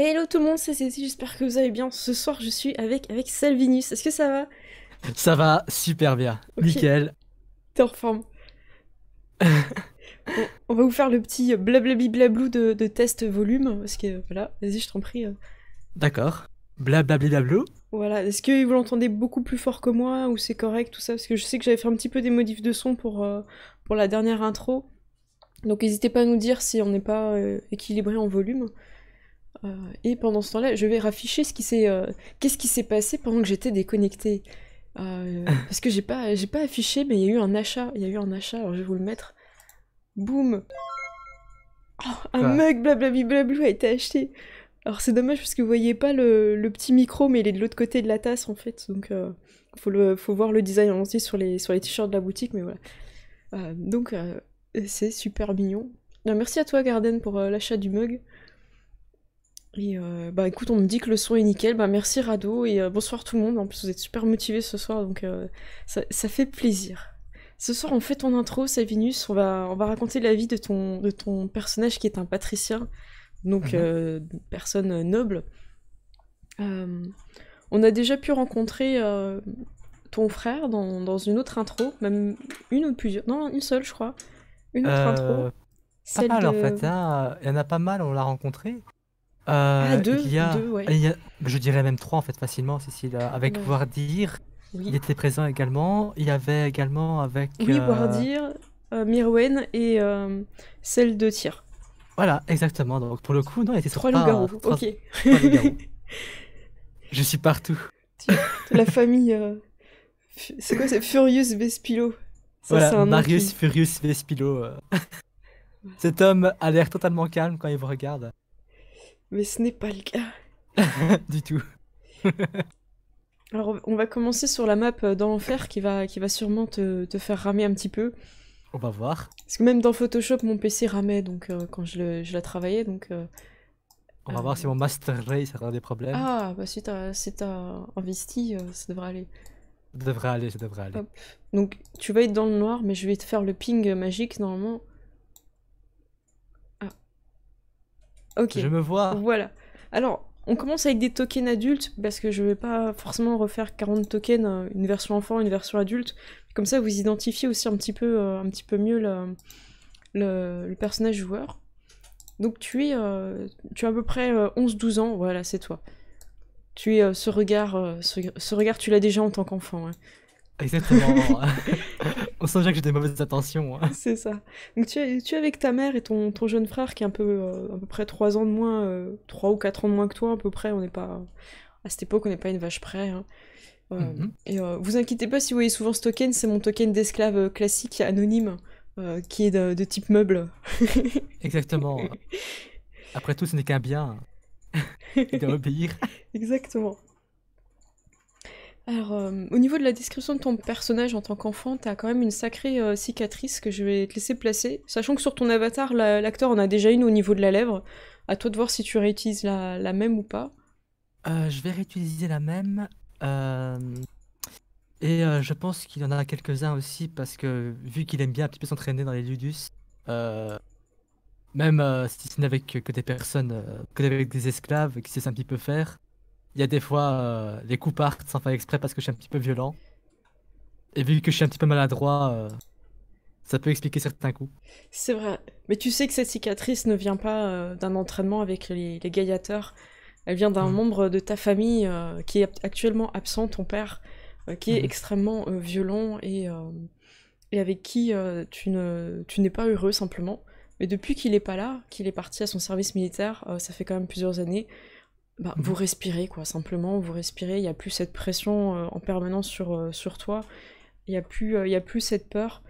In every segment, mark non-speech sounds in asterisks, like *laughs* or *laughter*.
Hello tout le monde, c'est Cécile, j'espère que vous allez bien. Ce soir, je suis avec, avec Salvinus. Est-ce que ça va Ça va super bien. Nickel. T'es en forme. *laughs* on va vous faire le petit blablabli blablou de, de test volume. Parce que voilà, vas-y, je t'en prie. D'accord. Blablabli blablou. Voilà, est-ce que vous l'entendez beaucoup plus fort que moi ou c'est correct tout ça Parce que je sais que j'avais fait un petit peu des modifs de son pour, euh, pour la dernière intro. Donc n'hésitez pas à nous dire si on n'est pas euh, équilibré en volume. Euh, et pendant ce temps-là, je vais rafficher ce qui s'est, euh, qu'est-ce qui s'est passé pendant que j'étais déconnectée. Euh, *laughs* parce que j'ai pas, pas affiché, mais il y a eu un achat. Il y a eu un achat. Alors je vais vous le mettre. Boum. Oh, un mug blablabla a été acheté. Alors c'est dommage parce que vous voyez pas le, petit micro, mais il est de l'autre côté de la tasse en fait. Donc faut faut voir le design en sur les, sur les t-shirts de la boutique, mais voilà. donc c'est super mignon. merci à toi Garden pour l'achat du mug. Euh, bah écoute, on me dit que le son est nickel. Bah merci Rado et euh, bonsoir tout le monde. En plus, vous êtes super motivés ce soir, donc euh, ça, fait plaisir. Ce soir, on fait ton intro, Savinus. On va, on va raconter la vie de ton, de ton personnage qui est un patricien, donc mhm. personne noble. on a déjà pu rencontrer ton frère dans, dans, une autre intro, même une ou plusieurs. Non, une seule, je crois. Une autre intro. Pas mal en fait, hein. il y en a pas mal, on l'a rencontré. Euh, ah, deux, il y a, deux, Je dirais même trois en fait facilement, Cécile. Euh, avec voir Wardir, il était présent également. Il y avait également avec. Oui, euh, Wardir, Mirwen et celle de Tyr. Voilà, exactement. Donc pour le coup, non, il était trois loups-garous. Ok. *laughs* je suis partout. La famille. C'est quoi C'est Furious Vespilo. Ça, voilà, Marius Furious Vespilo. *laughs* Cet homme a l'air totalement calme quand il vous regarde. Mais ce n'est pas le cas. *laughs* du tout. *laughs* Alors, on va commencer sur la map euh, dans l'enfer qui va, qui va sûrement te, faire ramer un petit peu. On va voir. Parce que même dans Photoshop, mon PC ramait donc, euh, quand je, la travaillais. Donc, euh, on va voir si mon Master Ray, ça aura des problèmes. Ah, bah si t'as investi, ça devrait aller. Ça devrait aller, ça devrait aller. Donc, tu vas être dans le noir, mais je vais te faire le ping magique normalement. Ok. Je me vois. Voilà. Alors, on commence avec des tokens adultes, parce que je vais pas forcément refaire 40 tokens, euh, une version enfant, une version adulte. Comme ça, vous identifiez aussi un petit peu, euh, un petit peu mieux le, le, personnage joueur. Donc tu es, euh, tu as à peu près 11-12 ans, voilà, c'est toi. Tu es ce regard, ce, regard, tu l'as déjà en tant qu'enfant. ouais. Hein. Exactement. *laughs* On sent bien que j'ai des mauvaises attentions. Hein. C'est ça. Donc tu es, avec ta mère et ton, ton jeune frère qui est un peu, euh, à peu près 3 ans de moins, euh, trois 3 ou 4 ans de moins que toi, à peu près. On n'est pas. À cette époque, on n'est pas une vache près. Hein. Euh, mhm. Et vous inquiétez pas si vous voyez souvent ce token, c'est mon token d'esclave classique anonyme qui est de, de type meuble. *laughs* Exactement. Après tout, ce n'est qu'un bien. *laughs* Il doit obéir. Exactement. Alors, euh, au niveau de la description de ton personnage en tant qu'enfant, t'as quand même une sacrée euh, cicatrice que je vais te laisser placer. Sachant que sur ton avatar, l'acteur en a déjà une au niveau de la lèvre. À toi de voir si tu réutilises la, même ou pas. Euh, je vais réutiliser la même. Et je pense qu'il y en a quelques-uns aussi parce que vu qu'il aime bien un petit peu s'entraîner dans les ludus, même si ce n'est avec que des personnes, que avec des esclaves qui sait un petit peu faire, il y a des fois euh, les coups partent sans faire exprès parce que je suis un petit peu violent. Et vu que je suis un petit peu maladroit, euh, ça peut expliquer certains coups. C'est vrai. Mais tu sais que cette cicatrice ne vient pas euh, d'un entraînement avec les, les Elle vient d'un hmm. membre de ta famille qui est actuellement absent, ton père, qui est hmm. extrêmement violent et, avec qui tu n'es pas heureux simplement. Mais depuis qu'il n'est pas là, qu'il est parti à son service militaire, ça fait quand même plusieurs années, bah, mhm. vous respirez, quoi, simplement, vous respirez, il n'y a plus cette pression euh, en permanence sur, euh, sur toi, il n'y a, plus, euh, plus cette peur.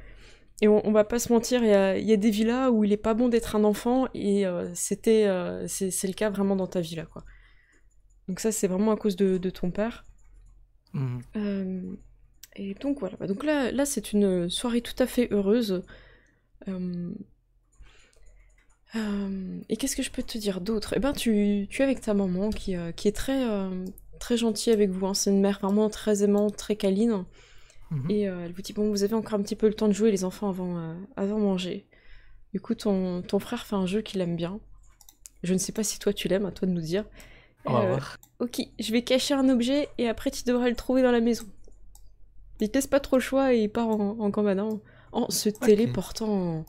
Et on, on va pas se mentir, il y a, y a, des villas où il n'est pas bon d'être un enfant, et c'était c'est le cas vraiment dans ta villa, quoi. Donc ça, c'est vraiment à cause de, ton père. Mhm. et donc voilà, bah, donc là, là c'est une soirée tout à fait heureuse. Euh, et qu'est-ce que je peux te dire d'autre Eh ben, tu, es avec ta maman qui, euh, est très, euh, très gentille avec vous. Hein. C'est une mère vraiment très aimante, très câline. Mhm. Et elle vous dit Bon, vous avez encore un petit peu le temps de jouer, les enfants, avant, avant manger. Du coup, ton, frère fait un jeu qu'il aime bien. Je ne sais pas si toi tu l'aimes, à toi de nous dire. On va voir. Ok, je vais cacher un objet et après tu devras le trouver dans la maison. Il te laisse pas trop le choix et il part en, en, en, hein. en se téléportant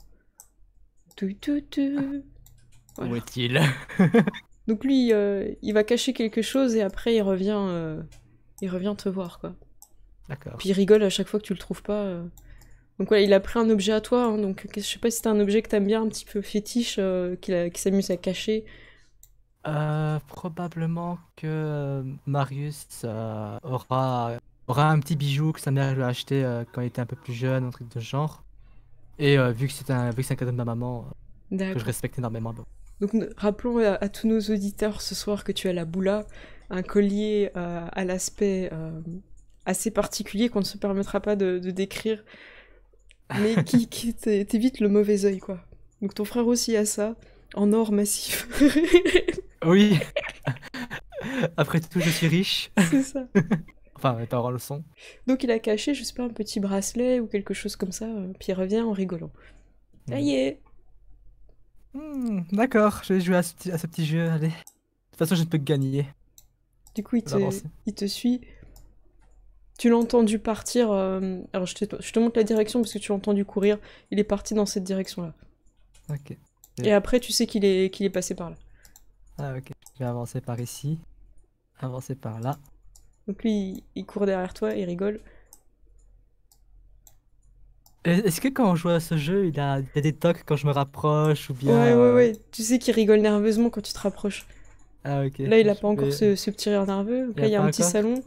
où est-il *laughs* Donc lui, euh, il va cacher quelque chose et après il revient, euh, il revient te voir quoi. D'accord. Puis il rigole à chaque fois que tu le trouves pas. Euh. Donc voilà, il a pris un objet à toi, hein, donc je sais pas si c'est un objet que t'aimes bien, un petit peu fétiche, qu'il s'amuse à cacher. probablement que Marius aura, aura un petit bijou que sa mère lui a acheté quand il était un peu plus jeune, un truc de genre. Et euh, vu que c'est un, cadeau de ma maman, euh, que je respecte énormément. Donc rappelons à, tous nos auditeurs ce soir que tu as la boula, un collier euh, à l'aspect assez particulier qu'on ne se permettra pas de, de décrire, mais qui, *laughs* qui t'évite le mauvais œil, quoi. Donc ton frère aussi a ça, en or massif. oui. *laughs* *laughs* Après tout, je suis riche. C'est ça. Enfin, le son. Donc il a caché, je sais pas, un petit bracelet ou quelque chose comme ça, euh, puis il revient en rigolant. Ça mm. y est mm, D'accord, je vais jouer à ce, petit, jeu, allez. De toute façon, je ne peux que gagner. Du coup, il te, suit. Tu l'as entendu partir. Euh, alors, je te, je te, montre la direction parce que tu l'as entendu courir. Il est parti dans cette direction-là. Ok. Et euh. après, tu sais qu'il est, qu'il est passé par là. Ah, ok. Je vais avancer par ici. Avancer par là. Donc lui, il court derrière toi, il rigole. Euh, est-ce que quand on joue à ce jeu, il a, a des tocs quand je me rapproche ou bien... Ouais, ouais, euh, ouais. Tu sais qu'il rigole nerveusement quand tu te rapproches. Ah, ok. Là, il a pas encore ce, petit rire nerveux. là, il y a un petit salon.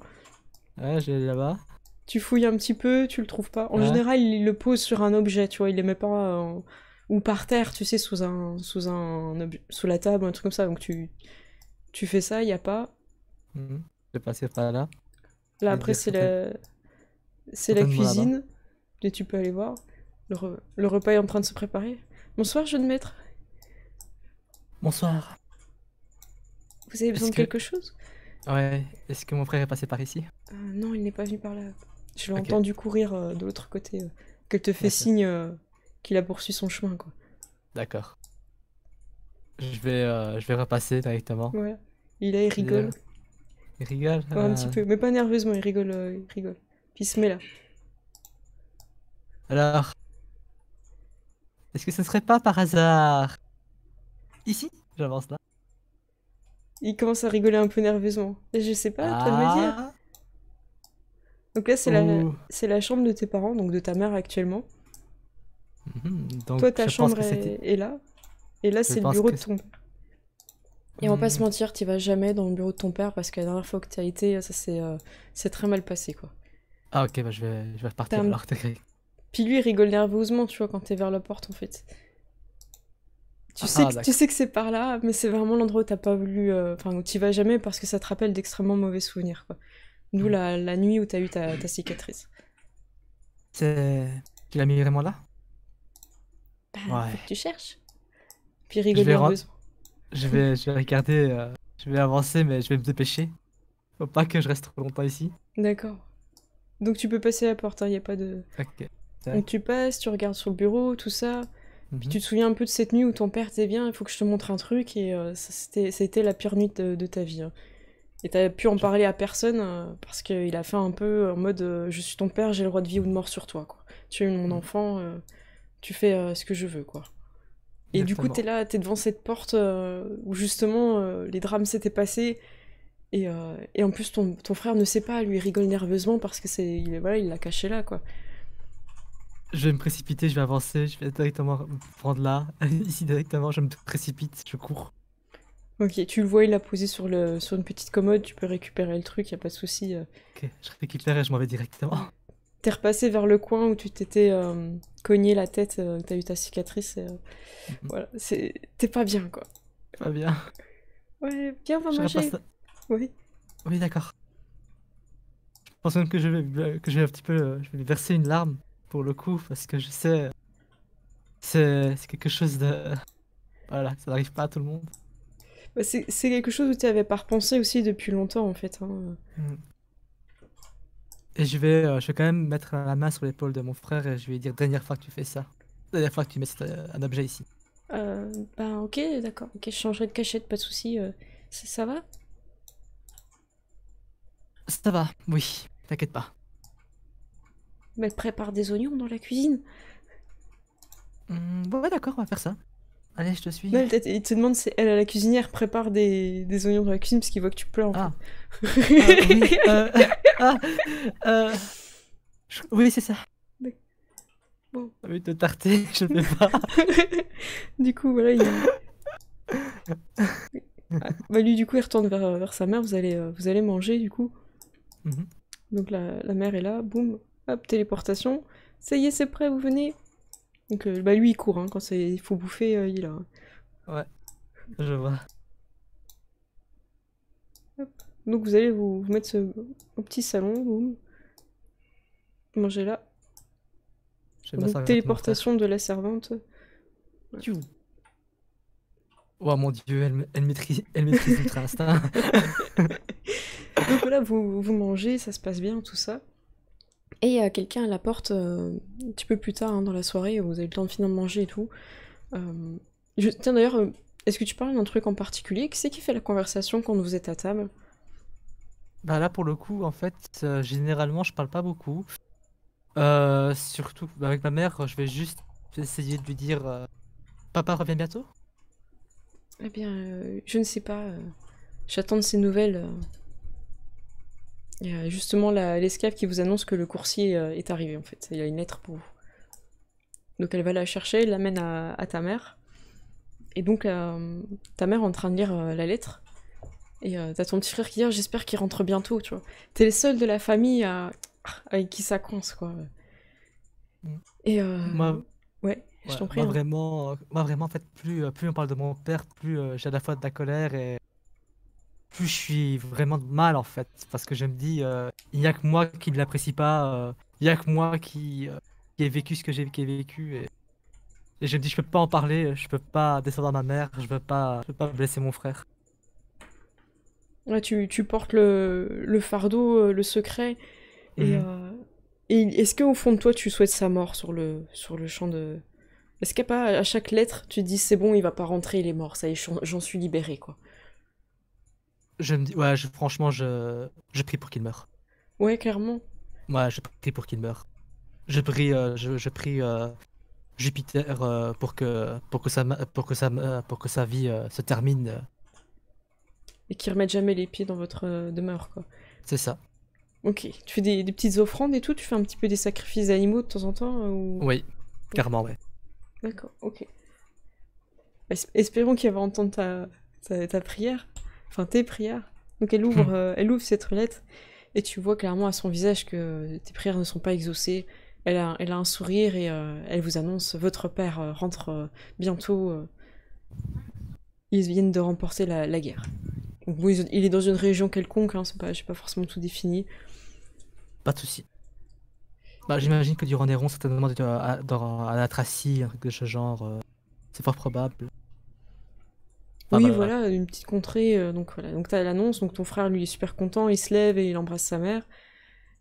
Ouais, je l'ai là-bas. Tu fouilles un petit peu, tu le trouves pas. En général, il le pose sur un objet, tu vois. Il les met pas... Euh, ou par terre, tu sais, sous un... sous un... Sous la table, un truc comme ça. Donc tu... Tu fais ça, il n'y a pas. Mhm. Je vais passer par là. Là, après, c'est la... c'est la cuisine. Et tu peux aller voir. Le, repas est en train de se préparer. Bonsoir, jeune maître. Bonsoir. Vous avez besoin de quelque chose Ouais. Est-ce que mon frère est passé par ici ah, Non, il n'est pas venu par là. Je l'ai entendu courir euh, de l'autre côté. Euh, Qu'elle te fait signe euh, qu'il a poursuivi son chemin, quoi. D'accord. Je vais, je vais repasser directement. Ouais. Il est, il rigole. Il rigole Un petit euh. peu, mais pas nerveusement, il rigole, euh, il rigole. Puis il se met là. Alors. Est-ce que ce serait pas par hasard. Ici J'avance là. Il commence à rigoler un peu nerveusement. Et je sais pas, ah. de me dire. Ah. Donc là, c'est la, la, chambre de tes parents, donc de ta mère actuellement. Mhm, toi, ta chambre est, est là. Et là, c'est le bureau de ton père. Et on va pas mm. se mentir, tu vas jamais dans le bureau de ton père parce que la dernière fois que t'as été, ça s'est euh, très mal passé quoi. Ah ok, bah je vais, je vais repartir un... crié. Puis lui il rigole nerveusement, tu vois, quand t'es vers la porte en fait. Tu, ah, sais, que, tu sais que c'est par là, mais c'est vraiment l'endroit où t'as pas voulu. Euh, enfin, où tu vas jamais parce que ça te rappelle d'extrêmement mauvais souvenirs quoi. D'où mm. la, nuit où t'as eu ta, cicatrice. C'est. Tu l'as mis vraiment là bah, ouais. tu cherches. Puis rigole nerveusement. Je vais, regarder, euh, je vais avancer, mais je vais me dépêcher. Faut pas que je reste trop longtemps ici. D'accord. Donc tu peux passer la porte, il hein, n'y a pas de... Ok. Donc tu passes, tu regardes sur le bureau, tout ça. Puis mhm. tu te souviens un peu de cette nuit où ton père t'est bien, il faut que je te montre un truc, et euh, a c'était la pire nuit de, ta vie. et hein. Et t'as pu en parler à personne euh, parce qu'il a fait un peu en mode je suis ton père, j'ai le droit de vie ou de mort sur toi. Tu es mon mhm. enfant, tu fais ce que je veux. quoi. Et du coup, t'es là, t'es devant cette porte euh, où justement euh, les drames s'étaient passés. Et, euh, en plus, ton, frère ne sait pas, lui, rigole nerveusement parce que c'est, il, voilà, il l'a caché là, quoi. Je vais me précipiter, je vais avancer, je vais directement prendre là, *laughs* ici directement, je me précipite, je cours. Ok, tu le vois, il l'a posé sur, le, sur une petite commode, tu peux récupérer le truc, y a pas de souci. Ok, je récupère et je m'en vais directement t'es repassé vers le coin où tu t'étais euh, cogné la tête, tu euh, t'as eu ta cicatrice. Euh, mhm. Voilà, c'est t'es pas bien quoi. Pas bien. Ouais, bien va manger. Oui. Oui, d'accord. Je pense même que je vais que je vais un petit peu, je vais verser une larme pour le coup parce que je sais, c'est quelque chose de, voilà, ça n'arrive pas à tout le monde. Bah, c'est quelque chose où tu avais pas repensé aussi depuis longtemps en fait. Hein. Mm je vais, euh, je vais quand même mettre la main sur l'épaule de mon frère et je vais lui dire dernière fois que tu fais ça. Dernière fois que tu mets euh, un objet ici. Euh, bah ok, d'accord. Ok, je changerai de cachette, pas de souci. Euh, ça, va Ça va, oui. T'inquiète pas. Mais prépare des oignons dans la cuisine. Bon, hum, ouais, d'accord, on va faire ça. Allez, je te suis. il te, demande si elle à la cuisinière prépare des, des oignons dans la cuisine parce qu'il voit que tu pleures. ah. Euh, oui, euh, ah, euh, oui c'est ça. Bon. Ah T'as *laughs* de je ne sais pas. du coup, voilà, ah, bah, lui du coup il retourne vers, sa mère, vous allez, vous allez manger du coup. Mhm. Donc la, la, mère est là, boum, hop, téléportation, ça y est c'est prêt, vous venez. Donc euh, bah lui il court, hein. quand il faut bouffer, euh, il a. Ouais, je vois. Donc vous allez vous, mettre ce, au petit salon, vous mangez là. Donc, téléportation de la servante. Ouais. Oh mon dieu, elle, maîtrise, elle maîtrise *laughs* Donc là vous, vous mangez, ça se passe bien, tout ça. Et il y a quelqu'un à la porte, euh, un petit peu plus tard hein, dans la soirée, vous avez le temps de finir de manger et tout. Euh, je... Tiens d'ailleurs, euh, est-ce que tu parles d'un truc en particulier Qui c'est qui fait la conversation quand vous êtes à table Bah là pour le coup, en fait, généralement je parle pas beaucoup. surtout bah, avec ma mère, je vais juste essayer de lui dire Papa revient bientôt Eh bien, je ne sais pas. J'attends de ses nouvelles. Il y a justement l'esclave qui vous annonce que le coursier euh, est arrivé en fait. Il y a une lettre pour vous. Donc elle va la chercher, l'amène à, ta mère. Et donc euh, ta mère est en train de lire euh, la lettre. Et t'as ton petit frère qui dit ah, j'espère qu'il rentre bientôt, tu vois. T'es le seul de la famille à... Ah, avec qui ça coince, quoi. Mm. Et... Moi... Ouais, je t'en hein. vraiment, vraiment, en fait, plus, plus on parle de mon père, plus j'ai à la fois de la colère et plus je suis vraiment mal en fait. Parce que je me dis, il euh, n'y a que moi qui ne l'apprécie pas, il euh, n'y a que moi euh, qui, ai vécu ce que j'ai vécu. Et, je me dis, je peux pas en parler, je peux pas descendre à ma mère, je ne pas, peux pas blesser mon frère. Ouais, tu, tu portes le, le, fardeau, le secret. Et, mhm. est-ce qu'au fond de toi, tu souhaites sa mort sur le, sur le champ de. Est-ce qu'à pas à chaque lettre, tu dis c'est bon, il va pas rentrer, il est mort, ça y est, j'en suis libéré quoi. Je me dis, ouais, franchement, je, je prie pour qu'il meure. Ouais, clairement. Ouais, je prie pour qu'il meure. Je prie, euh, je, prie euh, Jupiter euh, pour que pour que sa pour que pour que sa vie se termine. Et qu'il remette jamais les pieds dans votre demeure, quoi. C'est ça. Ok. Tu fais des, petites offrandes et tout. Tu fais un petit peu des sacrifices d'animaux de temps en temps ou... Oui, clairement, ouais. D'accord. Ok. Espérons qu'il va entendre ta, ta prière enfin tes prières. Donc elle ouvre, hmm. euh, elle ouvre cette roulette et tu vois clairement à son visage que tes prières ne sont pas exaucées. Elle a, elle a un sourire et euh, elle vous annonce votre père euh, rentre bientôt. ils viennent de remporter la, guerre. Donc, il, est dans une région quelconque, hein, pas, sais pas forcément tout défini. Pas de souci. Bah, j'imagine que durant des ronds, certainement à, la un truc de ce genre, c'est fort probable. Ah oui, bah voilà, une petite contrée. Euh, donc voilà, donc t'as l'annonce, donc ton frère lui est super content, il se lève et il embrasse sa mère.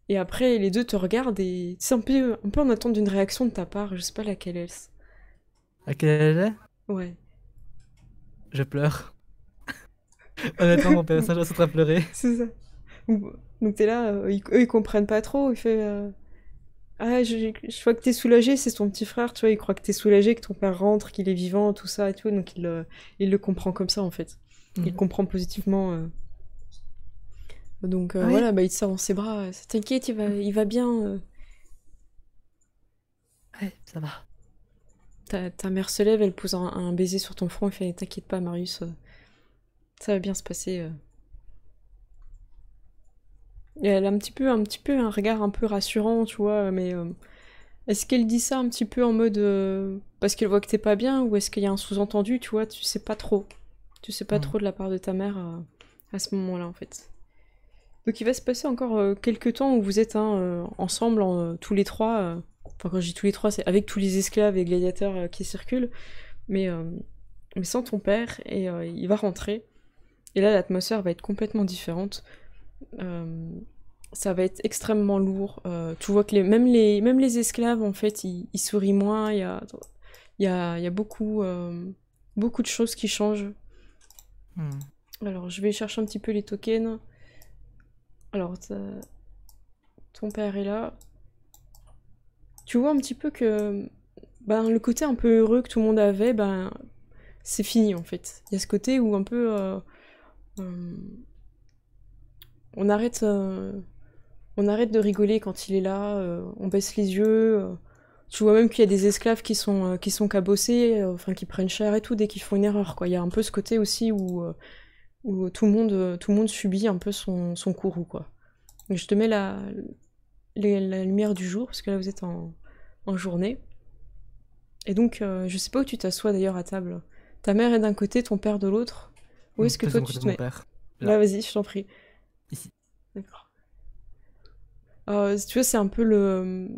Et après, les deux te regardent et c'est un peu, en attente d'une réaction de ta part, je sais pas laquelle elle Laquelle elle est Ouais. Je pleure. *laughs* Honnêtement, mon personnage se très pleurer. C'est ça. Donc t'es là, euh, eux ils comprennent pas trop, il fait. Euh, ah, je, je vois que t'es soulagé, c'est ton petit frère, tu vois, il croit que t'es soulagé, que ton père rentre, qu'il est vivant, tout ça et tout, donc il, euh, le comprend comme ça en fait. Il mhm. comprend positivement. Euh. Donc euh, voilà, bah, il te sort dans ses bras, t'inquiète, il va, mhm. il va bien. Ouais, ça va. Ta, mère se lève, elle pose un, baiser sur ton front et fait T'inquiète pas, Marius, ça va bien se passer elle a un petit peu, un petit peu un regard un peu rassurant, tu vois, mais euh, est-ce qu'elle dit ça un petit peu en mode euh, parce qu'elle voit que t'es pas bien ou est-ce qu'il y a un sous-entendu, tu vois, tu sais pas trop. Tu sais pas mm. trop de la part de ta mère euh, à ce moment-là en fait. Donc il va se passer encore quelques temps où vous êtes hein, ensemble, tous les trois. Enfin quand je dis tous les trois, c'est avec tous les esclaves et gladiateurs qui circulent, mais, mais sans ton père, et il va rentrer. Et là l'atmosphère va être complètement différente ça va être extrêmement lourd. Euh, tu vois que même, les, même les esclaves, en fait, ils, sourient moins. Il y a, y, beaucoup, euh, beaucoup de choses qui changent. Hmm. Alors, je vais chercher un petit peu les tokens. Alors, ton père est là. Tu vois un petit peu que ben, le côté un peu heureux que tout le monde avait, ben, c'est fini, en fait. Il y a ce côté où un peu... Euh, on arrête on arrête de rigoler quand il est là, euh, on baisse les yeux. Euh. tu vois même qu'il y a des esclaves qui sont, euh, qui sont cabossés, enfin qui prennent cher et tout dès qu'ils font une erreur. Quoi. Il y a un peu ce côté aussi où, où tout, le monde, tout le monde subit un peu son, son courroux. Quoi. je te mets la, la, lumière du jour, parce que là vous êtes en, en journée. Et donc, je sais pas où tu t'assois d'ailleurs à table. Ta mère est d'un côté, ton père de l'autre. Où est-ce que toi tu te mets Là, là vas-y, je t'en prie. Ici. D'accord. Euh, tu vois, c'est un peu le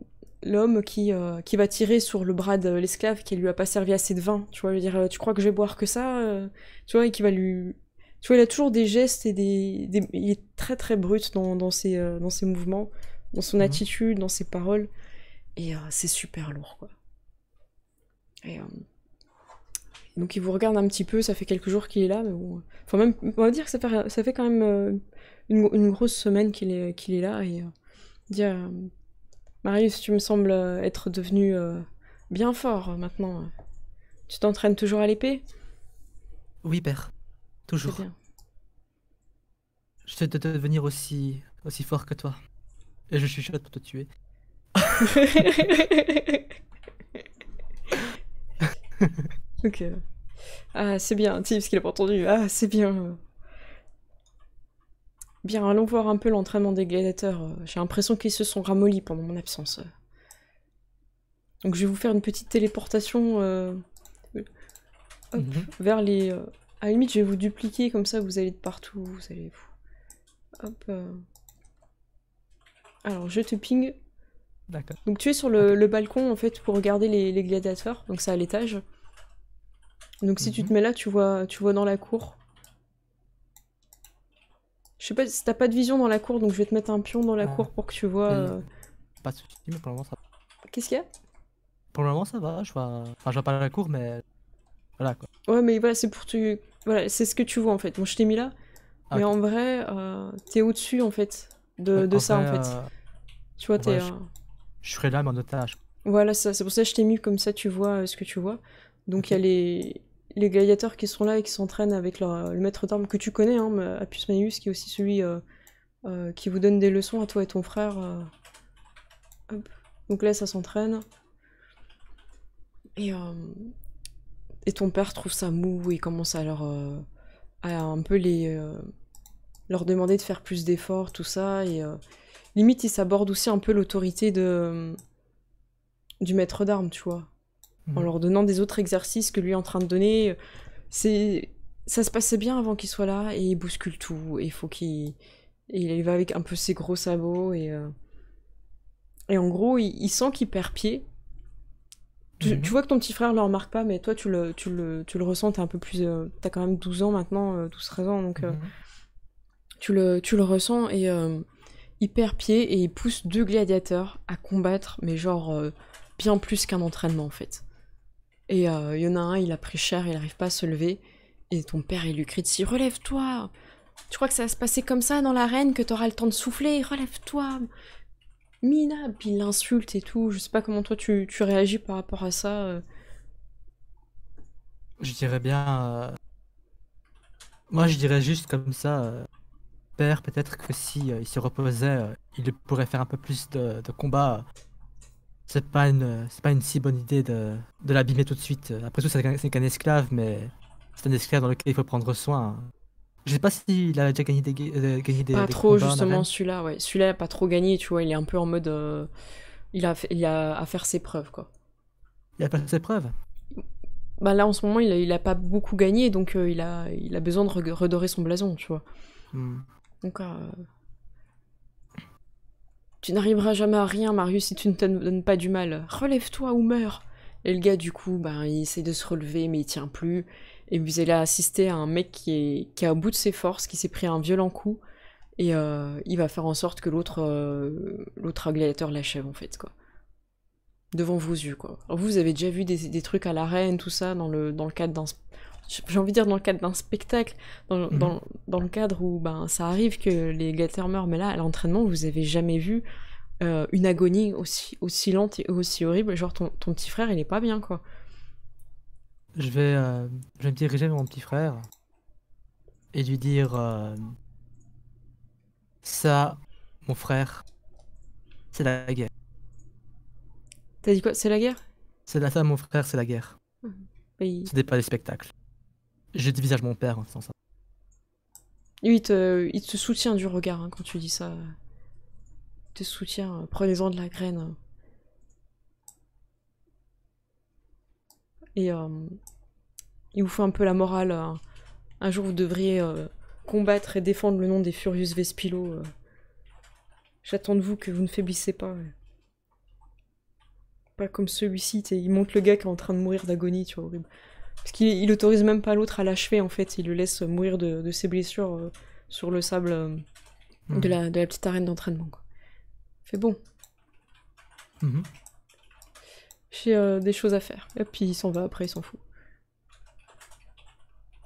l'homme qui, euh, qui va tirer sur le bras de l'esclave qui lui a pas servi assez de vin. Tu vois, lui dire, euh, tu crois que je vais boire que ça Tu vois, et qui va lui... Tu vois, il a toujours des gestes et des... Il est très très brut dans, dans, ses, dans ses mouvements, dans son mhm. attitude, dans ses paroles. Et c'est super lourd, quoi. Et, donc il vous regarde un petit peu, ça fait quelques jours qu'il est là, mais Enfin, même, on va dire que ça fait, ça fait quand même une, une grosse semaine qu'il est, qu'il est là, et... Dire, euh, Marius, tu me sembles euh, être devenu euh, bien fort maintenant. Tu t'entraînes toujours à l'épée Oui, père. Toujours. Je te devenir aussi, aussi fort que toi. Et je suis chuchote pour te tuer. *laughs* ok. Ah, c'est bien, ce qu'il a pas entendu. Ah, c'est bien. Bien, allons voir un peu l'entraînement des gladiateurs. Euh, j'ai l'impression qu'ils se sont ramollis pendant mon absence. Euh. Donc je vais vous faire une petite téléportation euh, mhm. vers les... à la limite, je vais vous dupliquer, comme ça vous allez de partout. Vous allez... Hop. Alors, je te ping. D'accord. Donc tu es sur le, balcon, en fait, pour regarder les, gladiateurs. Donc c'est à l'étage. Donc si tu mhm. te mets là, tu vois, tu vois dans la cour. Je sais pas si t'as pas de vision dans la cour, donc je vais te mettre un pion dans la cour pour que tu vois. Euh. Pas de soucis, mais pour le moment ça va. Qu'est-ce qu'il y a Pour le moment ça va, je vois. Enfin, je vois pas la cour, mais. Voilà quoi. Ouais, mais voilà, c'est pour tu. Voilà, c'est ce que tu vois en fait. Bon, je t'ai mis là, ah, mais en vrai, euh, t'es au-dessus en fait de, ça en fait. Euh, tu vois, t'es. je... serais là, mais en otage. Voilà, c'est pour ça que je t'ai mis comme ça, tu vois ce que tu vois. Donc il y a les les gladiateurs qui sont là et qui s'entraînent avec euh, le maître d'armes que tu connais, hein, Manius, qui est aussi celui euh, euh, qui vous donne des leçons à toi et ton frère. Donc là, ça s'entraîne. Et, et ton père trouve ça mou et commence à leur. à un peu les. leur demander de faire plus d'efforts, tout ça. Et limite, il s'aborde aussi un peu l'autorité de. du maître d'armes, tu vois en mm. leur donnant des autres exercices que lui est en train de donner. C'est ça se passait bien avant qu'il soit là et il bouscule tout et faut qu'il il va avec un peu ses gros sabots et euh, et en gros il, sent qu'il perd pied. Mm. Tu, vois que ton petit frère le remarque pas, mais toi tu le, tu le, tu le ressens, un peu plus. Euh, t'as quand même 12 ans maintenant, 12-13 euh, ans, donc mm. tu, le, tu le ressens et il perd pied et il pousse deux gladiateurs à combattre, mais genre bien plus qu'un entraînement en fait. Et euh, il y en a un, il a pris cher, il n'arrive pas à se lever. Et ton père, il lui crie si Relève-toi Tu crois que ça va se passer comme ça dans l'arène, que auras le temps de souffler Relève-toi Mina, Puis il l'insulte et tout. Je sais pas comment toi tu, réagis par rapport à ça. Euh. Je dirais bien. Euh, moi, je dirais juste comme ça. Père, peut-être que si il se reposait, il pourrait faire un peu plus de, de combats c'est pas une c'est pas une si bonne idée de, de l'abîmer tout de suite. Après tout, c'est qu'un esclave, mais c'est un esclave dans lequel il faut prendre soin. Je sais pas s'il a déjà gagné des, euh, Pas trop justement celui-là, ouais. Celui-là a pas trop gagné, tu vois. Il est un peu en mode, euh, il a il a à faire ses preuves quoi. Il a pas ses preuves. Bah là en ce moment il a, il a pas beaucoup gagné donc euh, il a il a besoin de redorer son blason, tu vois. Hmm. Donc tu n'arriveras jamais à rien, Marius, si tu ne te donnes pas du mal. Relève-toi ou meurs. Et le gars, du coup, ben, il essaie de se relever, mais il tient plus. Et vous allez assister à un mec qui est, qui au bout de ses forces, qui s'est pris un violent coup. Et euh, il va faire en sorte que l'autre euh, l'autre l'achève, en fait, quoi. Devant vos yeux, quoi. Alors, vous avez déjà vu des, trucs à l'arène, tout ça, dans le, dans le cadre j'ai envie de dire dans le cadre d'un spectacle, dans, mhm. le cadre où ben, ça arrive que les gâteurs meurent, mais là, à l'entraînement, vous avez jamais vu euh, une agonie aussi, aussi lente et aussi horrible. Genre, ton, petit frère, il est pas bien, quoi. Je vais, euh, je me diriger vers mon petit frère et lui dire euh, Ça, mon frère, c'est la guerre. T'as dit quoi C'est la guerre C'est la ça, mon frère, c'est la guerre. C'était mmh. pas des spectacles. J'ai des mon père sans ça. il te, soutient du regard hein, quand tu dis ça. Il te soutient, euh, prenez-en de la graine. Et euh, il vous fait un peu la morale. Euh, un jour, vous devriez combattre et défendre le nom des Furious Vespilo. J'attends de vous que vous ne faiblissez pas. Pas comme celui-ci, il monte le gars qui est en train de mourir d'agonie, tu vois, horrible. Parce qu'il autorise même pas l'autre à l'achever en fait, il le laisse mourir de, ses blessures euh, sur le sable euh, mhm. de, la, petite arène d'entraînement. Fait bon. Mhm. J'ai euh, des choses à faire. Et puis il s'en va après, il s'en fout.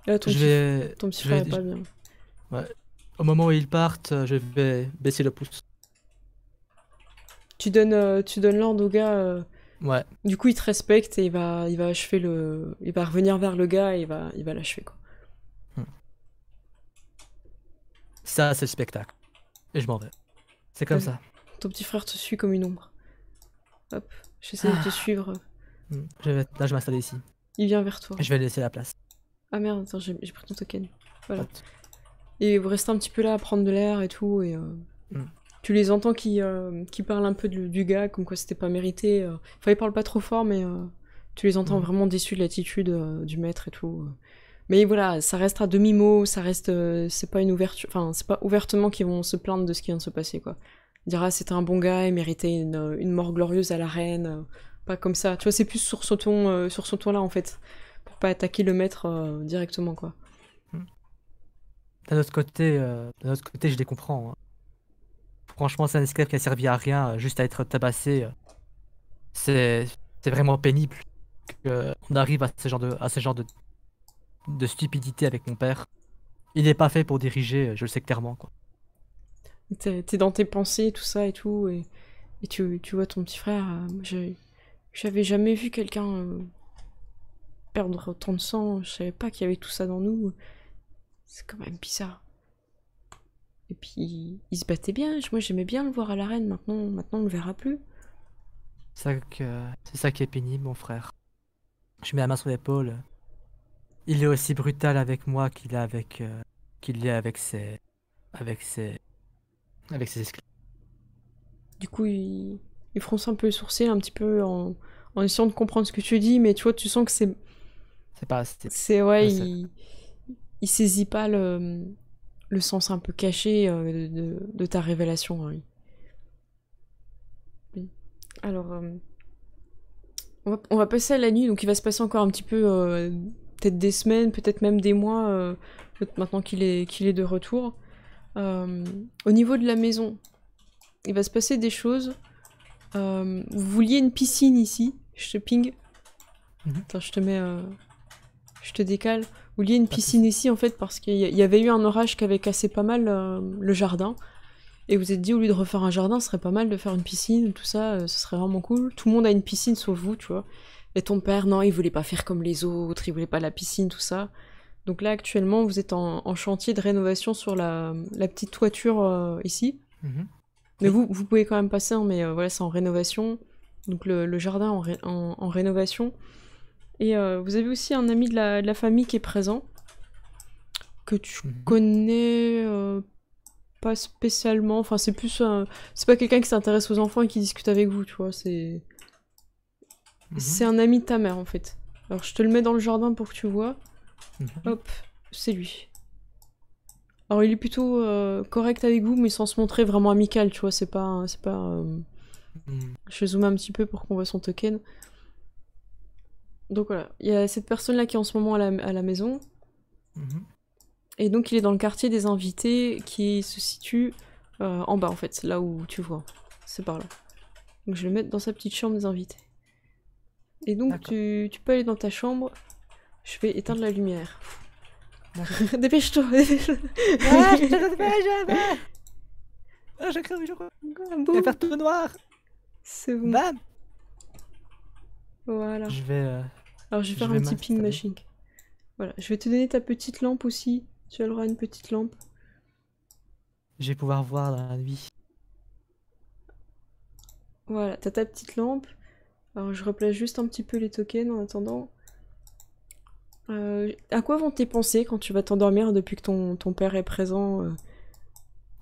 Là, ton, petit, frère n'est pas bien. Ouais. Au moment où ils partent, je vais baisser la pouce. Tu donnes, tu donnes l'ordre au gars Ouais. Du coup, il te respecte et il va, il va achever le, il va revenir vers le gars et il va, il va l'achever quoi. Hmm. Ça, c'est le spectacle. Et je m'en vais. C'est comme ça. Ton petit frère te suit comme une ombre. Hop, j'essaie essayer de te ah. suivre. Hmm. Je vais... Là, je m'installe ici. Il vient vers toi. Je vais laisser la place. Ah merde, attends, j'ai pris ton token. Voilà. Et vous restez un petit peu là à prendre de l'air et tout et. Euh, hmm tu les entends qui, euh, qui parlent un peu du, gars, comme quoi c'était pas mérité. Euh. Enfin, ils parlent pas trop fort, mais euh, tu les entends mm. vraiment déçus de l'attitude du maître et tout. Mais voilà, ça reste à demi-mot, ça reste. c'est pas une ouverture. Enfin, c'est pas ouvertement qu'ils vont se plaindre de ce qui vient de se passer, quoi. Ils diront, ah, c'était un bon gars, il méritait une, mort glorieuse à la reine. Pas comme ça. Tu vois, c'est plus sur ce ton-là, sur en fait. Pour pas attaquer le maître directement, quoi. Mm. D'un autre côté, côté, je les comprends. Hein. Franchement, c'est un esclave qui a servi à rien, euh, juste à être tabassé. Euh. C'est vraiment pénible qu'on arrive à ce genre de, à ce genre de, stupidité avec mon père. Il n'est pas fait pour diriger, euh, je le sais clairement. Quoi. T'es dans tes pensées, tout ça et tout, et, et tu, vois ton petit frère. J'avais jamais vu quelqu'un perdre tant de sang, je savais pas qu'il y avait tout ça dans nous. C'est quand même bizarre. Et puis, il se battait bien. Moi, j'aimais bien le voir à l'arène. Maintenant, maintenant, on le verra plus. C'est ça qui est pénible, mon frère. Je mets la main sur l'épaule. Il est aussi brutal avec moi qu'il est avec euh, qu'il est avec ses avec ses avec ses esclaves. Du coup, il, il fronce un peu les sourcils, un petit peu en, essayant de comprendre ce que tu dis, mais tu vois, tu sens que c'est c'est pas c'est ouais, il saisit pas le le sens un peu caché euh, de, ta révélation. Oui. Alors, euh, on, va, passer à la nuit, donc il va se passer encore un petit peu, euh, peut-être des semaines, peut-être même des mois, maintenant qu'il est, qu'il est de retour. au niveau de la maison, il va se passer des choses. vous vouliez une piscine ici, je te ping. Attends, je te mets... je te décale. Vous il une piscine ici en fait parce qu'il y avait eu un orage qui avait cassé pas mal euh, le jardin. Et vous êtes dit au lieu de refaire un jardin, ce serait pas mal de faire une piscine, tout ça, euh, ce serait vraiment cool. Tout le monde a une piscine sauf vous, tu vois. Et ton père, non, il voulait pas faire comme les autres, il voulait pas la piscine, tout ça. Donc là actuellement, vous êtes en, chantier de rénovation sur la, petite toiture euh, ici. Mhm. Mais vous, pouvez quand même passer, hein, mais voilà, c'est en rénovation. Donc le, jardin en rénovation. Et euh, vous avez aussi un ami de la, famille qui est présent, que tu mhm. connais euh, pas spécialement. Enfin, c'est plus C'est pas quelqu'un qui s'intéresse aux enfants et qui discute avec vous, tu vois. C'est... Mhm. C'est un ami de ta mère, en fait. Alors, je te le mets dans le jardin pour que tu vois. Mhm. Hop, c'est lui. Alors, il est plutôt euh, correct avec vous, mais sans se montrer vraiment amical, tu vois. C'est pas... C'est pas... Je zoome un petit peu pour qu'on voit son token. Donc voilà, il y a cette personne-là qui est en ce moment à la, maison. Mhm. Et donc il est dans le quartier des invités qui se situe euh, en bas en fait, là où tu vois. C'est par là. Donc je vais le mettre dans sa petite chambre des invités. Et donc tu, peux aller dans ta chambre. Je vais éteindre la lumière. *laughs* Dépêche-toi. ah, je te Ah, Je vais faire tout noir. C'est bon. Voilà. Je vais, euh, alors je vais faire un petit ping machine. Voilà, je vais te donner ta petite lampe aussi. Tu auras une petite lampe. Je vais pouvoir voir la nuit. Voilà, t'as ta petite lampe. Alors je replace juste un petit peu les tokens en attendant. Euh, à quoi vont tes pensées quand tu vas t'endormir depuis que ton, père est présent euh?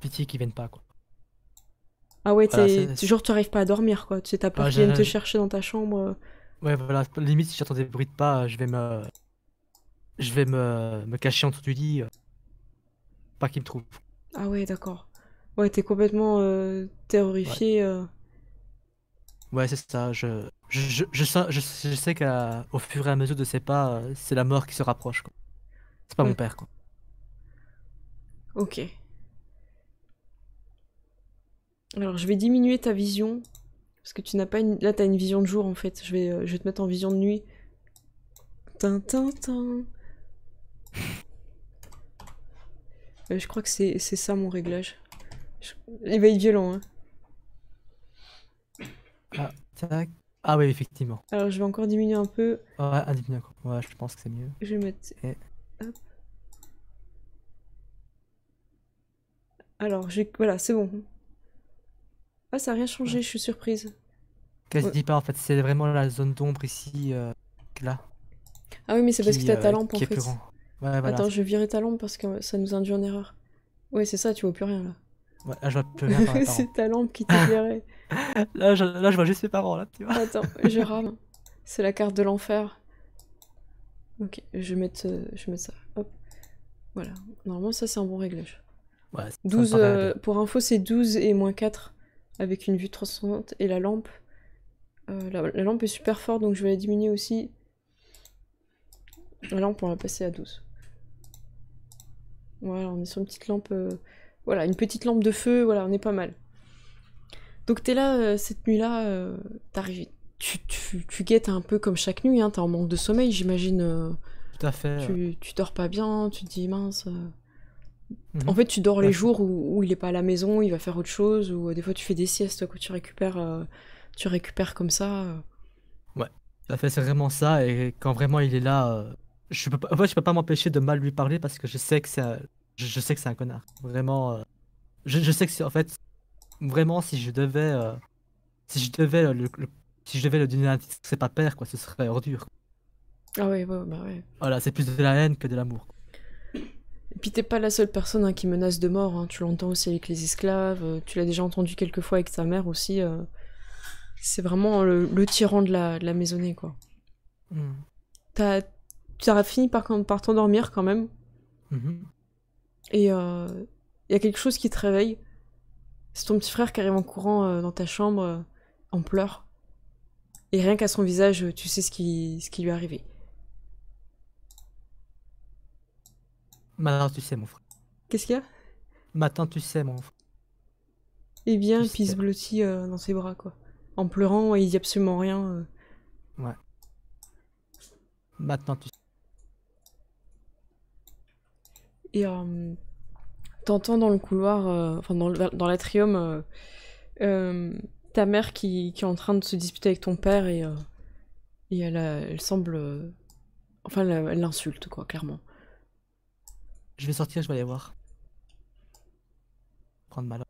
Pitié qu'ils viennent pas quoi. Ah ouais, toujours genre tu arrives pas à dormir quoi. Tu sais, ta ah, peur qui vient te chercher dans ta chambre. Euh. Ouais, voilà, limite si j'entends des bruits de pas, euh, je vais me. Je vais me, cacher en dessous du lit. Euh, pas qu'il me trouve. Ah ouais, d'accord. Ouais, t'es complètement terrifié euh, terrorifié. Ouais, c'est ça. Je, je, sais, je, qu'au fur et à mesure de ces pas, c'est la mort qui se rapproche. C'est pas mon père, quoi. Ok. Alors, je vais diminuer ta vision parce que tu n'as pas une... Là, t'as une vision de jour, en fait. Je vais, euh, je te mettre en vision de nuit. Tintin, *laughs* je crois que c'est ça mon réglage. va être violent, hein. Ah, tac. Ah oui, effectivement. Alors, je vais encore diminuer un peu. Ouais, ah, diminuer encore. Ouais, je pense que c'est mieux. Je vais mettre... Hop. Alors, j'ai... Voilà, c'est bon. Ah, ça n'a rien changé, je suis surprise. Qu'est-ce tu dis pas en fait, c'est vraiment la zone d'ombre ici, euh, là. Ah oui, mais c'est parce que as ta euh, lampe en fait. Ouais, voilà. Attends, je vais virer ta lampe parce que ça nous induit en erreur. Ouais, c'est ça, tu vois plus rien là. Ouais, là, je vois plus rien. *laughs* c'est ta lampe qui t'a *laughs* là, là, je vois juste mes parents là, tu vois. Attends, *laughs* je rame. C'est la carte de l'enfer. Ok, je vais mettre, euh, je mets ça. Hop. Voilà. Normalement, ça, c'est un bon réglage. 12, pour info, c'est 12 et moins 4 avec une vue transcendante et la lampe. Euh, la, lampe est super forte donc je vais la diminuer aussi. La lampe on la passer à 12. Voilà, on est sur une petite lampe. Euh, voilà, une petite lampe de feu, voilà, on est pas mal. Donc es là euh, cette nuit-là, Tu, guettes un peu comme chaque nuit, hein, es en manque de sommeil, j'imagine. Tout à fait. Tu, tu, dors pas bien, tu te dis mince. Mhm. En fait, tu dors les jours où, il n'est pas à la maison, il va faire autre chose, ou euh, des fois tu fais des siestes que tu récupères, euh, tu récupères comme ça. Euh. Ouais, fait c'est vraiment ça. Et quand vraiment il est là, je peux je peux pas m'empêcher de mal lui parler parce que je sais que c'est, un... je, sais que c'est un connard. Vraiment, je, sais que c'est en fait vraiment si je devais, si je devais le, si je devais le donner c'est pas père quoi, ce serait ordure. Ah ouais, ouais, bah ouais. Voilà, c'est plus de la haine que de l'amour. Et Puis t'es pas la seule personne hein, qui menace de mort, hein. tu l'entends aussi avec les esclaves, euh, tu l'as déjà entendu quelques fois avec ta mère aussi. Euh. c'est vraiment le, tyran de la, maisonnée, quoi. Hmm. T'as, fini par, t'endormir quand même. Mm-hmm. Et il euh, y a quelque chose qui te réveille. C'est ton petit frère qui arrive en courant dans ta chambre en pleurs. Et rien qu'à son visage, tu sais ce qui, ce qui lui est arrivé. Maintenant tu sais, mon frère. Qu'est-ce qu'il y a Maintenant tu sais, mon frère. Eh bien, puis il se blottit euh, dans ses bras, quoi. En pleurant, il dit absolument rien. Euh. Ouais. Maintenant tu sais. Et t'entends dans le couloir, euh, enfin dans, dans l'atrium, ta mère qui, est en train de se disputer avec ton père et, et elle, elle semble. enfin, elle l'insulte, quoi, clairement. Je vais sortir, je vais aller voir. Prendre ma lampe.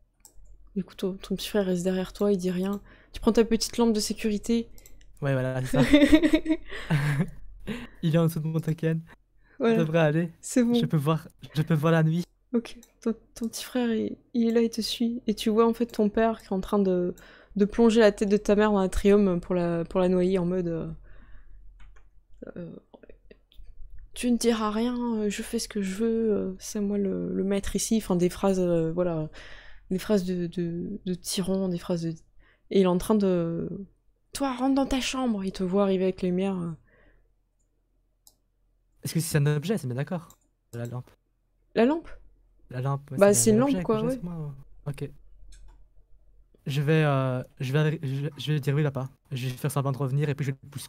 Écoute, ton petit frère reste derrière toi, il dit rien. Tu prends ta petite lampe de sécurité. Ouais, voilà, c'est ça. *laughs* il est en dessous de mon token. devrait aller. C'est bon. Je peux, voir, je peux voir la nuit. Ok, ton, petit frère, il, est là, il te suit. Et tu vois en fait ton père qui est en train de, plonger la tête de ta mère dans l'atrium pour la, pour la noyer en mode. Euh, euh, tu ne diras rien, euh, je fais ce que je veux, euh, c'est moi le, le, maître ici, enfin des phrases, euh, voilà, des phrases de, de, des phrases de... Et il est en train de... Toi, rentre dans ta chambre, il te voit arriver avec les lumières. Est-ce que c'est un objet, c'est bien d'accord La lampe. La lampe La lampe. bah c'est une lampe quoi, Ok. Je vais, je, vais, je, vais, dire oui là-bas. Je vais faire semblant de revenir et puis je vais pousser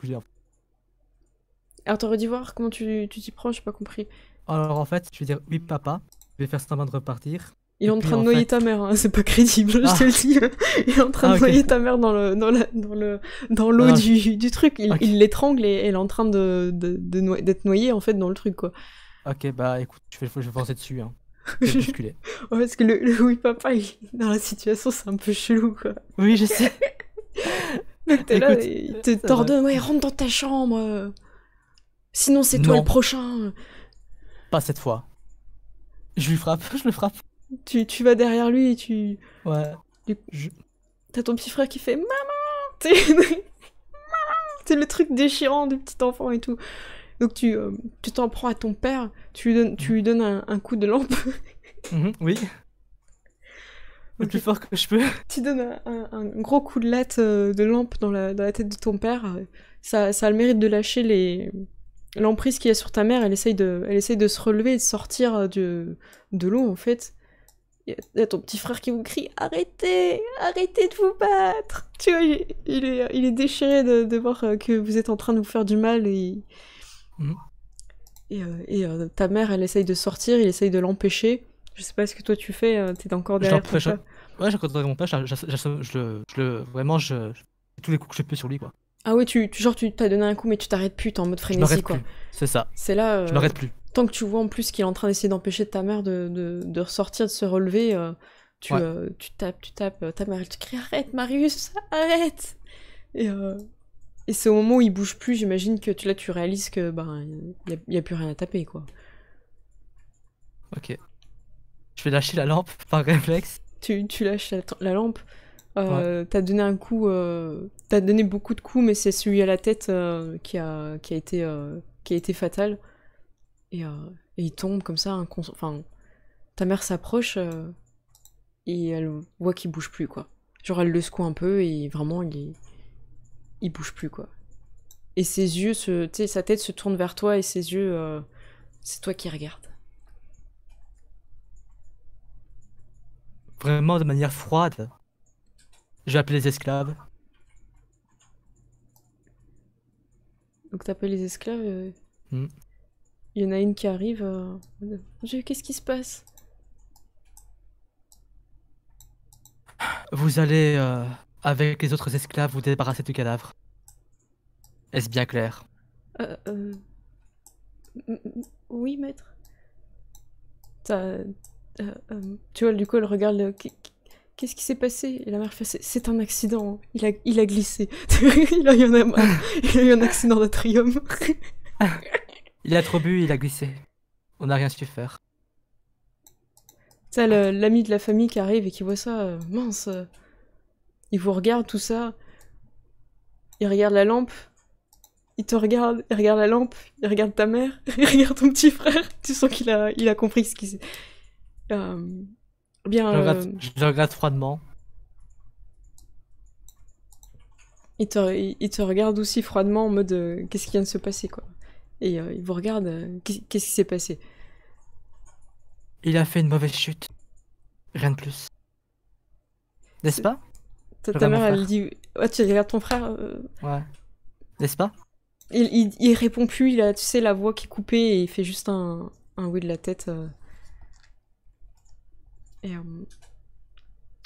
alors, t'aurais dû voir comment tu t'y prends, j'ai pas compris. Alors, en fait, je vais dire oui, papa, je vais faire semblant de repartir. Il est en train de noyer ta mère, hein, c'est pas crédible, je ah. te le dis. Il est en train de ah, noyer ta mère dans le dans le dans l'eau ah. du, du, truc. Il l'étrangle et elle est en train de d'être de, noyée en fait dans le truc quoi. Ok bah écoute, je vais je foncer dessus hein. *laughs* Je vais ouais, parce que le, oui papa dans la situation c'est un peu chelou quoi. Oui je sais. *laughs* Mais t'es là, il te t'ordonne ouais rentre dans ta chambre. Sinon, c'est toi le prochain. Pas cette fois. Je lui frappe, *laughs* je le frappe. Tu, vas derrière lui et tu. Ouais. T'as ton petit frère qui fait *laughs* Maman T'es le truc déchirant du petit enfant et tout. Donc euh, tu t'en prends à ton père, tu lui donnes, tu lui donnes un, coup de lampe. *laughs* Mhm, oui. Le plus fort que je peux. Tu donnes un, gros coup de latte euh, de lampe dans la, tête de ton père. Ça, ça a le mérite de lâcher les, l'emprise qu'il y a sur ta mère, elle essaye de, elle essaye de se relever et de sortir euh, de, de l'eau en fait. Il y, a ton petit frère qui vous crie Arrêtez Arrêtez de vous battre Tu vois, il, est, déchiré de, voir euh, que vous êtes en train de vous faire du mal et. Mm. Et, euh, ta mère, elle essaye de sortir, il essaye de l'empêcher. Je sais pas ce que toi tu fais, t'es encore derrière. Ouais, j'ai mon père, je, je, le. Vraiment, je, tous les coups que je peux sur lui, quoi. Ah ouais, tu, genre tu t'as donné un coup mais tu t'arrêtes plus, t'es en mode frénésie quoi. C'est ça. C'est là. je euh, m'arrête plus. Tant que tu vois en plus qu'il est en train d'essayer d'empêcher ta mère de, de, de, ressortir, de se relever, euh, tu, euh, tu tapes, tu tapes, ta mère elle te crie arrête Marius, arrête. Et, et c'est au moment où il bouge plus, j'imagine que tu, là tu réalises que ben il y, a plus rien à taper quoi. Ok. Je vais lâcher la lampe *laughs* par réflexe. Tu, tu lâches la lampe. Euh, t'as donné un coup, euh, t'as donné beaucoup de coups, mais c'est celui à la tête euh, qui, a, qui, a été, qui a été fatal. Et, il tombe comme ça, enfin, ta mère s'approche et elle voit qu'il bouge plus, quoi. Genre elle le secoue un peu et vraiment il, il bouge plus, quoi. Et ses yeux, se... sa tête se tourne vers toi et ses yeux, c'est toi qui regardes. Vraiment de manière froide je vais appeler les esclaves. Donc t'appelles les esclaves. Il euh, hmm. y en a une qui arrive. je euh, qu'est-ce qui se passe Vous allez, euh, avec les autres esclaves, vous débarrasser du cadavre. Est-ce bien clair euh, Oui, maître. tu vois, du coup, elle regarde. Qu'est-ce qui s'est passé Et la mère fait C'est un accident, hein. il a, il a glissé. *laughs* il a eu un, *laughs* il a un accident d'atrium. *laughs* il a trop bu, il a glissé. On n'a rien su faire. T'as l'ami de la famille qui arrive et qui voit ça, euh, mince. Euh. il vous regarde tout ça. Il regarde la lampe. Il te regarde, il regarde la lampe, il regarde ta mère, il regarde ton petit frère. Tu sens qu'il a, il a compris ce qui s'est. Euh, je, le regarde euh, froidement. Il te, regarde aussi froidement en mode euh, qu'est-ce qui vient de se passer quoi. Et euh, il vous regarde qu'est-ce qui s'est passé. Il a fait une mauvaise chute. Rien de plus. N'est-ce pas Ta, mère elle dit tu regardes ton frère. Ouais. N'est-ce pas il, répond plus, il a tu sais la voix qui est coupée et il fait juste un, un oui de la tête. Euh,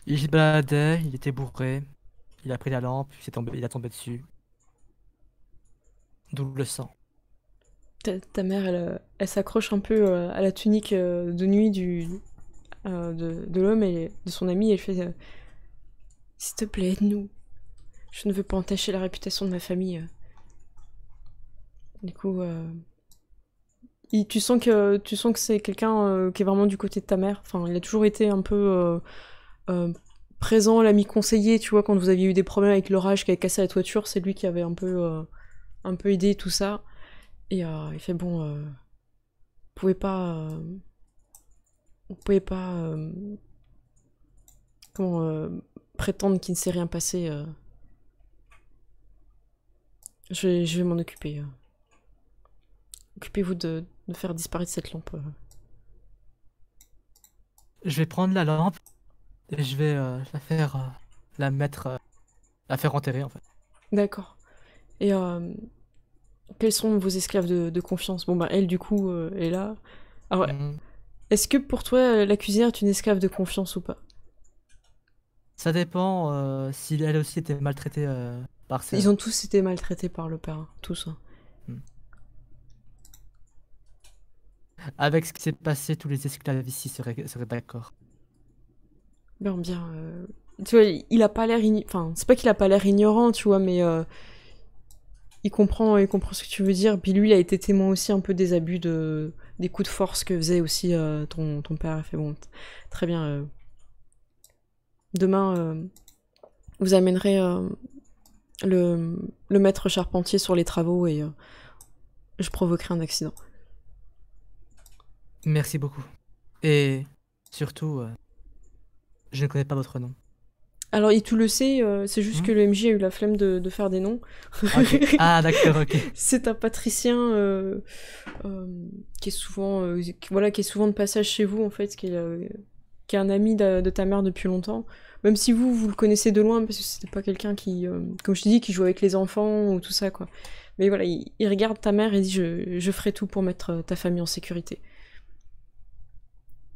il baladait, il était bourré. Il a pris la lampe, il, tombé, a tombé dessus. D'où le sang. Ta, mère, euh, elle, s'accroche un peu euh, à la tunique de nuit de, l'homme et de son ami et elle fait S'il te plaît, aide-nous. Je ne veux pas entacher la réputation de ma famille. Du coup, tu sens que tu sens que c'est quelqu'un euh, qui est vraiment du côté de ta mère. Enfin, il a toujours été un peu euh, euh, présent, l'ami conseiller. Tu vois, quand vous aviez eu des problèmes avec l'orage qui avait cassé la toiture, c'est lui qui avait un peu un peu aidé tout ça. Et il fait bon, vous pouvez pas, vous pouvez pas prétendre qu'il ne s'est rien passé. je vais, m'en occuper. Occupez-vous de, de faire disparaître cette lampe. Euh. Je vais prendre la lampe et je vais euh, la faire, euh, la mettre, la faire enterrer en fait. D'accord. Et quels sont vos esclaves de, confiance Bon bah elle du coup est là. Ah ouais. Mm. est-ce que pour toi la cuisinière est une esclave de confiance ou pas Ça dépend si elle aussi était maltraitée par ses. Ils ont tous été maltraités par le père, hein, tous. Hein. Avec ce qui s'est passé, tous les esclaves ici seraient, d'accord. Bien, bien. Euh, tu vois, il a pas l'air. Enfin, c'est pas qu'il a pas l'air ignorant, tu vois, mais. Euh, il comprend, il comprend ce que tu veux dire. Puis lui, il a été témoin aussi un peu des abus de, des coups de force que faisait aussi euh, ton, père. fait bon, très bien. Demain, vous amènerez le, le maître charpentier sur les travaux et je provoquerai un accident. Merci beaucoup. Et surtout, euh, je ne connais pas votre nom. Alors, il tout le sait, euh, c'est juste mmh. que le MJ a eu la flemme de, faire des noms. *laughs* Ah, d'accord, ok. c'est un patricien euh, qui, est souvent, voilà, qui est souvent de passage chez vous, en fait, qui est, un ami de, ta mère depuis longtemps. Même si vous, vous le connaissez de loin, parce que c'était pas quelqu'un qui, comme je te dis, qui joue avec les enfants ou tout ça, quoi. Mais voilà, il, regarde ta mère et dit je ferai tout pour mettre ta famille en sécurité.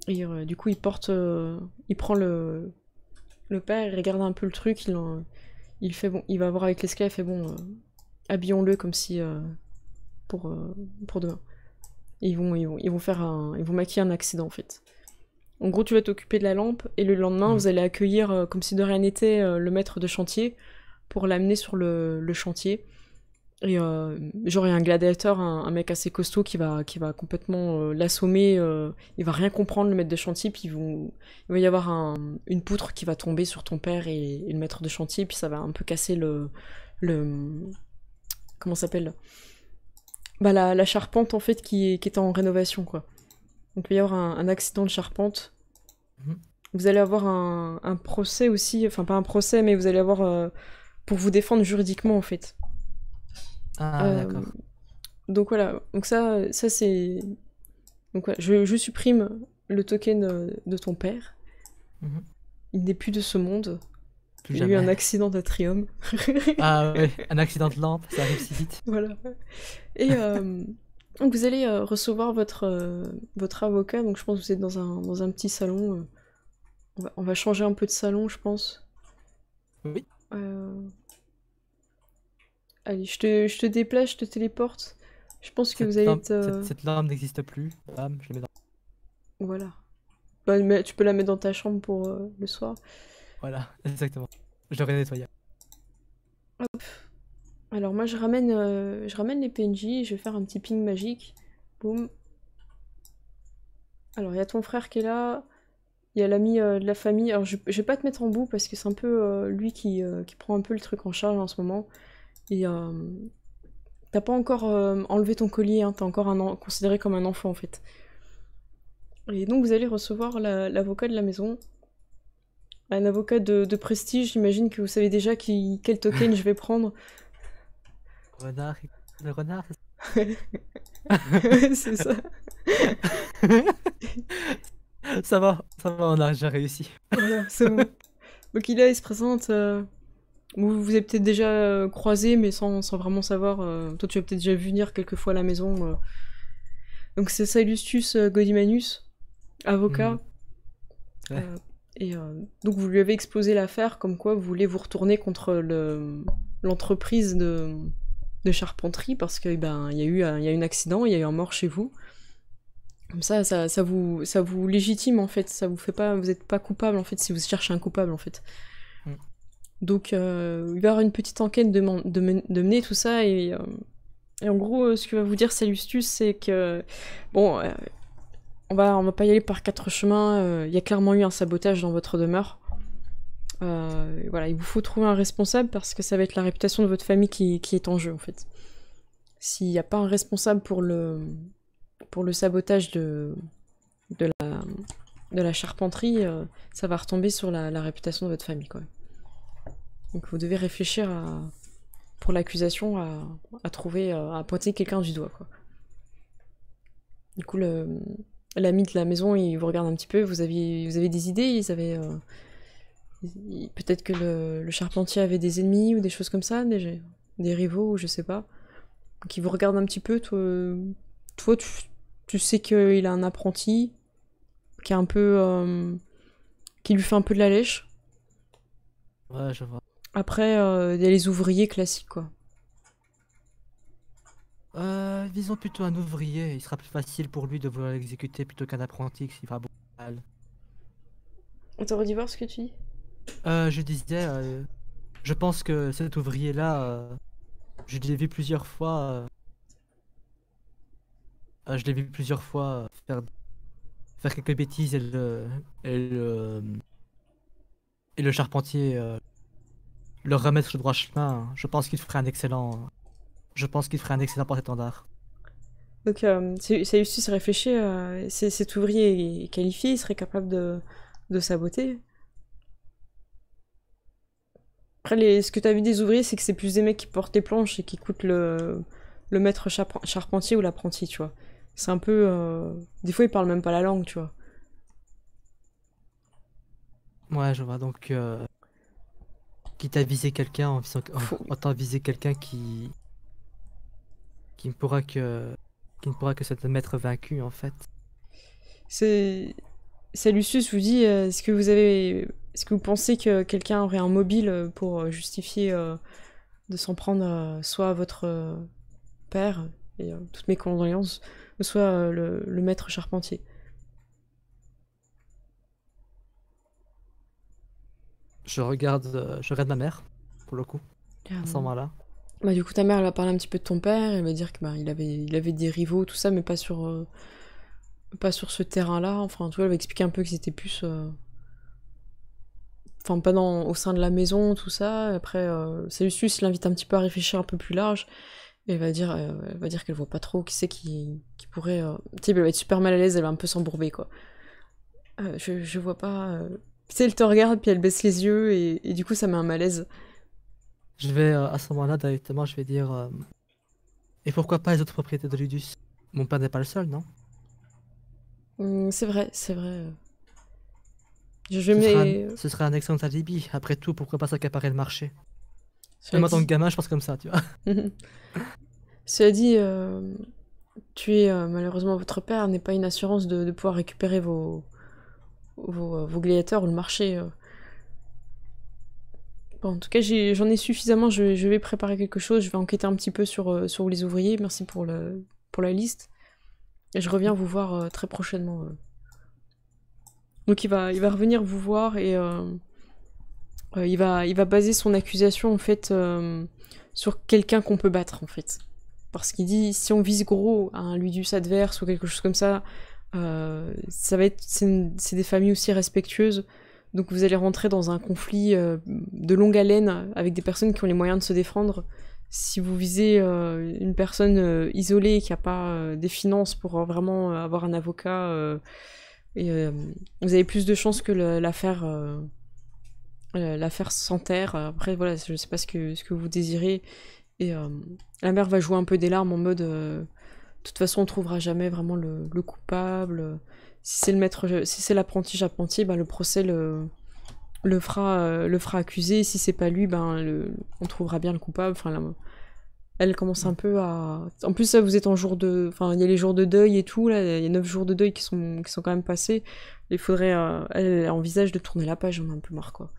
Euh, du coup, il porte. Euh, il prend le, le père, il regarde un peu le truc, il, il fait bon. Il va voir avec l'esclave, il fait bon, euh, habillons-le comme si. pour, pour demain. ils vont, ils vont, faire un, Ils vont maquiller un accident en fait. En gros, tu vas t'occuper de la lampe et le lendemain, mm. vous allez accueillir, comme si de rien n'était, le maître de chantier pour l'amener sur le, le chantier. Et euh, genre, il y a un gladiateur, un, mec assez costaud qui va, qui va complètement euh, l'assommer. Euh, il va rien comprendre, le maître de chantier. Puis il va y avoir une poutre qui va tomber sur ton père et, le maître de chantier. Puis ça va un peu casser le. le comment s'appelle bah, la, charpente en fait qui, est, en rénovation. quoi. Donc il va y avoir un, accident de charpente. Mhm. Vous allez avoir un, procès aussi. Enfin, pas un procès, mais vous allez avoir. pour vous défendre juridiquement en fait. Ah, euh, d'accord. Donc voilà, donc ça, ça c'est. Donc je, supprime le token euh, de ton père. Mhm. Il n'est plus de ce monde. j'ai eu un accident d'atrium. *laughs* ah ouais, un accident de lampe, ça arrive si vite. *laughs* Voilà. Et euh, donc vous allez recevoir votre, votre avocat, donc je pense que vous êtes dans un, dans un petit salon. On va, on, va, changer un peu de salon, je pense. Oui. Allez, je te, déplace, je te téléporte. Je pense que vous allez être. Euh, cette, cette, lame n'existe plus. je la mets dans... Voilà. Bah, mais tu peux la mettre dans ta chambre pour euh, le soir. Voilà, *laughs* exactement. Je devrais nettoyer. Hop. Alors moi je ramène, euh, je ramène les PNJ je vais faire un petit ping magique. Boum. Alors il y a ton frère qui est là. Il y a l'ami de la famille. Alors je, vais pas te mettre en bout parce que c'est un peu lui qui, qui, prend un peu le truc en charge en ce moment. Et euh, t'as pas encore euh, enlevé ton collier, hein, t'es encore un considéré comme un enfant en fait. Et donc vous allez recevoir l'avocat de la maison. Un avocat de, prestige, j'imagine que vous savez déjà qui... quel token je vais prendre. *laughs* Renard, le renard. c'est ça. *laughs* ça va, ça va, on a réussi. Voilà, là, *laughs* il se présente. Euh, vous vous êtes peut-être déjà euh, croisé, mais sans, vraiment savoir. Euh, toi, tu as peut-être déjà vu venir quelques fois à la maison. Euh. Donc, c'est Salustius Godimanus, avocat. Mm. et donc vous lui avez exposé l'affaire comme quoi vous voulez vous retourner contre l'entreprise de, charpenterie parce que eh ben il y a eu un, accident, il y a eu un mort chez vous. Comme ça, ça, vous ça vous légitime en fait, ça vous fait pas vous êtes pas coupable en fait si vous cherchez un coupable en fait. Donc euh, il va y avoir une petite enquête de, de, mener tout ça et, euh, en gros euh, ce que va vous dire Salustus c'est que bon on va va pas y aller par quatre chemins, il y a clairement eu un sabotage dans votre demeure. voilà, il vous faut trouver un responsable parce que ça va être la réputation de votre famille qui, est en jeu en fait. S'il n'y a pas un responsable pour le pour le sabotage de, de, la, charpenterie, ça va retomber sur la, réputation de votre famille quoi. Donc vous devez réfléchir à, pour l'accusation à, trouver, euh, à pointer quelqu'un du doigt. Quoi. Du coup, l'ami de la maison, il vous regarde un petit peu, vous avez, des idées, ils avaient... Euh, peut-être que le, charpentier avait des ennemis ou des choses comme ça, des, des rivaux ou je sais pas. Qui vous regarde un petit peu, toi, tu, sais qu'il a un apprenti qui est un peu... Euh, qui lui fait un peu de la lèche. Ouais, je vois. Après, il y a les ouvriers classiques, quoi. Euh, disons plutôt un ouvrier. Il sera plus facile pour lui de vouloir l'exécuter plutôt qu'un apprenti qui fera beaucoup mal. On t'a redis voir ce que tu dis. Euh, je disais, euh, je pense que cet ouvrier-là, euh, je l'ai vu plusieurs fois. Euh, je l'ai vu plusieurs fois faire, quelques bêtises et le, et le, et le charpentier le remettre sur le droit chemin, hein. je pense qu'il ferait un excellent. Je pense qu'il ferait un excellent porte-étendard. Donc, euh, c'est juste se euh, cet ouvrier est qualifié, il serait capable de, de saboter. Après, ce que tu as vu des ouvriers, c'est que c'est plus des mecs qui portent les planches et qui coûtent le, le maître charpentier ou l'apprenti, tu vois. C'est un peu. Euh, des fois, ils parlent même pas la langue, tu vois. Ouais, je vois. Donc, euh, Quitte à viser quelqu'un en visant. viser quelqu'un qui. qui ne pourra que. qui ne pourra que se mettre vaincu en fait. C'est. Lucius vous dit euh, est-ce que vous avez. ce que vous pensez que quelqu'un aurait un mobile pour justifier euh, de s'en prendre euh, soit à votre père, et toutes mes condoléances, soit le maître charpentier je regarde, euh, je regarde ma mère, pour le coup, à ce moment-là. Bah, du coup, ta mère, elle va parler un petit peu de ton père, elle va dire que bah, il, avait, il avait des rivaux, tout ça, mais pas sur, euh, pas sur ce terrain-là. Enfin, en tout cas, elle va expliquer un peu que c'était plus. Euh, enfin, pas dans, au sein de la maison, tout ça. Après, euh, l'invite un petit peu à réfléchir un peu plus large. Et elle va dire elle va qu'elle voit pas trop qui c'est qui, pourrait. Tu sais, elle va être super mal à l'aise, elle va un peu s'embourber, quoi. je, je vois pas puis elle te regarde, puis elle baisse les yeux, et, du coup, ça met un malaise. Je vais, euh, à ce moment-là, directement, je vais dire... Euh, et pourquoi pas les autres propriétés de Ludus Mon père n'est pas le seul, non mmh, C'est vrai, c'est vrai. Euh. Je vais mets... ce serait un excellent alibi. Après tout, pourquoi pas s'accaparer le marché Même en tant que gamin, je pense comme ça, tu vois. *laughs* Cela dit, euh, es... malheureusement votre père n'est pas une assurance de pouvoir récupérer vos, euh, vos, gladiateurs ou le marché. Euh. Bon, en tout cas, j'en ai, suffisamment. Je, vais préparer quelque chose. Je vais enquêter un petit peu sur, euh, sur les ouvriers. Merci pour, le, pour la liste. Et je reviens vous voir très prochainement. Donc il va, il va revenir vous voir et il, va, il va baser son accusation en fait sur quelqu'un qu'on peut battre en fait. Parce qu'il dit si on vise gros à un Ludus adverse ou quelque chose comme ça, euh, ça va être, c'est des familles aussi respectueuses. Donc vous allez rentrer dans un conflit euh, de longue haleine avec des personnes qui ont les moyens de se défendre. Si vous visez euh, une personne isolée qui n'a pas des finances pour vraiment avoir un avocat, vous avez plus de chances que l'affaire l'affaire s'enterre. Après voilà, je ne sais pas ce que, ce que vous désirez. Et la mère va jouer un peu des larmes en mode de toute façon, on trouvera jamais vraiment le, coupable. Si c'est le maître, si c'est l'apprenti japprenti ben, le procès le, le fera euh, le fera accuser. Si c'est pas lui, ben on trouvera bien le coupable. Enfin, elle commence un peu à. En plus, ça vous êtes en jour de. Enfin, il y a les jours de deuil et tout, là, il y a 9 jours de deuil qui sont, qui sont quand même passés. Il faudrait. Euh, elle envisage de tourner la page, on a un peu marre, quoi.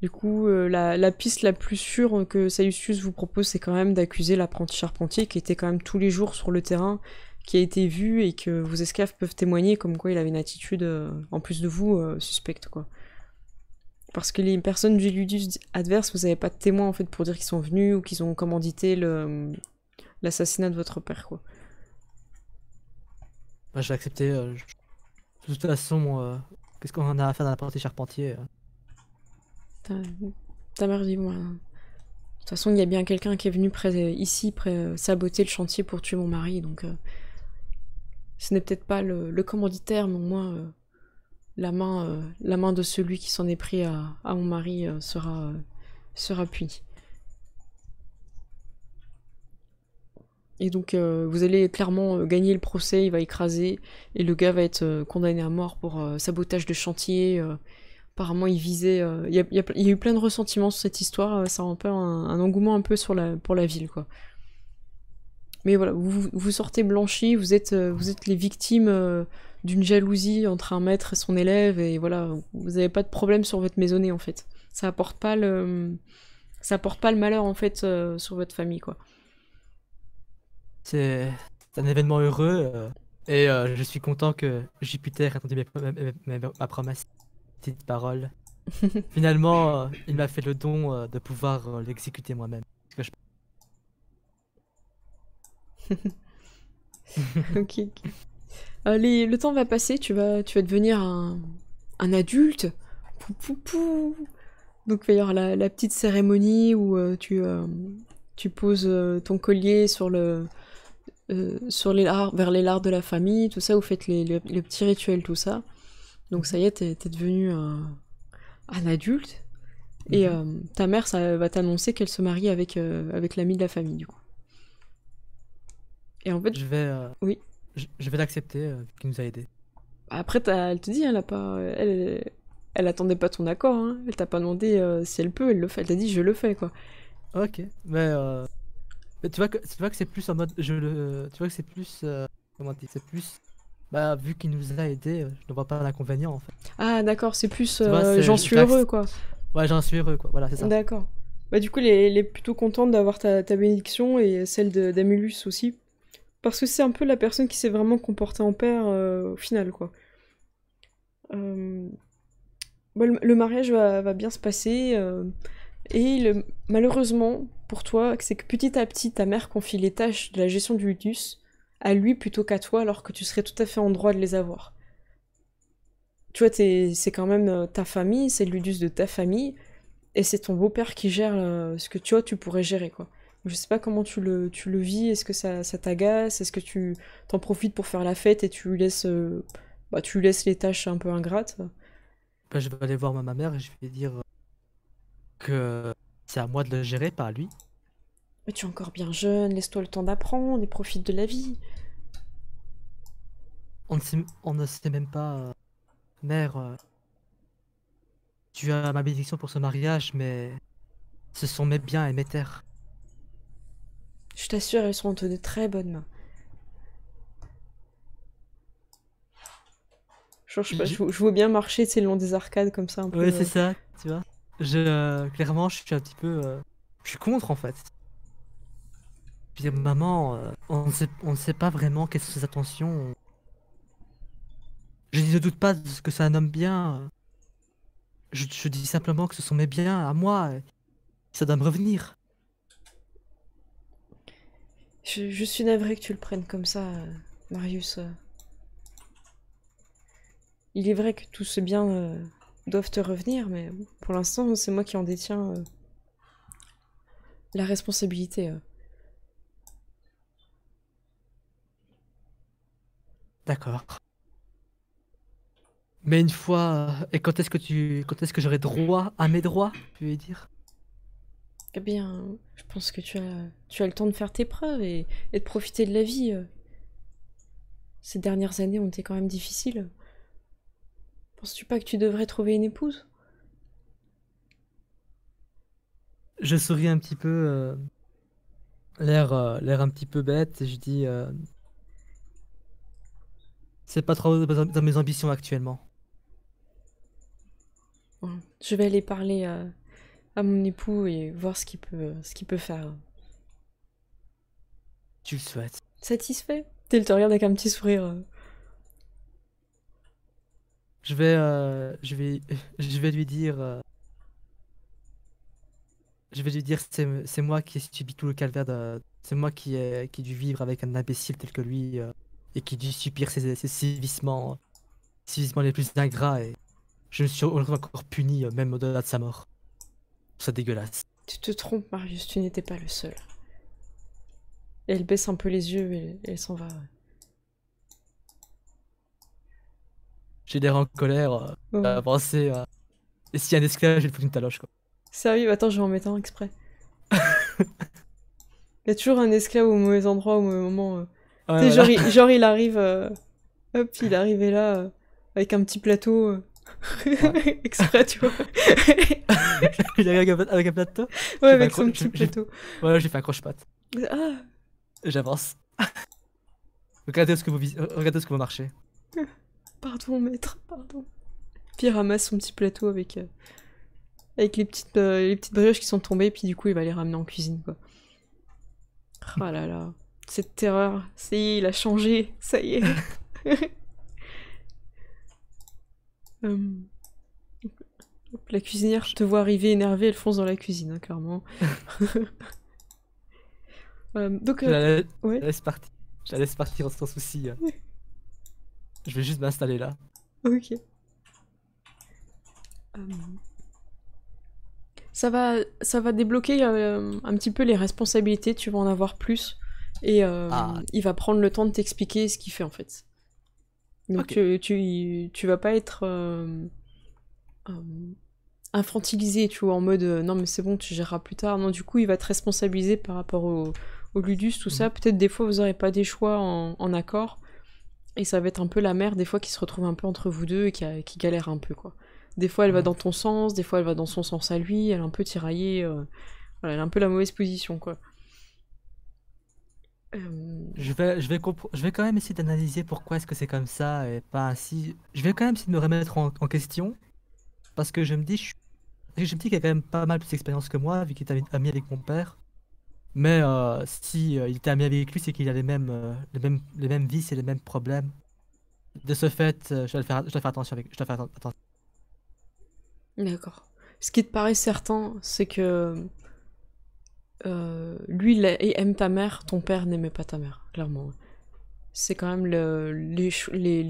Du coup, euh, la, piste la plus sûre que Sallustius vous propose, c'est quand même d'accuser l'apprenti charpentier qui était quand même tous les jours sur le terrain, qui a été vu et que vos esclaves peuvent témoigner comme quoi il avait une attitude, euh, en plus de vous, euh, suspecte quoi. Parce que les personnes du ludus adverse, vous n'avez pas de témoins en fait pour dire qu'ils sont venus ou qu'ils ont commandité le, l'assassinat de votre père quoi. Bah, je vais accepter. De toute façon, qu'est-ce qu'on a à faire dans l'apprenti charpentier ta mère dit moi. De toute façon, il y a bien quelqu'un qui est venu ici près, euh, saboter le chantier pour tuer mon mari, donc euh, ce n'est peut-être pas le, commanditaire, mais au moins euh, la, main, la main de celui qui s'en est pris à, mon mari sera, sera Et donc vous allez clairement gagner le procès, il va écraser, et le gars va être condamné à mort pour sabotage de chantier apparemment il visait. Euh, il, y a, eu plein de ressentiments sur cette histoire, euh, ça rend un un, un, engouement un peu sur pour la ville, quoi. Mais voilà, vous, sortez blanchi, euh, vous êtes, les victimes d'une jalousie entre un maître et son élève, et voilà, vous n'avez pas de problème sur votre maisonnée en fait. Ça apporte pas le, malheur en fait sur votre famille, quoi. C'est un événement heureux, et je suis content que Jupiter ait ma promesse. Petite parole. *laughs* Finalement, euh, il m'a fait le don euh, de pouvoir euh, l'exécuter moi-même. *laughs* ok. Allez, le temps va passer, tu vas, tu vas devenir un, un adulte. Pou, pou, pou. Donc il va y avoir la, petite cérémonie où tu, tu poses ton collier sur le, sur les lards, vers les lards de la famille, tout ça, vous faites les, les petits rituels, tout ça. Donc ça y est, t'es devenu un, adulte. Mhm. Et euh, ta mère, ça va t'annoncer qu'elle se marie avec, euh, avec l'ami de la famille, du coup. Et en fait. Je vais. Euh, oui. Je, vais l'accepter, qu'il nous a aidés. Après, elle te dit, elle a pas. Elle, attendait pas ton accord, hein. Elle t'a pas demandé si elle peut, elle le fait. Elle t'a dit, je le fais, quoi. Ok, mais. mais tu vois que, que c'est plus en mode. Je le, tu vois que c'est plus. comment dire C'est plus bah, vu qu'il nous a aidés, euh, je ne vois pas l'inconvénient en fait. Ah, d'accord, c'est plus euh, j'en suis heureux quoi. Ouais, j'en suis heureux quoi, voilà, c'est ça. D'accord. Bah, du coup, elle est, plutôt contente d'avoir ta, bénédiction et celle d'Amulus aussi. Parce que c'est un peu la personne qui s'est vraiment comportée en père euh, au final quoi. Bah, le, mariage va, bien se passer. Et le, malheureusement pour toi, c'est que petit à petit, ta mère confie les tâches de la gestion du Lutus à lui plutôt qu'à toi alors que tu serais tout à fait en droit de les avoir. Tu vois, c'est quand même euh, ta famille, c'est l'udus de ta famille, et c'est ton beau-père qui gère euh, ce que tu vois, tu pourrais gérer, quoi. Je sais pas comment tu le, tu le vis, est-ce que ça, t'agace, est-ce que tu t'en profites pour faire la fête et tu lui laisses, euh, bah, tu lui laisses les tâches un peu ingrates bah, Je vais aller voir ma mère et je vais dire que c'est à moi de le gérer, pas à lui. Mais tu es encore bien jeune, laisse-toi le temps d'apprendre et profite de la vie. On ne sait, même pas. Euh, mère, euh, tu as ma bénédiction pour ce mariage, mais ce sont mes biens et mes terres. Je t'assure, elles seront de très bonnes mains. je, veux vois bien marcher le long des arcades comme ça. Un peu, ouais, c'est euh. ça, tu vois. Je, clairement, je suis un petit peu. Je suis contre en fait. Puis maman, euh, on ne sait, pas vraiment quelles sont ses attentions. Je ne doute pas ce que c'est un homme bien. Je, dis simplement que ce sont mes biens à moi. Ça doit me revenir. Je, suis navré que tu le prennes comme ça, Marius. Il est vrai que tous ces biens euh, doivent te revenir, mais pour l'instant, c'est moi qui en détiens euh, la responsabilité. D'accord. Mais une fois, euh, et quand est-ce que tu, quand est-ce que j'aurai droit à mes droits, tu veux dire Eh bien, je pense que tu as, tu as le temps de faire tes preuves et, de profiter de la vie. Euh. Ces dernières années ont été quand même difficiles. Penses-tu pas que tu devrais trouver une épouse Je souris un petit peu, euh, l'air, un petit peu bête, et je dis, c'est pas trop dans mes ambitions actuellement. Je vais aller parler à, mon époux et voir ce qu'il peut, peut faire. Tu le souhaites. Satisfait Il te regarde avec un petit sourire. Je vais, euh, je vais, *laughs* je vais lui dire. Euh, je vais lui dire, c'est moi qui subis tout le calvaire. C'est moi qui ai, qui dû vivre avec un imbécile tel que lui. Euh et qui dut subir ses ses sévissements, les plus ingrats et je me suis encore puni euh, même au-delà de sa mort. C'est dégueulasse. Tu te trompes, Marius, tu n'étais pas le seul. elle baisse un peu les yeux et elle s'en va. J'ai J'ai l'air en colère, euh, euh, et s'il y a un esclave, j'ai le foutu une taloche. Quoi. Sérieux, attends, je vais en mettre un exprès. *laughs* Il y a toujours un esclave au mauvais endroit, au mauvais moment. Euh. Ah, genre, il arrive, euh, hop, il est arrivé là euh, avec un petit plateau. Euh, *laughs* exprès, tu vois. *laughs* il arrive avec, un, plateau Ouais, avec son petit plateau. Voilà, j'ai fait un croche-patte. Ah. J'avance. *laughs* regardez, ce que vous, ce que marchez. Pardon, maître, pardon. Puis il ramasse son petit plateau avec, avec les, petites, les brioches qui sont tombées, et puis du coup, il va les ramener en cuisine, quoi. oh là là cette terreur. est, il a changé, ça y est. *laughs* *laughs* Hum. la cuisinière je te vois arriver énervée, elle fonce dans la cuisine, hein, clairement. *laughs* Hum, donc, je, la euh, laisse, partir. Je la laisse partir sans souci. Hein. je vais juste m'installer là. Ok. Hum. ça va, ça va débloquer euh, un petit peu les responsabilités, tu vas en avoir plus. Et euh, ah. il va prendre le temps de t'expliquer ce qu'il fait en fait. Donc euh, tu, tu, vas pas être euh, infantilisé, tu vois, en mode non mais c'est bon, tu géreras plus tard. Non, du coup, il va te responsabiliser par rapport au, Ludus, tout ça. Mhm. Peut-être des fois vous aurez pas des choix en, accord. Et ça va être un peu la mère des fois qui se retrouve un peu entre vous deux et qui, galère un peu quoi. Des fois elle va mhm. dans ton sens, des fois elle va dans son sens à lui, elle est un peu tiraillée, elle a un peu la mauvaise position quoi. Je vais, je, vais je vais quand même essayer d'analyser pourquoi est-ce que c'est comme ça et pas ainsi. Je vais quand même essayer de me remettre en, question parce que je me dis, je, me dis qu'il a quand même pas mal plus d'expérience que moi vu qu'il est ami avec mon père. Mais euh, si euh, il était ami avec lui, c'est qu'il a les mêmes, euh, les mêmes, les mêmes vices et les mêmes problèmes. De ce fait, je dois faire, attention avec, je dois faire attention. D'accord. Ce qui te paraît certain, c'est que euh, lui il aime ta mère, ton père n'aimait pas ta mère, clairement. C'est quand même les,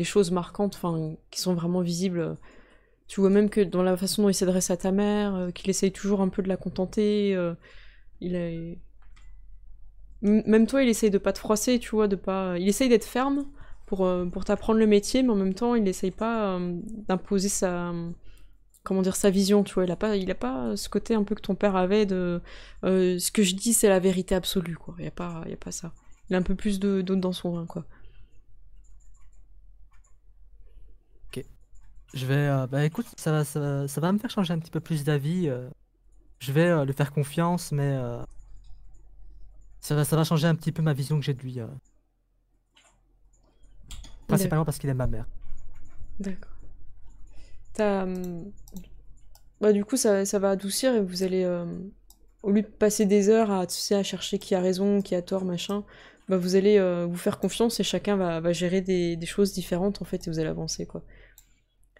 choses marquantes enfin, qui sont vraiment visibles. Tu vois même que dans la façon dont il s'adresse à ta mère, euh, qu'il essaye toujours un peu de la contenter, euh, il est Même toi, il essaye de pas te froisser, tu vois, de pas... Il essaye d'être ferme pour, pour t'apprendre le métier, mais en même temps, il n'essaye pas d'imposer sa comment dire sa vision tu vois il a pas il a pas ce côté un peu que ton père avait de euh, ce que je dis c'est la vérité absolue quoi il y a pas a pas ça il a un peu plus de d'eau dans son vin quoi ok je vais euh, bah écoute ça va, ça me faire changer un petit peu plus d'avis euh. je vais lui faire confiance mais ça va ça va changer un petit peu ma vision que j'ai de lui principalement parce qu'il est ma mère d'accord Hum, bah, du coup, ça, va adoucir et vous allez, hum, au lieu de passer des heures à, à chercher qui a raison, qui a tort, machin, bah, vous allez euh, vous faire confiance et chacun va, gérer des, choses différentes en fait et vous allez avancer quoi.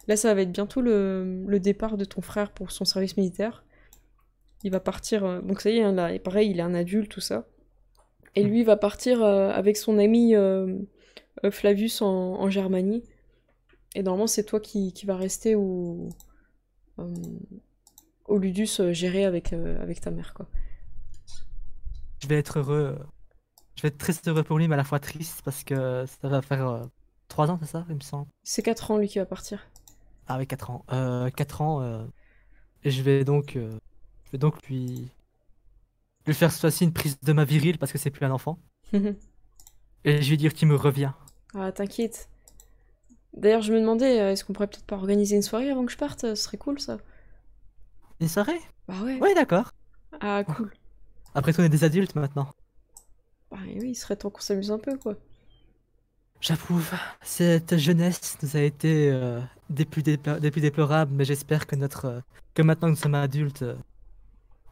Là, ça va être bientôt le, départ de ton frère pour son service militaire. Il va partir, euh, donc ça y est, hein, là, pareil, il est un adulte, tout ça. Et mmh. lui, va partir euh, avec son ami Flavius en, en Germanie. Et normalement, c'est toi qui, qui va rester au, euh, au Ludus euh, géré avec, euh, avec ta mère. Quoi. Je vais être heureux. Je vais être très heureux pour lui, mais à la fois triste parce que ça va faire 3 ans, c'est ça, il me semble C'est 4 ans, lui, qui va partir. Ah oui, 4 ans. 4 ans. Et je vais donc, je vais donc lui, lui faire cette fois une prise de ma virile parce que c'est plus un enfant. *laughs* et je vais dire qu'il me revient. Ah, t'inquiète. D'ailleurs, je me demandais, euh, est-ce qu'on pourrait peut-être pas organiser une soirée avant que je parte euh, Ce serait cool ça. Une soirée Bah ouais. Ouais, d'accord. Ah, cool. Après on est des adultes maintenant. Bah oui, il serait temps qu'on s'amuse un peu quoi. J'approuve. Cette jeunesse nous a été euh, des, plus déplorables, mais j'espère que notre que maintenant que nous sommes adultes,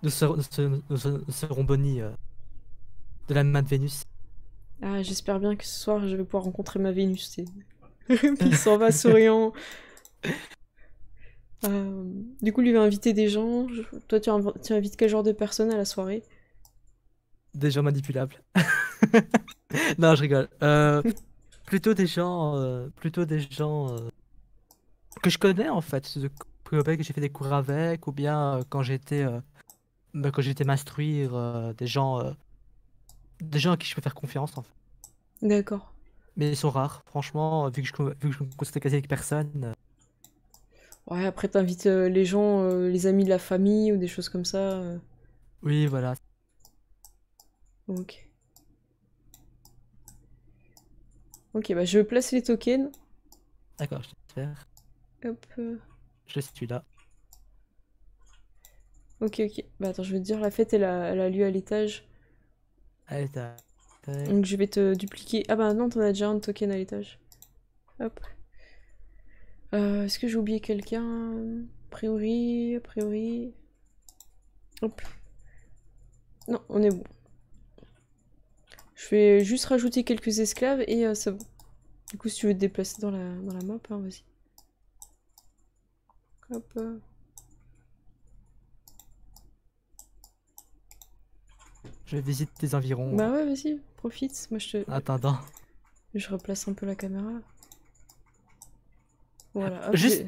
nous, serons, nous, de la main de Vénus. Ah, j'espère bien que ce soir je vais pouvoir rencontrer ma Vénus. *laughs* il s'en va souriant. *laughs* Euh, du coup, lui va inviter des gens. Toi, tu, invites quel genre de personnes à la soirée Des gens manipulables. *laughs* non, je rigole. Euh, plutôt des gens, euh, plutôt des gens que je connais en fait, de que j'ai fait des cours avec, ou bien quand j'étais, bah, quand j'étais m'instruire, des gens, des gens à qui je peux faire confiance en fait. D'accord mais ils sont rares. Franchement, euh, vu que je, vu que je me quasi avec personne. Euh. Ouais, après, t'invites invites euh, les gens, les amis de la famille ou des choses comme ça. Oui, voilà. Ok. Ok, bah je placer les tokens. D'accord, je vais faire. Hop. Je suis là. Ok, ok. Bah attends, je veux dire, la fête, elle a, lieu à l'étage. À l'étage. Donc je vais te dupliquer. Ah bah non, t'en as déjà un token à l'étage. Hop. Euh, est-ce que j'ai oublié quelqu'un A priori, a priori. Hop. Non, on est bon. Je vais juste rajouter quelques esclaves et ça euh, c'est Du coup, si tu veux te déplacer dans la, dans la map, hein, vas-y. Hop. Je visite tes environs. Bah ouais, vas-y, profite. Moi, je te. Attendant. Je replace un peu la caméra. Voilà. juste,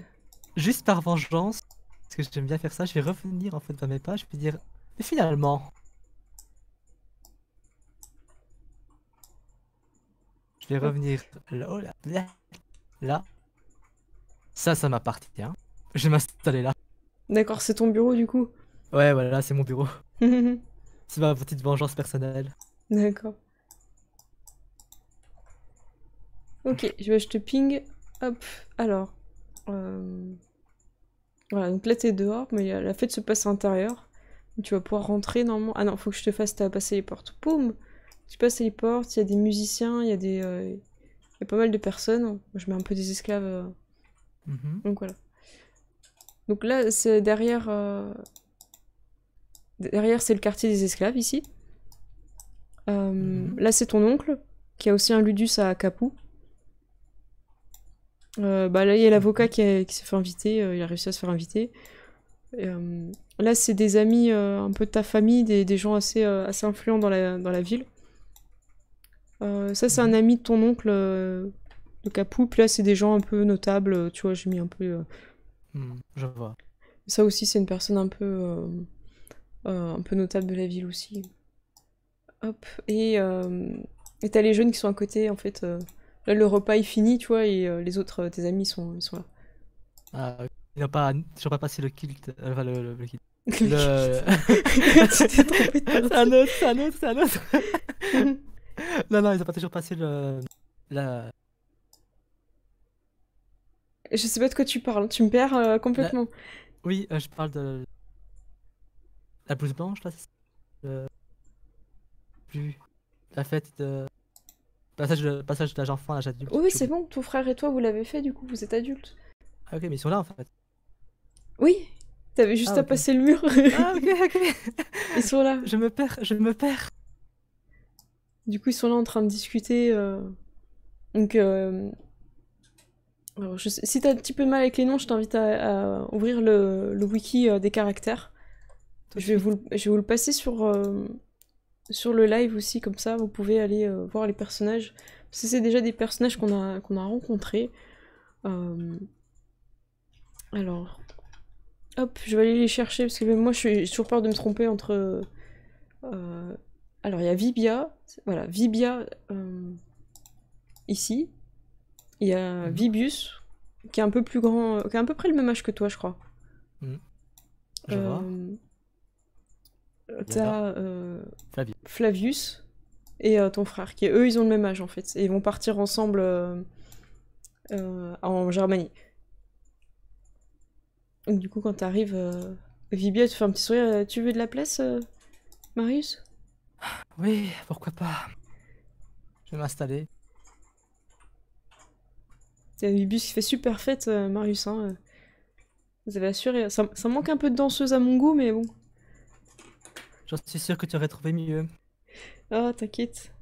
juste par vengeance, parce que j'aime bien faire ça, je vais revenir en fait dans mes pages, Je vais dire. Mais finalement. Je vais revenir oh là, là, là. Ça, ça m'appartient. Je vais m'installer là. D'accord, c'est ton bureau du coup. Ouais, voilà, c'est mon bureau. *laughs* C'est ma petite vengeance personnelle. D'accord. Ok, je, vais, te ping. Hop, alors. Euh, voilà, donc là t'es dehors, mais la fête se passe à l'intérieur. Tu vas pouvoir rentrer normalement. Ah non, faut que je te fasse passer les portes. Poum Tu passes les portes, il y a des musiciens, il y a des. Euh, il y a pas mal de personnes. je mets un peu des esclaves. Euh. Mhm. Donc voilà. Donc là, c'est derrière, Derrière, c'est le quartier des esclaves, ici. Euh, mhm. Là, c'est ton oncle, qui a aussi un ludus à Capou. Euh, bah, là, il y a l'avocat qui, qui s'est fait inviter, euh, il a réussi à se faire inviter. là, c'est des amis un peu de ta famille, des, gens assez, assez influents dans la, dans la ville. ça, c'est un mhm. ami de ton oncle de Capou. Puis là, c'est des gens un peu notables, tu vois, j'ai mis un peu. Hmm, je vois. Ça aussi, c'est une personne un peu. Euh, un peu notable de la ville aussi. Hop, et euh, t'as les jeunes qui sont à côté, en fait. Euh, là, le repas est fini, tu vois, et euh, les autres, tes amis, sont, sont là. Ah, ils n'ont pas, pas passé le kilt. Enfin, le, le, le kilt. *laughs* Le... *laughs* c'est un autre, c'est un autre, *laughs* non, non, ils n'ont pas toujours passé le. La... Je sais pas de quoi tu parles, tu me perds complètement. Bah, oui, je parle de la blouse blanche, là, c'est euh, plus la fête de passage de passage d'âge enfant à l'âge adulte. Oui, c'est bon. Ton frère et toi, vous l'avez fait. Du coup, vous êtes adultes. Ah ok, mais ils sont là en fait. Oui. T'avais juste ah, à passer le mur. ah ok, *laughs* ok. Ils sont là. Je me perds, je me perds. Du coup, ils sont là en train de discuter. Euh. Donc, euh... si t'as un petit peu de mal avec les noms, je t'invite à, ouvrir le wiki euh, des caractères. Je vais, vous le, passer sur, euh, sur le live aussi, comme ça vous pouvez aller euh, voir les personnages. Parce que c'est déjà des personnages qu'on a, qu'on a rencontrés. Euh, alors, hop, je vais aller les chercher parce que moi je suis toujours peur de me tromper entre. Alors il y a Vibia, voilà, Vibia ici. Il y a mhm. Vibius qui est un peu plus grand, qui a à peu près le même âge que toi, je crois. Mhm t'as euh, Flavius. et euh, ton frère, qui eux, ils ont le même âge en fait. Et ils vont partir ensemble euh, en Germanie. Donc du coup, quand t'arrives, Vibia, tu fais un petit sourire. Tu veux de la place, Marius Oui, pourquoi pas. Je vais m'installer. t'as un bus qui fait super fête, Marius. Hein. Vous avez assuré. Ça, ça manque un peu de danseuse à mon goût, mais bon. J'en suis sûr que tu aurais trouvé mieux. Ah, t'inquiète.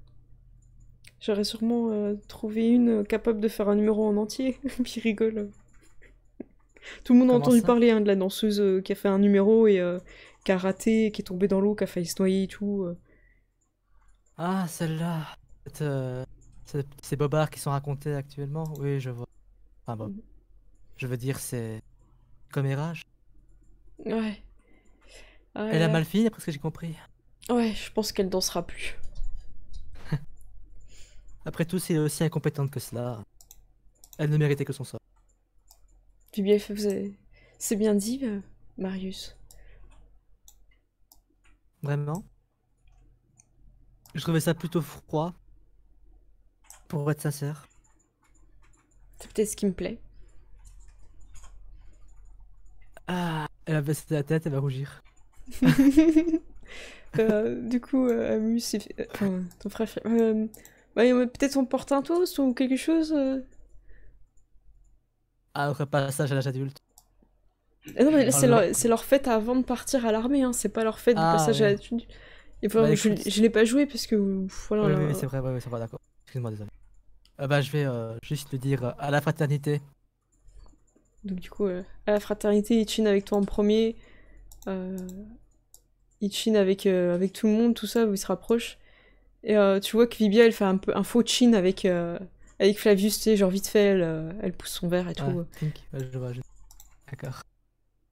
J'aurais sûrement euh, trouvé une euh, capable de faire un numéro en entier. *laughs* Puis rigole. Tout le monde a entendu parler hein, de la danseuse euh, qui a fait un numéro et qui a raté, qui est tombée dans l'eau, qui a failli se noyer et tout. Ah, celle-là. C'est bobards qui sont racontés actuellement. Oui, je vois. Enfin bon. Mm. Je veux dire, c'est. Comérage. Ouais. Ah elle a mal fini, après ce que j'ai compris. Ouais, je pense qu'elle dansera plus. *laughs* Après tout, c'est aussi incompétente que cela. Elle ne méritait que son sort. C'est bien, c'est bien dit, euh, Marius. Vraiment Je trouvais ça plutôt froid, pour être sincère. C'est peut-être ce qui me plaît. Ah, elle a baissé la tête, elle va rougir. *laughs* Euh, du coup, euh, Amus, euh, ton frère euh, bah, peut-être on porte un toast ou quelque chose. Ah, au passage à l'âge adulte. Ah non, mais c'est, leur, fête avant de partir à l'armée, hein, c'est pas leur fête Ah, passage à l'âge adulte Et bah, je, l'ai pas joué parce que voilà. Oui, c'est vrai, c'est vrai, d'accord. Excuse-moi, désolé. Euh, bah, je vais juste le dire à la fraternité. Donc du coup, à la fraternité, Ichin avec toi en premier. Euh, il avec, euh, avec tout le monde, tout ça, où il se rapproche. Et euh, tu vois que Vibia, elle fait un, peu, un faux chine avec, euh, avec Flavius, tu genre vite fait, elle, elle pousse son verre et tout. Bah, je D'accord.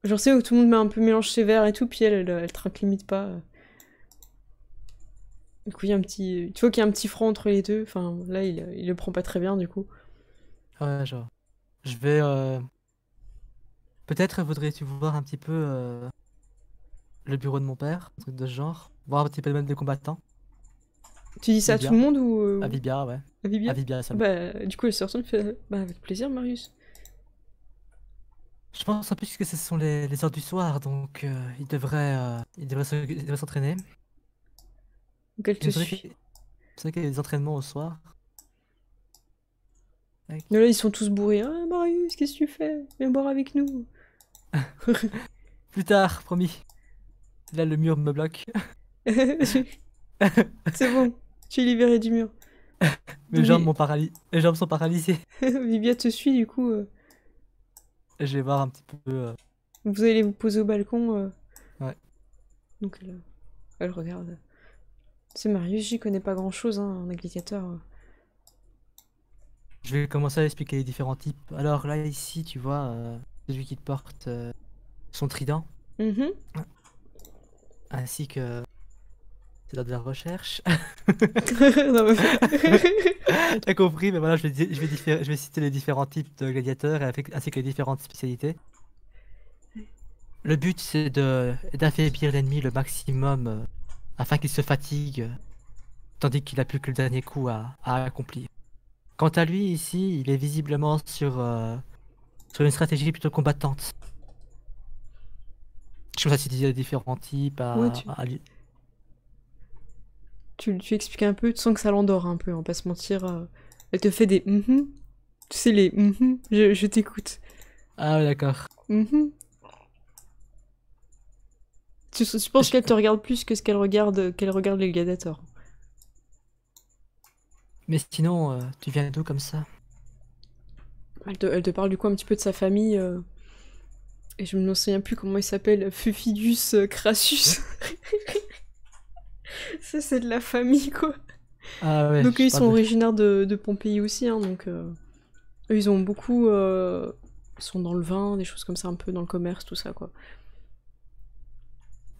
Genre, c'est où tout le monde met un peu mélange ses verres et tout, puis elle, elle, trinque limite pas. Du coup, il y a un petit. Tu vois qu'il y a un petit front entre les deux. Enfin, là, il, il le prend pas très bien, du coup. Ah ouais, genre. Je vais. Peut-être voudrais-tu voir un petit peu le bureau de mon père, un truc de ce genre. Voir un petit peu même des combattants. Tu dis ça à, tout le monde ou euh, À Vibia, ouais. À Vibia. À ça bah, du coup, elle se fait bah, avec plaisir, Marius. Je pense en plus que ce sont les, heures du soir, donc euh, il devrait, euh, s'entraîner. Donc elle te C'est vrai qu'il y a des entraînements au soir. Mais là, ils sont tous bourrés. Ah, Marius, qu'est-ce que tu fais Viens boire avec nous. *laughs* Plus tard, promis là, le mur me bloque. *laughs* *laughs* c'est bon, tu suis libéré du mur. *laughs* Mes, jambes jambes Mes jambes sont paralysées. Vivia te suit du coup. Euh. Je vais voir un petit peu. Euh. Vous allez vous poser au balcon. Euh. Ouais. Donc elle, elle regarde. C'est Marius, j'y connais pas grand chose hein, en Je vais commencer à expliquer les différents types. Alors là, ici, tu vois, celui qui porte son trident. Mm ainsi que c'est de la recherche. *laughs* T'as compris, mais voilà, je vais, je, vais citer les différents types de gladiateurs ainsi que les différentes spécialités. Le but, c'est d'affaiblir l'ennemi le maximum euh, afin qu'il se fatigue, tandis qu'il n'a plus que le dernier coup à, accomplir. Quant à lui, ici, il est visiblement sur, euh, sur une stratégie plutôt combattante. Je sais pas si différents types à, tu... Tu, expliques un peu, tu sens que ça l'endort un peu, on va pas se mentir. Euh, elle te fait des mm-hmm. Tu sais, les mm-hmm, je, t'écoute. Ah, d'accord. Mm-hmm. tu, penses qu'elle te regarde plus que ce qu'elle regarde, qu'elle regarde les gladiateurs. Mais sinon, euh, tu viens d'où comme ça elle te, parle du coup un petit peu de sa famille. Euh, et je me souviens plus comment il s'appelle, Fufidus euh, Crassus. *laughs* ça, c'est de la famille, quoi. Ah ouais, donc, ils sont originaires de, de, Pompéi aussi, hein, donc euh, ils ont beaucoup. Euh, ils sont dans le vin, des choses comme ça, un peu dans le commerce, tout ça, quoi.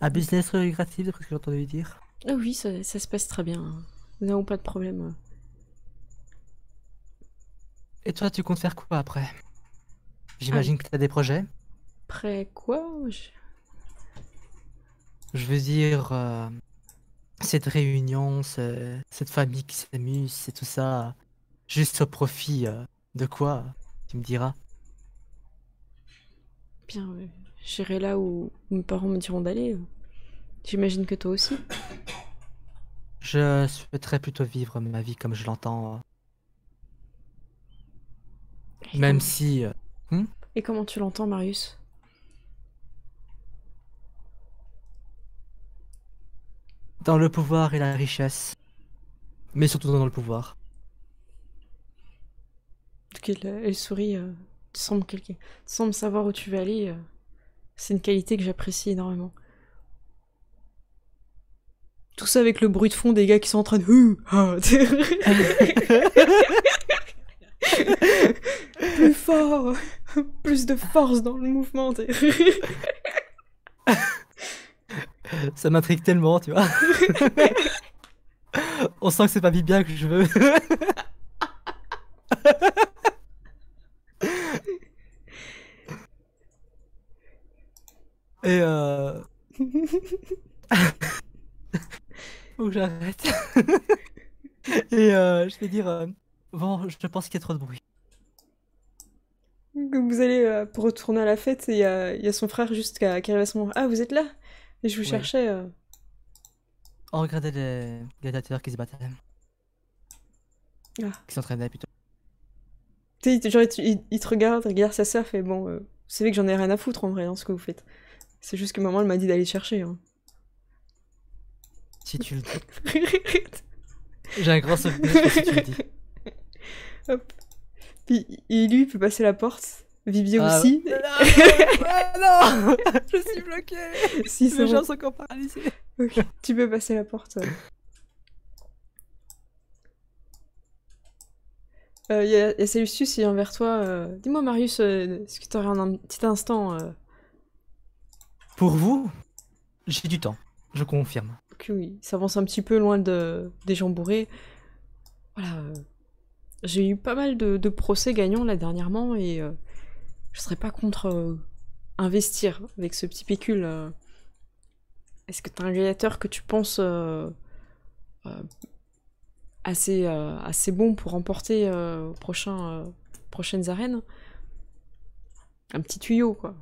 Un business lucratif, c'est ce que j'entendais dire. Ah oui, ça, se passe très bien. Nous hein. n'avons pas de problème. Et toi, tu comptes faire quoi après J'imagine ah. que tu as des projets après quoi je... veux dire, euh, cette réunion, cette famille qui s'amuse, c'est tout ça, juste au profit euh, de quoi Tu me diras. Bien, j'irai là où mes parents me diront d'aller. J'imagine que toi aussi. Je souhaiterais plutôt vivre ma vie comme je l'entends. Euh. Même si. Hmm? Et comment tu l'entends, Marius dans le pouvoir et la richesse, mais surtout dans le pouvoir. Elle, sourit, Sans euh, tu, savoir où tu veux aller, euh, c'est une qualité que j'apprécie énormément. Tout ça avec le bruit de fond des gars qui sont en train de... Hum, ah, *laughs* plus fort, *laughs* plus de force dans le mouvement. *laughs* *laughs* ça m'intrigue tellement, tu vois. *laughs* On sent que c'est pas bien que je veux. *laughs* Et euh... j'arrête. Et euh, je vais dire, euh, bon, je pense qu'il y a trop de bruit. Vous allez, euh, pour retourner à la fête, et euh, il y, a, son frère juste qui arrive à ce moment. Ah, vous êtes là et je vous cherchais. Euh... Oh, regardez les gladiateurs qui se battent. Ah. Qui s'entraînaient plutôt. Tu sais, genre, il, te regarde, regarde sa sœur, fait bon, euh, vous savez que j'en ai rien à foutre en vrai, ce que vous faites. C'est juste que maman, elle m'a dit d'aller chercher. Hein. Si tu le dis. *laughs* J'ai un grand souvenir que tu dis. Hop. Puis, et lui, il peut passer la porte. Vivier ah aussi. Ah non, ah non, *laughs* Je suis bloquée si, Les gens sont encore paralysés. Tu peux passer la porte. Il euh, y a, a vers toi. Euh. Dis-moi, Marius, euh, est-ce que tu aurais un, petit instant Pour vous, j'ai du temps, je confirme. Ok, oui, ça avance un petit peu loin de, des gens bourrés. Voilà. J'ai eu pas mal de, procès gagnants là dernièrement et je serais pas contre euh, investir avec ce petit pécule. Euh. Est-ce que t'as un gladiateur que tu penses euh, assez, assez bon pour remporter aux prochaines arènes Un petit tuyau, quoi.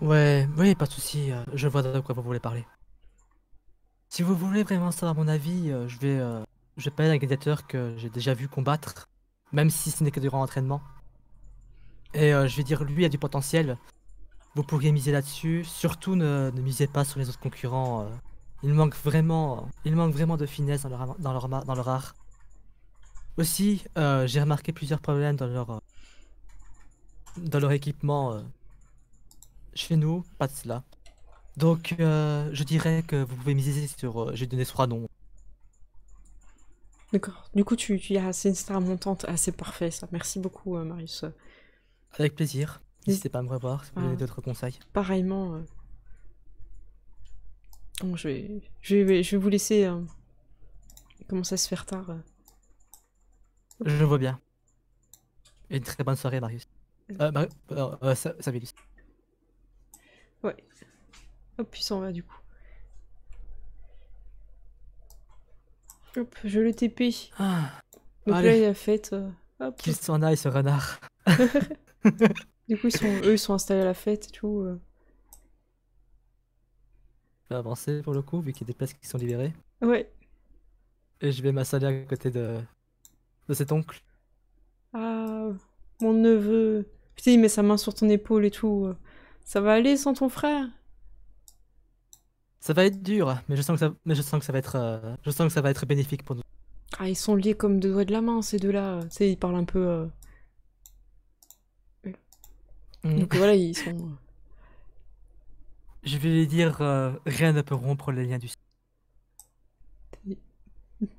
Ouais, oui, pas de souci. Je vois de quoi vous voulez parler. Si vous voulez vraiment savoir mon avis, je vais, je vais parler d'un gladiateur que j'ai déjà vu combattre, même si ce n'est que durant l'entraînement. Et euh, je vais dire, lui a du potentiel. Vous pourriez miser là-dessus. Surtout, ne, ne, misez pas sur les autres concurrents. Euh. Il manque vraiment, euh, il manque vraiment de finesse dans leur, dans leur, dans leur art. Aussi, j'ai remarqué plusieurs problèmes dans leur, dans leur équipement. chez nous, pas de cela. Donc, je dirais que vous pouvez miser sur. j'ai donné trois noms. D'accord. Du coup, tu, tu as assez une star montante. assez parfait, ça. Merci beaucoup, Marius. Avec plaisir. N'hésitez pas à me revoir si vous avez ah. d'autres conseils. Pareillement. Euh. Donc je, vais, je, vais, je vous laisser Comment euh, commencer à se faire tard. Euh. Je vois bien. Et une très bonne soirée, Marius. Euh, Mar euh, Ouais. Hop, il s'en va du coup. Hop, je le TP. Ah, Donc il a fait. hop. Qu'il s'en aille, ce renard. *laughs* du coup, sont, eux, ils sont installés à la fête et tout. Euh. Je avancer pour le coup, vu qu'il y a des places qui sont libérées. Ouais. Et je vais m'installer à côté de... de cet oncle. Ah, mon neveu. Putain, il met sa main sur ton épaule et tout. Euh. Ça va aller sans ton frère Ça va être dur, mais je sens que ça, mais je sens que ça va être, euh, je sens que ça va être bénéfique pour nous. Ah, ils sont liés comme deux doigts de la main, ces deux-là. Tu sais, ils parlent un peu. Mm. Donc voilà, ils sont. Euh, je vais dire euh, rien ne peut rompre les liens du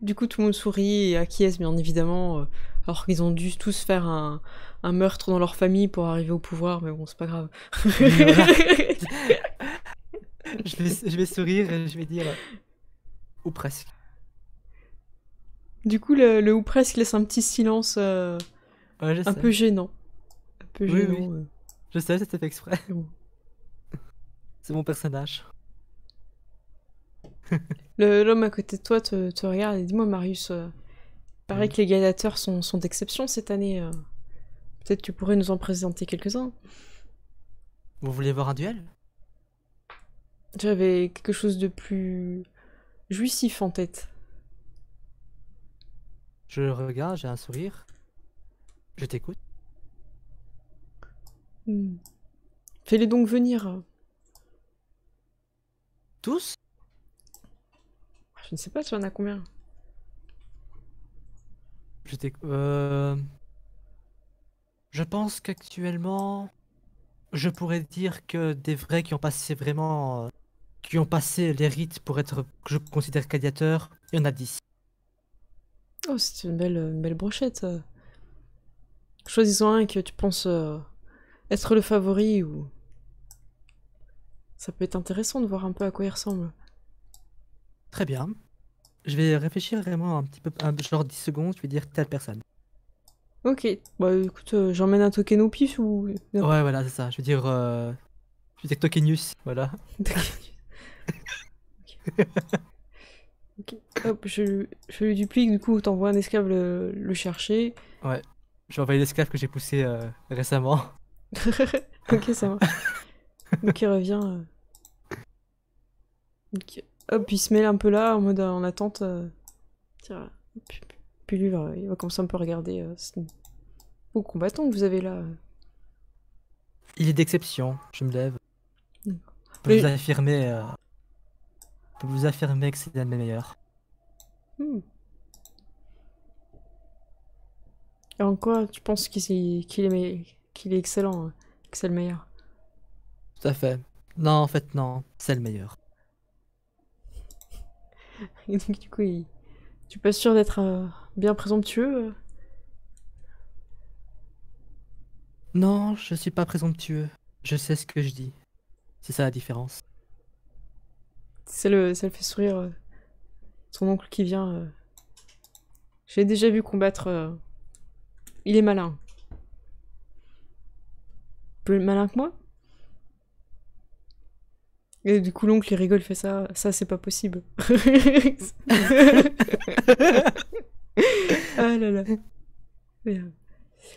Du coup, tout le monde sourit et acquiesce, bien évidemment, euh, alors qu'ils ont dû tous faire un, meurtre dans leur famille pour arriver au pouvoir, mais bon, c'est pas grave. *laughs* je, vais, sourire et je vais dire ou presque. Du coup, le, ou presque laisse un petit silence un peu gênant. Un peu gênant. Oui, oui. Je sais, c'était fait exprès. C'est mon personnage. L'homme à côté de toi te, regarde et dis-moi, Marius, euh, paraît que les gladiateurs sont, d'exception cette année. Euh. Peut-être tu pourrais nous en présenter quelques-uns. Vous voulez voir un duel J'avais quelque chose de plus jouissif en tête. Je regarde, j'ai un sourire. Je t'écoute. Hmm. Fais-les donc venir. Tous Je ne sais pas, tu en as combien euh, Je pense qu'actuellement, je pourrais dire que des vrais qui ont passé vraiment. Euh, qui ont passé les rites pour être. que je considère il y en a 10. Oh, c'est une belle, belle brochette. Choisissons un que tu penses. Euh, être le favori ou... Ça peut être intéressant de voir un peu à quoi il ressemble. Très bien. Je vais réfléchir vraiment un petit peu, genre 10 secondes, je vais dire telle personne. Ok, bah écoute, euh, j'emmène un token au pif ou... Ouais, voilà, c'est ça, je veux dire... Euh, je veux dire tokenius, voilà. *laughs* ok. Hop, je, je lui duplique, du coup t'envoies un esclave le, chercher. Ouais, je vais envoyer l'esclave que j'ai poussé euh, récemment. *laughs* ok, ça va Donc il revient. Euh. hop, il se mêle un peu là, en mode euh, en attente. Euh. puis, lui, il va commencer un peu à regarder. combattant que vous avez là. Il est d'exception, je me lève. Je vous affirmer. que c'est l'un des meilleurs. Hmm. Et en quoi tu penses qu'il est meilleur qu'il est excellent, hein, que c'est le meilleur. Tout à fait. Non, en fait, non, c'est le meilleur. *laughs* donc, du coup, tu pas sûr d'être euh, bien présomptueux euh Non, je suis pas présomptueux. Je sais ce que je dis. C'est ça la différence. C'est le, ça le fait sourire. Euh, son oncle qui vient. J'ai déjà vu combattre. Il est malin plus malin que moi et du coup, l'oncle, il rigole, fait ça. Ça, c'est pas possible. *laughs* Ah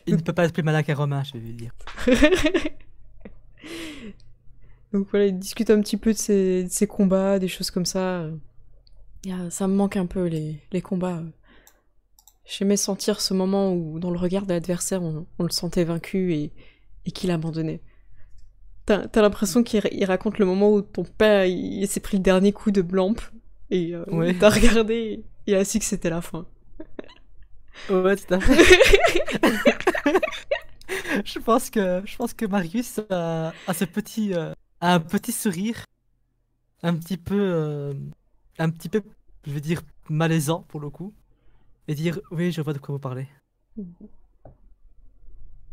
il ne peut pas être plus malin qu'un Romain, je vais dire. *laughs* Donc voilà, il discute un petit peu de ses, combats, des choses comme ça. ça me manque un peu, les, combats. J'aimais sentir ce moment où, dans le regard de l'adversaire, on le sentait vaincu et et qu'il a abandonné. T'as as, l'impression qu'il raconte le moment où ton père s'est pris le dernier coup de blampe et euh, ouais. t'as regardé et il a su que c'était la fin. Ouais, tout à *laughs* je pense que je pense que Marius a, ce petit euh, un petit sourire un petit peu euh, un petit peu je veux dire malaisant pour le coup et dire oui je vois de quoi vous parlez. Mm-hmm.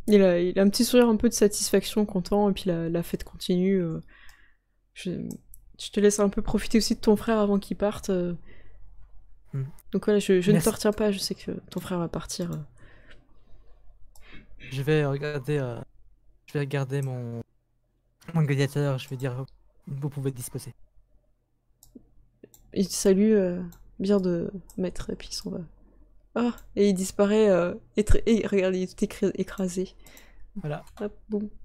Il a, il a, un petit sourire un peu de satisfaction, content, et puis la, fête continue. Euh. je, te laisse un peu profiter aussi de ton frère avant qu'il parte. Euh. Mm. Donc voilà, je, ne te pas, je sais que ton frère va partir. Euh. Je vais regarder, je vais regarder mon, mon gladiateur, je vais dire, vous pouvez disposer. Il salue bien de mettre, et puis il s'en va. Ah, et il disparaît. Euh, et, il est écrasé. Voilà.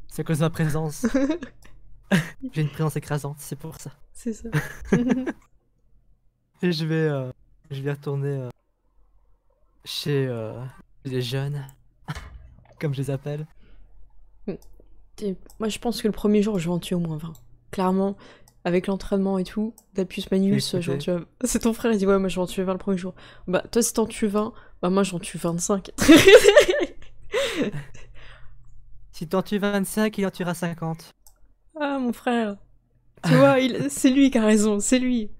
C'est à cause de ma présence. *laughs* J'ai une présence écrasante, c'est pour ça. C'est ça. *laughs* et je vais, euh, je vais retourner euh, chez les jeunes, *laughs* comme je les appelle. Mm. Moi, je pense que le premier jour, je vais en tuer au moins 20. Clairement, avec l'entraînement et tout, d'Appius Manius, j'en tue. *laughs* C'est ton frère, il dit Ouais, moi j'en tue 20 le premier jour. Bah, toi, si t'en tues 20, bah, moi j'en tue 25. *laughs* si t'en tues 25, il en tuera 50. Ah, mon frère. Tu vois, *laughs* c'est lui qui a raison, c'est lui.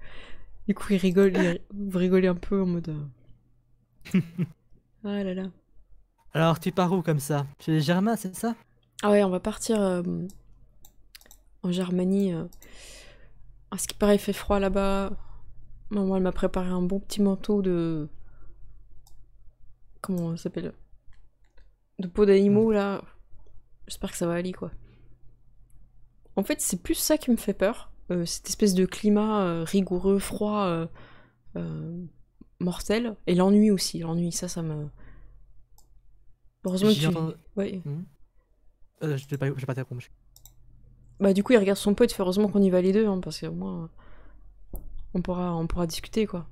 Du coup, il rigole, il... vous un peu en mode. Euh. ah là là. Alors, tu pars où comme ça Chez les Germains, c'est ça Ah ouais, on va partir euh, en Germanie. Euh. À ce qui paraît, fait froid là-bas. Maman, elle m'a préparé un bon petit manteau de. Comment ça s'appelle De peau d'animaux là. J'espère que ça va aller quoi. En fait, c'est plus ça qui me fait peur. Euh, cette espèce de climat euh, rigoureux, froid, euh, mortel. Et l'ennui aussi. L'ennui, ça, ça me. Heureusement que tu. Ouais. Mmh. je vais pas, pas bah du coup il regarde son pote, heureusement qu'on y va les deux, hein, parce au moins on pourra, on pourra discuter quoi.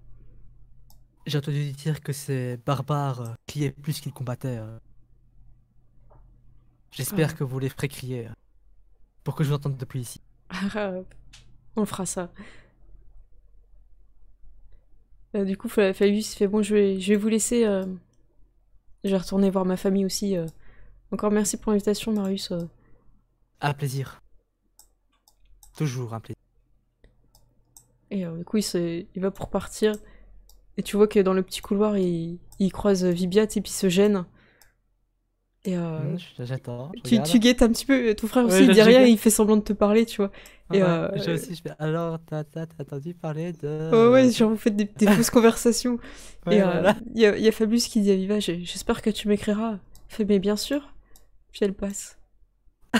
J'ai entendu dire que ces barbares euh, criaient plus qu'ils combattaient. Euh. J'espère ah. que vous les ferez crier euh, pour que je vous entende depuis ici. *laughs* on fera ça. Bah, du coup, Fabius fait bon, je vais, je vais vous laisser. Je vais retourner voir ma famille aussi. Encore merci pour l'invitation, Marius. À plaisir. Toujours un plaisir. Et euh, du coup, il, va pour partir. Et tu vois que dans le petit couloir, il, croise Vibiat et puis se gêne. Et euh, Tu, guettes un petit peu. Euh, ton frère aussi, il dit rien il fait semblant de te parler, tu vois. et aussi, je fais, alors, t'as entendu parler de. ouais, genre, vous faites des, *laughs* fausses conversations. et il y, a, Fabius qui dit à Viva J'espère que tu m'écriras. Fait, mais bien sûr. Puis elle passe. *laughs*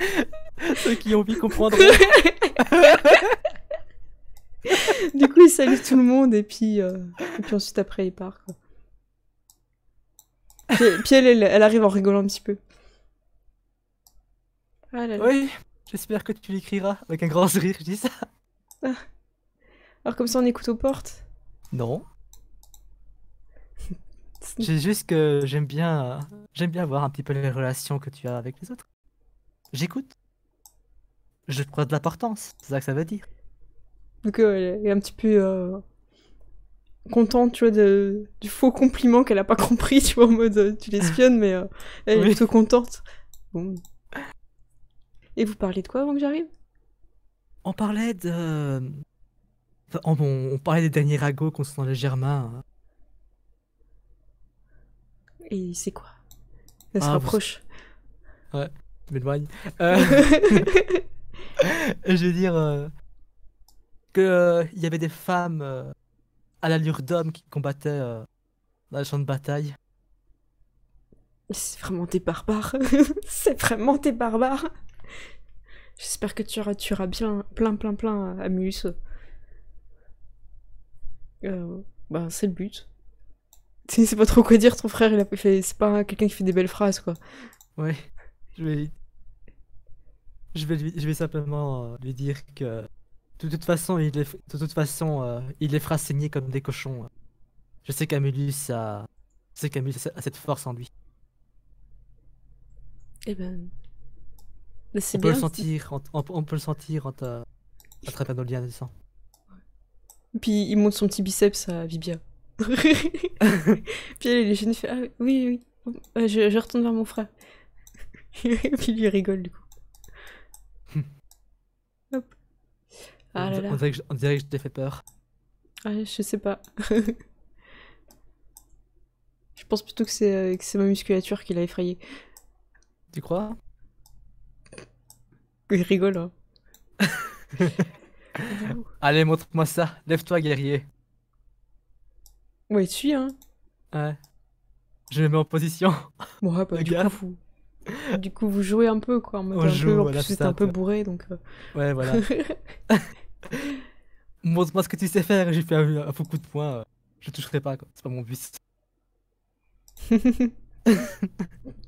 *laughs* Ceux qui ont envie comprendre *laughs* du coup, il salue tout le monde et puis, euh, puis ensuite, après, il part. Puis, elle, arrive en rigolant un petit peu. Ah oui, j'espère que tu l'écriras avec un grand sourire, je dis ça. Ah. Alors, comme ça, on écoute aux portes Non. J'ai *laughs* juste que j'aime bien, j'aime bien voir un petit peu les relations que tu as avec les autres. J'écoute. Je prends de l'importance, c'est ça que ça veut dire. Donc euh, elle est un petit peu euh, contente, tu vois, de, du faux compliment qu'elle a pas *laughs* compris, tu vois, en mode euh, tu l'espionnes, mais elle est plutôt contente. Bon. Et vous parlez de quoi avant que j'arrive On parlait de... Enfin, on, on, parlait des derniers ragots concernant les Germains. Hein. Et c'est quoi Elle se ah, rapproche. Ouais. Euh, *laughs* je veux dire euh, que euh, il y avait des femmes à l'allure d'hommes qui combattaient dans le champ de bataille. C'est vraiment des barbares. *laughs* C'est vraiment des barbares. J'espère que tu auras, bien plein plein plein amus. Ben bah, c'est le but. Tu sais pas trop quoi dire, ton frère, C'est pas quelqu'un qui fait des belles phrases, quoi. Ouais, je vais je vais, je vais simplement euh, lui dire que de toute façon, il les, de toute façon, euh, il les fera saigner comme des cochons. Je sais qu'Amélus a, je sais a cette force en lui. Eh ben, on, peut sentir, on, peut le sentir, on, peut le sentir à travers nos liens de sang. Puis il monte son petit biceps vit bien. *laughs* Puis elle est fait ah oui oui, euh, je, je retourne vers mon frère. *laughs* Puis lui rigole du coup. Ah on, dirait que je t'ai fait peur. je sais pas. *laughs* je pense plutôt euh, que c'est ma musculature qui l'a effrayé. Tu crois Il rigole, hein. *laughs* Allez, montre-moi ça. Lève-toi, guerrier. Ouais, tu suis, hein. Ouais. Je le mets en position. Bon, ouais, pas du fou du coup, vous jouez un peu, quoi. En, un peu, en c'est un peu bourré, donc. Euh. Ouais, voilà. Montre-moi *laughs* ce que tu sais faire, j'ai fait un, de points. Euh, je toucherai pas, C'est pas mon but. *laughs*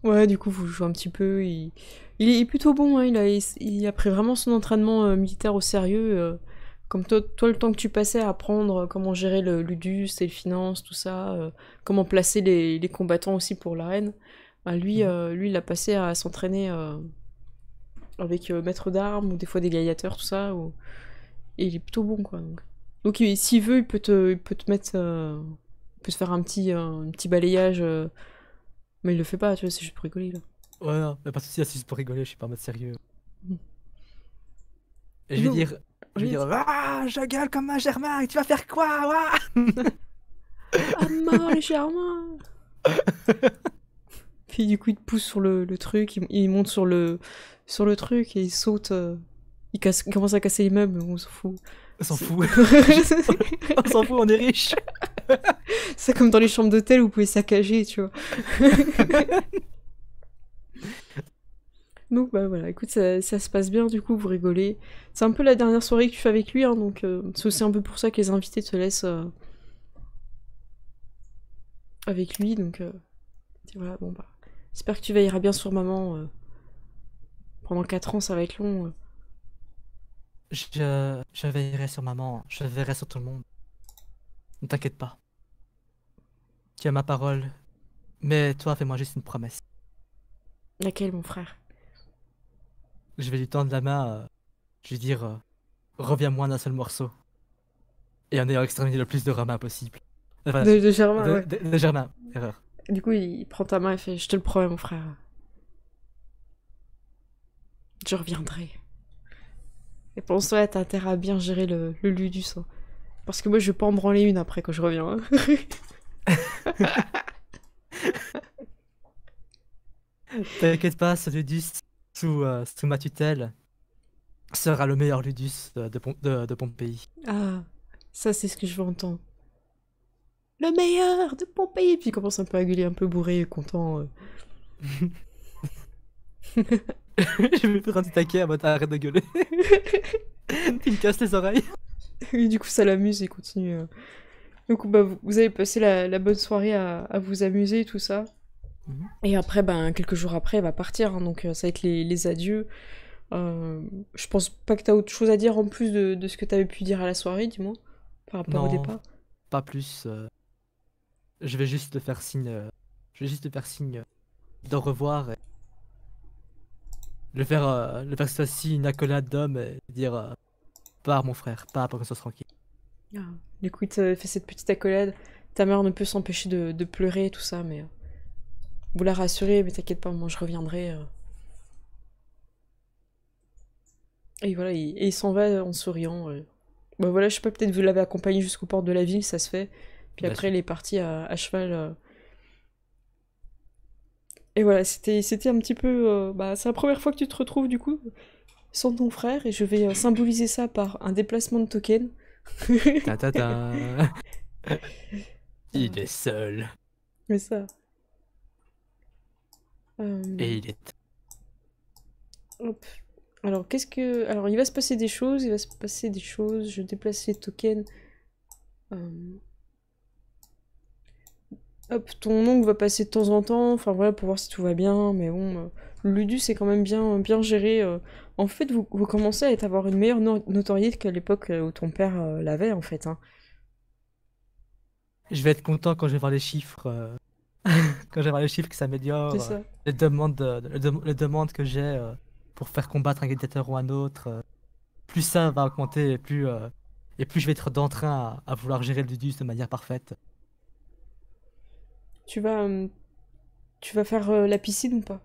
ouais, du coup, vous jouez un petit peu. Il, est plutôt bon, hein, il, a, pris vraiment son entraînement euh, militaire au sérieux. comme toi, le temps que tu passais à apprendre comment gérer le ludus et finances, tout ça, comment placer les, les, combattants aussi pour l'arène, bah, lui, mm. euh, lui, il a passé à s'entraîner euh, avec euh, maître d'armes ou des fois des gladiateurs, tout ça. Et il est plutôt bon, quoi. Donc, donc s'il veut, il peut te, peut te mettre. peut se faire un petit, un petit balayage. Mais il le fait pas, tu vois, c'est juste pour rigoler, là. Ouais, non, mais parce que c'est juste pour rigoler, je suis pas mal sérieux. Mm. je vais dire. Je vais dire. Ah, je gueule comme un Germain, tu vas faire quoi *laughs* Ah, mort, les germain. *laughs* » Puis du coup, il te pousse sur le, truc, il, monte sur le, sur le truc et il saute. Euh, il, casse, commence à casser les meubles, on s'en fout. On s'en fout. *laughs* on on est riche. C'est comme dans les chambres d'hôtel où vous pouvez saccager, tu vois. donc bah voilà, écoute, ça, se passe bien, du coup, vous rigolez. C'est un peu la dernière soirée que tu fais avec lui, hein, donc euh, c'est aussi un peu pour ça que les invités te laissent euh, avec lui, donc voilà, bon bah. J'espère que tu veilleras bien sur maman. Euh. Pendant 4 ans, ça va être long. Euh. Je, veillerai sur maman, je veillerai sur tout le monde. Ne t'inquiète pas. Tu as ma parole. Mais toi, fais-moi juste une promesse. Laquelle, mon frère Je vais lui tendre la main, Je euh, je lui dire Reviens-moi d'un seul morceau. Et en ayant exterminé le plus de ramas possible. de, Germain, de Germain, erreur. Du coup, il prend ta main et fait Je te le promets, mon frère. Je reviendrai. Et pense-toi, t'as terre, à bien gérer le, ludus. Parce que moi, je vais pas en branler une après quand je reviens. Hein. *laughs* T'inquiète pas, ce ludus euh, sous, ma tutelle sera le meilleur ludus euh, de, de, de, de Pompéi. Ah, ça, c'est ce que je veux entendre le meilleur de Pompéi. Puis il commence un peu à gueuler, un peu bourré et content. Euh. *laughs* Je vais faire un petit taquet à ah mode bah, arrête de gueuler. il *laughs* casse les oreilles. Et du coup, ça l'amuse et continue. Euh. Donc, bah, vous avez passé la, bonne soirée à, vous amuser et tout ça. Mhm. Et après, ben, quelques jours après, elle va partir. Hein. donc, euh, ça va être les, adieux. je pense pas que t'as autre chose à dire en plus de, ce que t'avais pu dire à la soirée, dis-moi, par rapport au départ. Pas plus je vais juste te faire signe. Euh, je vais juste faire signe euh, d'en revoir le faire, euh, le faire cette une accolade d'homme et dire par mon frère, pars pour qu'on soit tranquille. Ah, du coup, il te fait cette petite accolade. Ta mère ne peut s'empêcher de, pleurer et tout ça, mais. vous la rassurez, mais t'inquiète pas, moi je reviendrai. Et voilà, il, s'en va en souriant. Bah voilà, je sais pas, peut-être vous l'avez accompagné jusqu'aux portes de la ville, ça se fait. Puis après, il est parti à, cheval. Euh. Et voilà, c'était, un petit peu. Euh, bah, c'est la première fois que tu te retrouves, du coup, sans ton frère, et je vais euh, symboliser ça par un déplacement de token. *laughs* ta *laughs* il est seul. Mais ça. Et il est. Alors, qu'est-ce que. Alors, il va se passer des choses, il va se passer des choses. Je déplace les tokens. Hop, ton oncle va passer de temps en temps, enfin voilà, pour voir si tout va bien, mais bon, euh, le Ludus est quand même bien, euh, bien géré. Euh. En fait, vous, commencez à avoir une meilleure notoriété qu'à l'époque où ton père l'avait, en fait. Hein. Je vais être content quand je vais voir les chiffres. *laughs* quand je vais voir les chiffres que ça améliore. Ça. les, demandes, les, que j'ai pour faire combattre un gladiateur ou un autre. plus ça va augmenter et plus, et plus je vais être d'entrain à, à vouloir gérer le Ludus de manière parfaite. Tu vas, euh, tu vas faire euh, la piscine ou pas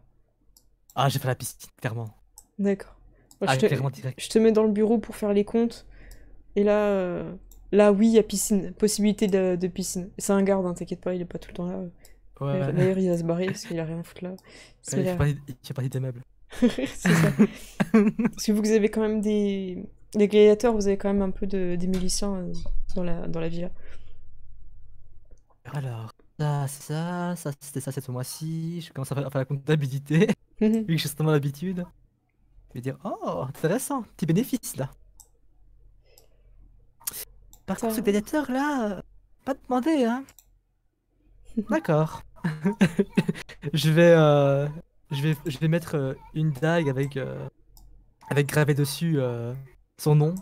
Ah, j'ai fait la piscine, clairement. D'accord. Ah, je, je, te mets dans le bureau pour faire les comptes. Et là, euh, là oui, il y a piscine. Possibilité de, piscine. C'est un garde, hein, t'inquiète pas, il est pas tout le temps là. D'ailleurs, il va se barrer parce qu'il a rien à foutre là. Il n'y a... pas des meubles. *laughs* c'est ça. parce que vous avez quand même des... gladiateurs, vous avez quand même un peu de... des miliciens dans, la... dans la villa. Alors, ça, c'est ça, ça, c'était ça, cette ce mois-ci. Je commence à faire, la comptabilité, *laughs* mhm. vu que j'ai tellement l'habitude. Je vais dire, oh, intéressant, petit bénéfice là. Par contre, ce dédiateur là, pas demandé, hein. *laughs* D'accord. *laughs* je vais, euh, je vais, je vais mettre euh, une dague avec, euh, avec gravé dessus son nom.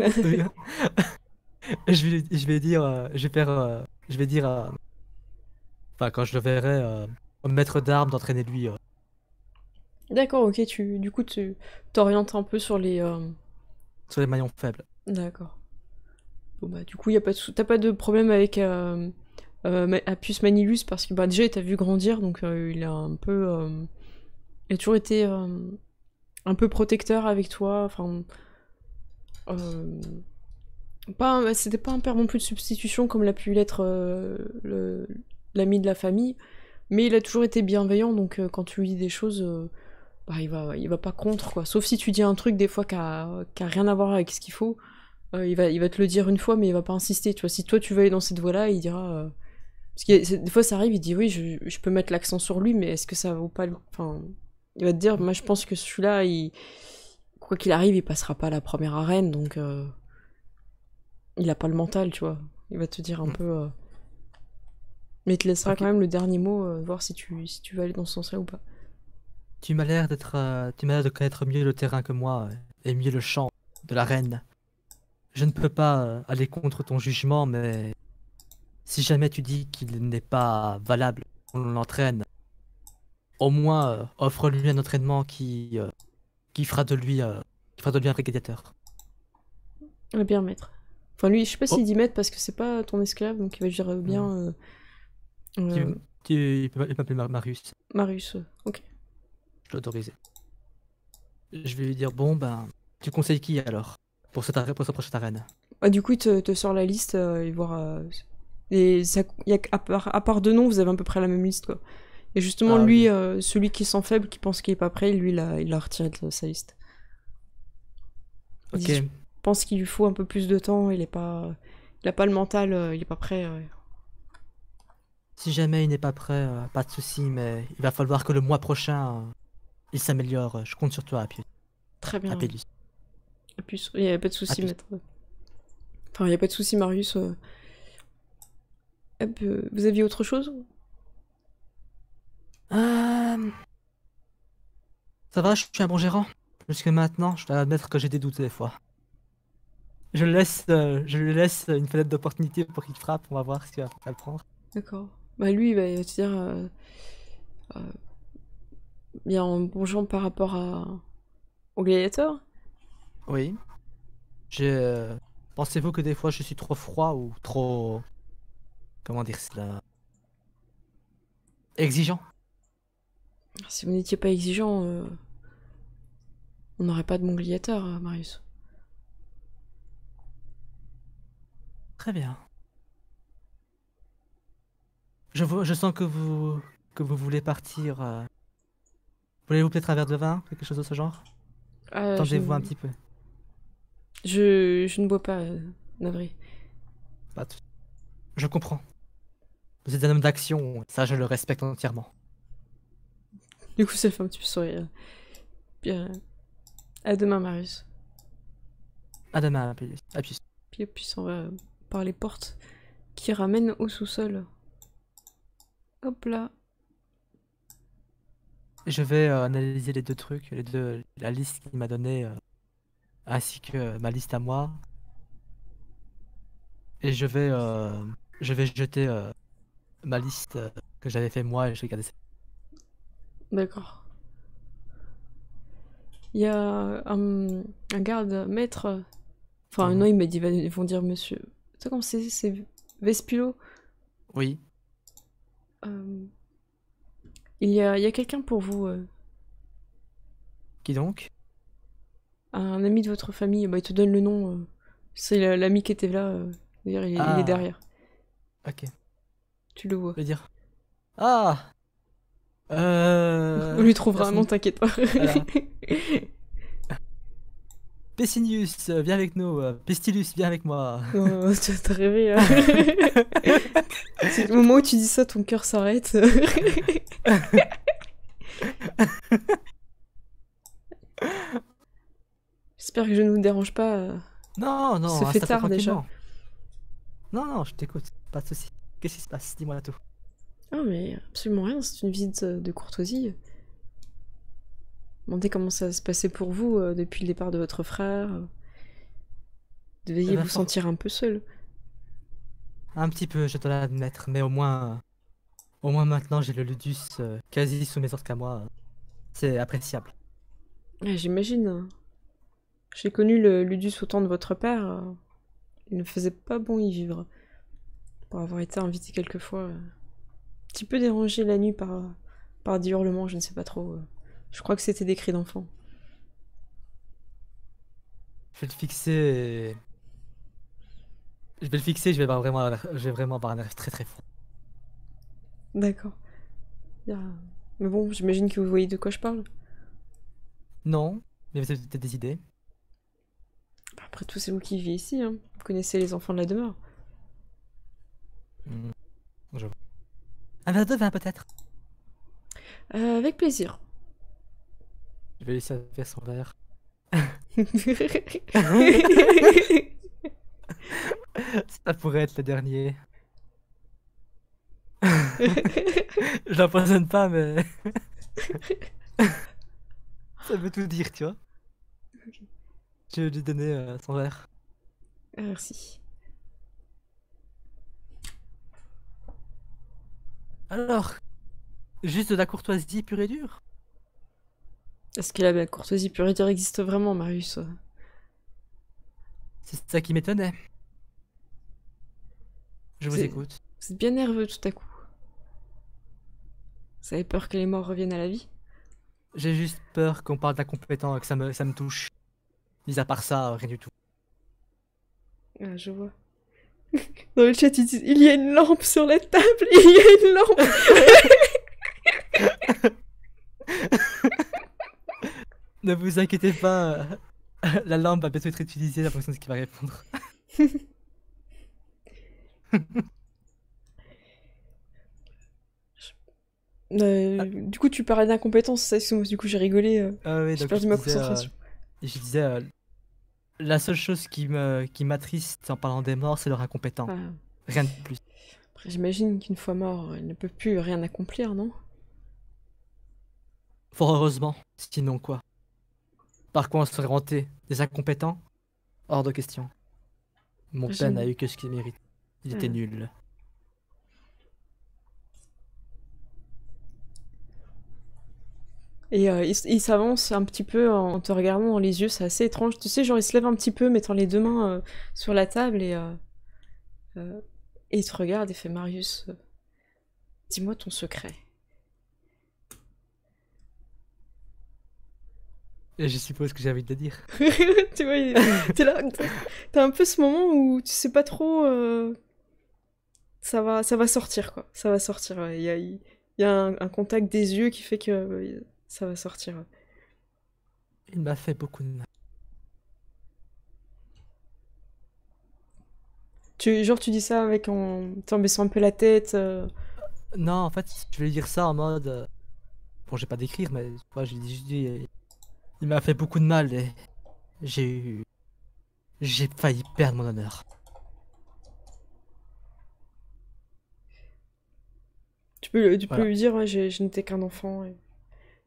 je vais, je vais dire, je vais faire, je vais dire Enfin, quand je le verrai, euh, maître d'armes, d'entraîner lui. Euh. D'accord, ok, tu, du coup, tu t'orientes un peu sur les. Euh, sur les maillons faibles. D'accord. Bon, bah, du coup, y a pas de, t'as pas de problème avec. Euh, Manilus parce que bah, déjà il t'a vu grandir donc il a un peu il a toujours été un peu protecteur avec toi enfin pas c'était pas un père non plus de substitution comme l'a pu l'être le, l'ami de la famille, mais il a toujours été bienveillant, donc euh, quand tu lui dis des choses, euh, bah, il, va, il va pas contre, quoi. Sauf si tu dis un truc des fois qui a, rien à voir avec ce qu'il faut, euh, il, va, il va te le dire une fois, mais il va pas insister, tu Si toi tu veux aller dans cette voie-là, il dira. Parce que des fois ça arrive, il dit oui, je, peux mettre l'accent sur lui, mais est-ce que ça vaut pas le. Enfin, il va te dire, moi je pense que celui-là, quoi qu'il arrive, il passera pas à la première arène, donc il a pas le mental, tu vois. Il va te dire un mm. peu. Mais il te laissera quand même le dernier mot, euh, voir si tu, si tu veux aller dans ce sens-là ou pas. Tu m'as l'air d'être, euh, tu m'as de connaître mieux le terrain que moi euh, et mieux le champ de la reine. Je ne peux pas aller contre ton jugement, mais si jamais tu dis qu'il n'est pas valable qu'on l'entraîne, au moins offre-lui un entraînement qui, qui fera de lui un qui fera de lui un Bien maître. Enfin lui, je sais pas s'il oh. dit maître parce que c'est pas ton esclave, donc il va dire bien hmm. Euh. il peut, Marius. Marius, ok. Je Je vais lui dire bon ben, tu conseilles qui alors pour cette pour prochaine arène ah, Du coup, il te, te sort la liste euh, et voir. Euh, et ça, y a, à, part, à part deux noms, vous avez à peu près la même liste quoi. Et justement, ah, lui, celui qui sent faible, qui pense qu'il est pas prêt, lui, il l'a a retiré de sa liste. Ok. pense qu'il lui faut un peu plus de temps. Il est pas, il a pas le mental. il est pas prêt. Si jamais il n'est pas prêt, euh, pas de souci, mais il va falloir que le mois prochain, euh, il s'améliore. Je compte sur toi, pied Très bien. Il n'y avait pas de souci, maître. Enfin, il n'y a pas de souci, Marius. Euh. Vous aviez autre chose Ça va, je suis un bon gérant. Jusque maintenant, je dois admettre que j'ai des doutes des fois. Je laisse, je lui laisse une fenêtre d'opportunité pour qu'il frappe. On va voir si va le prendre. D'accord bah lui il va te dire euh, euh, bien en par rapport à, au Gladiator. Oui. Euh, pensez-vous que des fois je suis trop froid ou trop comment dire cela exigeant ah, Si vous n'étiez pas exigeant, on n'aurait pas de bon gladiateur, Marius. Très bien. Je, sens que vous, que vous voulez partir. Euh. Voulez-vous peut-être un verre de vin Quelque chose de ce genre euh, vous un petit peu. Je, ne bois pas, euh, je comprends. Vous êtes un homme d'action, ça je le respecte entièrement. Du coup, ça fait un petit sourire. Bien. À demain, Marius. À demain, À Puis on va par les portes qui ramènent au sous-sol. Hop là. Je vais euh, analyser les deux trucs, les deux, la liste qu'il m'a donnée, euh, ainsi que ma liste à moi. Et je vais, euh, je vais jeter ma liste que j'avais fait moi et je vais garder ça. D'accord. Il y a un, garde maître. Enfin, non, mhm. il m'a dit, ils vont dire monsieur. Tu C'est Vespilo Oui. Euh, il y a, quelqu'un pour vous. Euh. Qui donc un ami de votre famille. Bah, il te donne le nom. Euh. C'est l'ami qui était là. il, est- ah. derrière. Ok, Tu le vois. je dire. Ah On lui trouvera vraiment, t'inquiète pas. *laughs* Pessinius, euh, viens avec nous. Euh, Pestilus, viens avec moi. Oh, tu as rêvé. Au moment où tu dis ça, ton cœur s'arrête. *laughs* J'espère que je ne vous dérange pas. Euh, non, non, hein, ça fait tard déjà. Non, non, je t'écoute, pas de soucis. Qu'est-ce qui se passe Dis-moi là tout. Oh mais absolument rien, c'est une visite de courtoisie comment ça se passait pour vous euh, depuis le départ de votre frère. Deviez vous euh, sentir un peu seul. Un petit peu, je dois l'admettre, mais au moins, euh, au moins maintenant j'ai le Ludus quasi sous mes ordres qu'à moi. C'est appréciable. Ah, j'imagine. J'ai connu le Ludus au temps de votre père. Il ne faisait pas bon y vivre. Pour avoir été invité quelquefois. Un petit peu dérangé la nuit par, par des hurlements, je ne sais pas trop. Je crois que c'était des cris d'enfants. Je vais le fixer. Je vais le fixer, je vais vraiment, je vais vraiment avoir un rêve très très froid. D'accord. Mais bon, j'imagine que vous voyez de quoi je parle. Non, mais vous avez peut-être des idées. Bah, après tout, c'est vous qui vivez ici. Hein. Vous connaissez les enfants de la demeure. Hmm. Un verre de vin peut-être euh, Avec plaisir. Je vais lui faire son verre. Ça pourrait être le dernier. *laughs* Je l'empoisonne pas, mais. *laughs* Ça veut tout dire, tu vois. Tu Je lui donner euh, son verre. Ah, merci. Alors, juste de la courtoisie pure et dure est-ce que la courtoisie puritaire existe vraiment, Marius C'est ça qui m'étonnait. Je vous, écoute. Vous êtes bien nerveux tout à coup. Vous avez peur que les morts reviennent à la vie J'ai juste peur qu'on parle d'incompétent et que ça me, ça me touche. Mis à part ça, euh, rien du tout. Ah, je vois. *laughs* Dans le chat, ils disent Il y a une lampe sur la table, il y a une lampe *laughs* *laughs* Ne vous inquiétez pas, euh, *laughs* la lampe va bientôt être utilisée, la personne qui va répondre. *laughs* Euh, du coup, tu parlais d'incompétence, du coup j'ai rigolé. Euh. Ah j'ai perdu ma concentration. je disais, la seule chose qui me qui m'attriste en parlant des morts, c'est leur incompétence. Ah. Rien de plus. j'imagine qu'une fois mort, il ne peut plus rien accomplir, non Fort heureusement, sinon quoi par contre, on serait hanté Des incompétents Hors de question. Mon père n'a eu que ce qu'il mérite. Il était hmm. nul. Et euh, il, s'avance un petit peu en te regardant dans les yeux, c'est assez étrange. Tu sais, genre il se lève un petit peu, mettant les deux mains euh, sur la table et, euh, et il te regarde et fait Marius, dis-moi ton secret. Je suppose que j'ai envie de dire. *laughs* tu vois, t'es là, t'as un peu ce moment où tu sais pas trop. Euh, ça va, ça va sortir quoi. Ça va sortir. Il y a, un, contact des yeux qui fait que euh, ça va sortir. Il m'a fait beaucoup de mal. Tu, genre, tu dis ça avec en baissant un peu la tête. Euh. Non, en fait, je vais dire ça en mode. Bon, j'ai pas d'écrire, mais je dis il m'a fait beaucoup de mal et j'ai eu... J'ai failli perdre mon honneur. Tu peux, lui dire, je n'étais qu'un enfant. Et...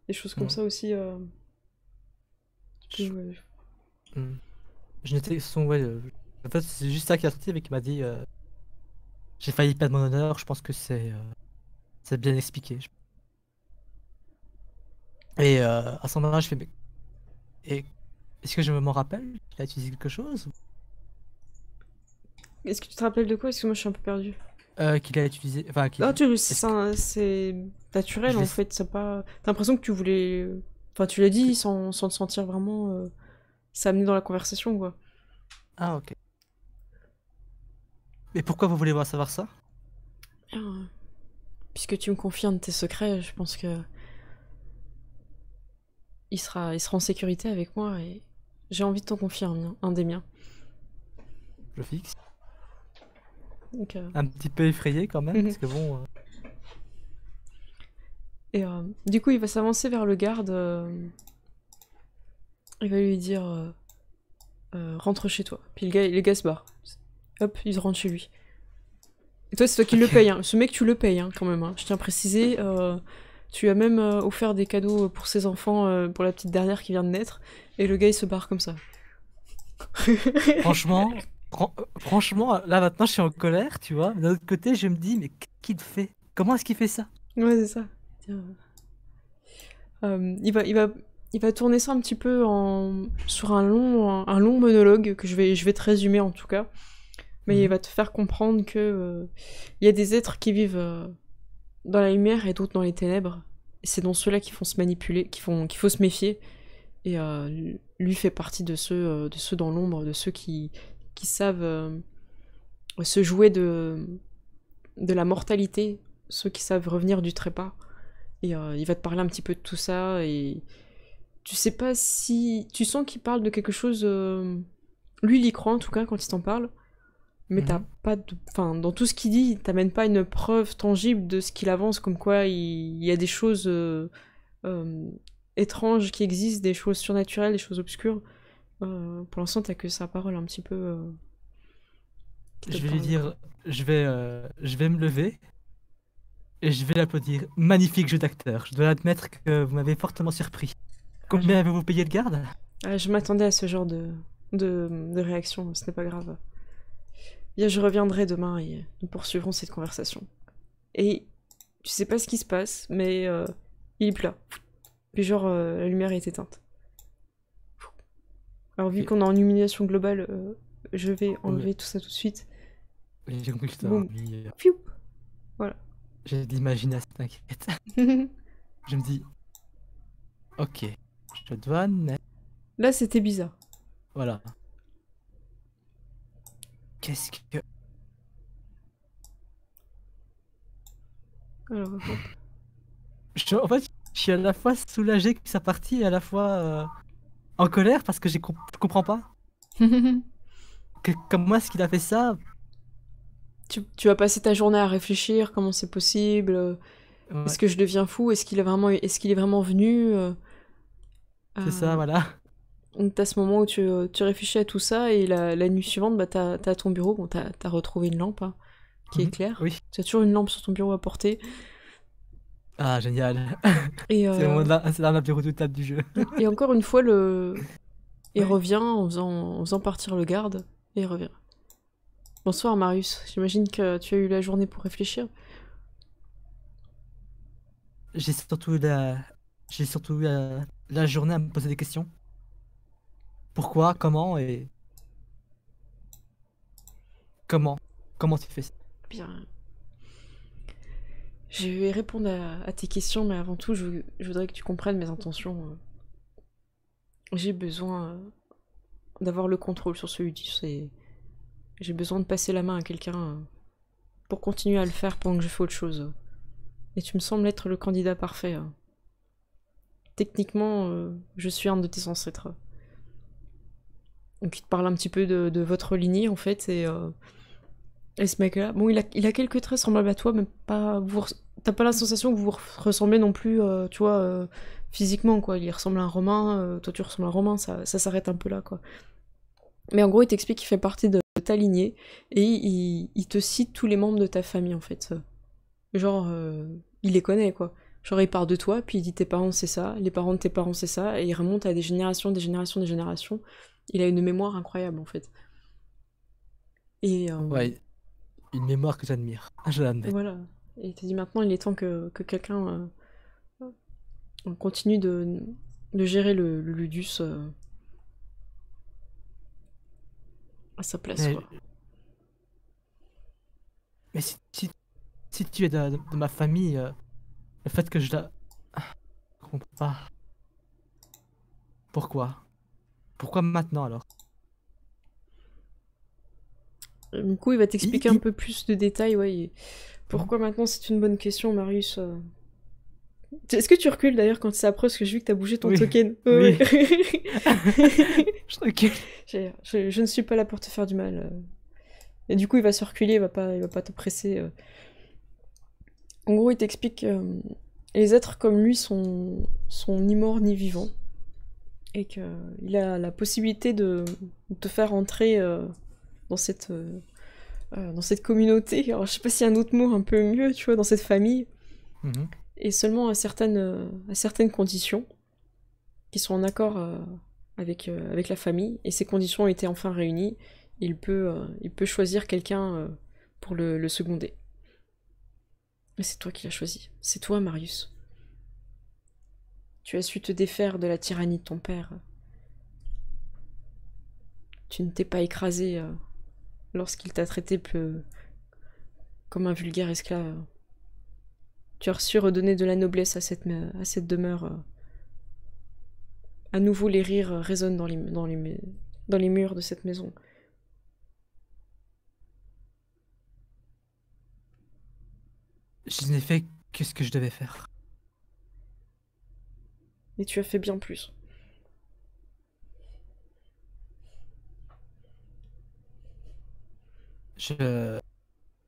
Des choses comme mm. ça aussi. Euh, mm. Je... n'étais... Son, En fait, c'est juste ça qui a sorti mais qui m'a dit... Euh, j'ai failli perdre mon honneur, je pense que c'est... Euh, c'est bien expliqué. Et à son moment je fais est-ce que je m'en rappelle Il a utilisé quelque chose Est-ce que tu te rappelles de quoi Est-ce que moi je suis un peu perdu euh, Qu'il a utilisé. Enfin, hein, c'est, naturel en fait. Ça pas. T'as l'impression que tu voulais. Enfin, tu l'as dit sans... te sentir vraiment. Euh... Ça dans la conversation quoi. Ah, ok. Mais pourquoi vous voulez savoir ça ah, Puisque tu me confies un de tes secrets, je pense que il sera, il sera en sécurité avec moi et j'ai envie de t'en confier un, des miens. Je fixe. Euh, un petit peu effrayé quand même, mhm. que bon. Euh, et euh, du coup, il va s'avancer vers le garde. Il va lui dire rentre chez toi. Puis le gars, le se Hop, il rentre chez lui. Et toi, c'est toi qui le paye. Hein. Ce mec, tu le payes hein, quand même. Hein. Je tiens à préciser, tu as même euh, offert des cadeaux euh, pour ses enfants, euh, pour la petite dernière qui vient de naître, et le gars il se barre comme ça. *laughs* franchement, franchement, là maintenant je suis en colère, tu vois. d'un autre côté, je me dis, mais qu'est-ce qu'il fait Comment est-ce qu'il fait ça Ouais, c'est ça. il va, il va, il va tourner ça un petit peu sur un long, un, long monologue que je vais, je vais te résumer en tout cas. Mais il mhm. va te faire comprendre que il y a des êtres qui vivent dans la lumière et d'autres dans les ténèbres. C'est dans ceux-là qu'il font se manipuler, qu'il font, qu'il faut se méfier. Et euh, lui fait partie de ceux, euh, de ceux dans l'ombre, de ceux qui, qui savent euh, se jouer de, de la mortalité, ceux qui savent revenir du trépas. Et il va te parler un petit peu de tout ça. Et tu sais pas si. Tu sens qu'il parle de quelque chose. Lui, il y croit en tout cas quand il t'en parle mais t'as mhm. pas de... enfin dans tout ce qu'il dit t'amène pas une preuve tangible de ce qu'il avance comme quoi il, y a des choses euh, euh, étranges qui existent des choses surnaturelles des choses obscures euh, pour l'instant t'as que sa parole un petit peu je vais lui dire je vais je vais me lever et je vais l'applaudir magnifique jeu d'acteur je dois admettre que vous m'avez fortement surpris combien ah, avez-vous payé de garde ah, je m'attendais à ce genre de réaction ce n'est pas grave Bien, je reviendrai demain et nous poursuivrons cette conversation. Et tu sais pas ce qui se passe, mais euh, il plat. Puis genre, euh, la lumière est éteinte. Alors vu qu'on est en illumination globale, euh, je vais enlever tout ça tout de suite. j'ai voilà. J'ai de l'imagination, t'inquiète. *laughs* je me dis... Ok, je dois... Là, c'était bizarre. Voilà. Qu'est-ce que. Je, suis à la fois soulagé que ça partie à la fois euh, en colère parce que je comprends pas. *laughs* que, comme moi, ce qu'il a fait ça. Tu, vas passer ta journée à réfléchir comment c'est possible. Est-ce que je deviens fou Est-ce qu'il est vraiment, venu euh, C'est ça, euh, voilà t'as ce moment où euh, tu, réfléchis à tout ça et la, nuit suivante, bah, t'as as ton bureau, bon, t'as as retrouvé une lampe hein, qui est éclaire. Mhm. Oui. T'as toujours une lampe sur ton bureau à porter. Ah, génial. *laughs* Euh... C'est ma bureau de table du jeu. *laughs* Et encore une fois, le... il revient en faisant, partir le garde et il revient. Bonsoir Marius, j'imagine que tu as eu la journée pour réfléchir. J'ai surtout la... J'ai surtout eu euh, la journée à me poser des questions. Pourquoi Comment Et comment Comment tu fais ça Bien. Je vais répondre à, tes questions, mais avant tout, je, voudrais que tu comprennes mes intentions. Hein. J'ai besoin euh, d'avoir le contrôle sur ce ci j'ai besoin de passer la main à quelqu'un euh, pour continuer à le faire pendant que je fais autre chose. Et tu me sembles être le candidat parfait. Hein. Techniquement, euh, je suis un de tes ancêtres. Donc il te parle un petit peu de, votre lignée en fait et, euh, ce mec là bon il a, quelques traits semblables à toi mais pas vous t'as pas la sensation que vous vous ressemblez non plus euh, tu vois euh, physiquement quoi il ressemble à un romain toi tu ressembles à un romain ça, ça s'arrête un peu là quoi mais en gros il t'explique qu'il fait partie de, ta lignée et il, il, te cite tous les membres de ta famille en fait genre il les connaît quoi Genre, il part de toi, puis il dit tes parents c'est ça, les parents de tes parents c'est ça, et il remonte à des générations, des générations, des générations. Il a une mémoire incroyable en fait. Et, euh, Ouais, une mémoire que j'admire. *laughs* Je l'admire. Voilà. Et tu dit maintenant, il est temps que, quelqu'un on euh, euh, continue de, de, gérer le, Ludus à sa place. Mais, si, si, tu es de, ma famille, le fait que je la. Ah, je comprends pas. Pourquoi pourquoi maintenant alors Du euh, coup, il va t'expliquer un peu plus de détails. Ouais. Pourquoi hein maintenant C'est une bonne question, Marius. Euh. Est-ce que tu recules d'ailleurs quand c'est après parce que j'ai vu que t'as bougé ton token *laughs* *laughs* Je recule. Je, ne suis pas là pour te faire du mal. Euh. Et du coup, il va se reculer, il va pas, il va pas te presser. En gros, il t'explique les êtres comme lui sont, sont ni morts ni vivants et qu'il a la possibilité de, te faire entrer euh, dans cette euh, euh, dans cette communauté. Alors je sais pas s'il y a un autre mot un peu mieux, tu vois, dans cette famille. Mhm. Et seulement à certaines certaines conditions qui sont en accord avec avec la famille. Et ces conditions ont été enfin réunies. Il peut il peut choisir quelqu'un pour le, le seconder. Mais c'est toi qui l'as choisi. C'est toi, Marius. Tu as su te défaire de la tyrannie de ton père. Tu ne t'es pas écrasé euh, lorsqu'il t'a traité comme un vulgaire esclave. Tu as reçu redonner de la noblesse à cette, à cette demeure. Euh. À nouveau, les rires résonnent dans les, dans les murs de cette maison. Je n'ai fait que ce que je devais faire mais tu as fait bien plus.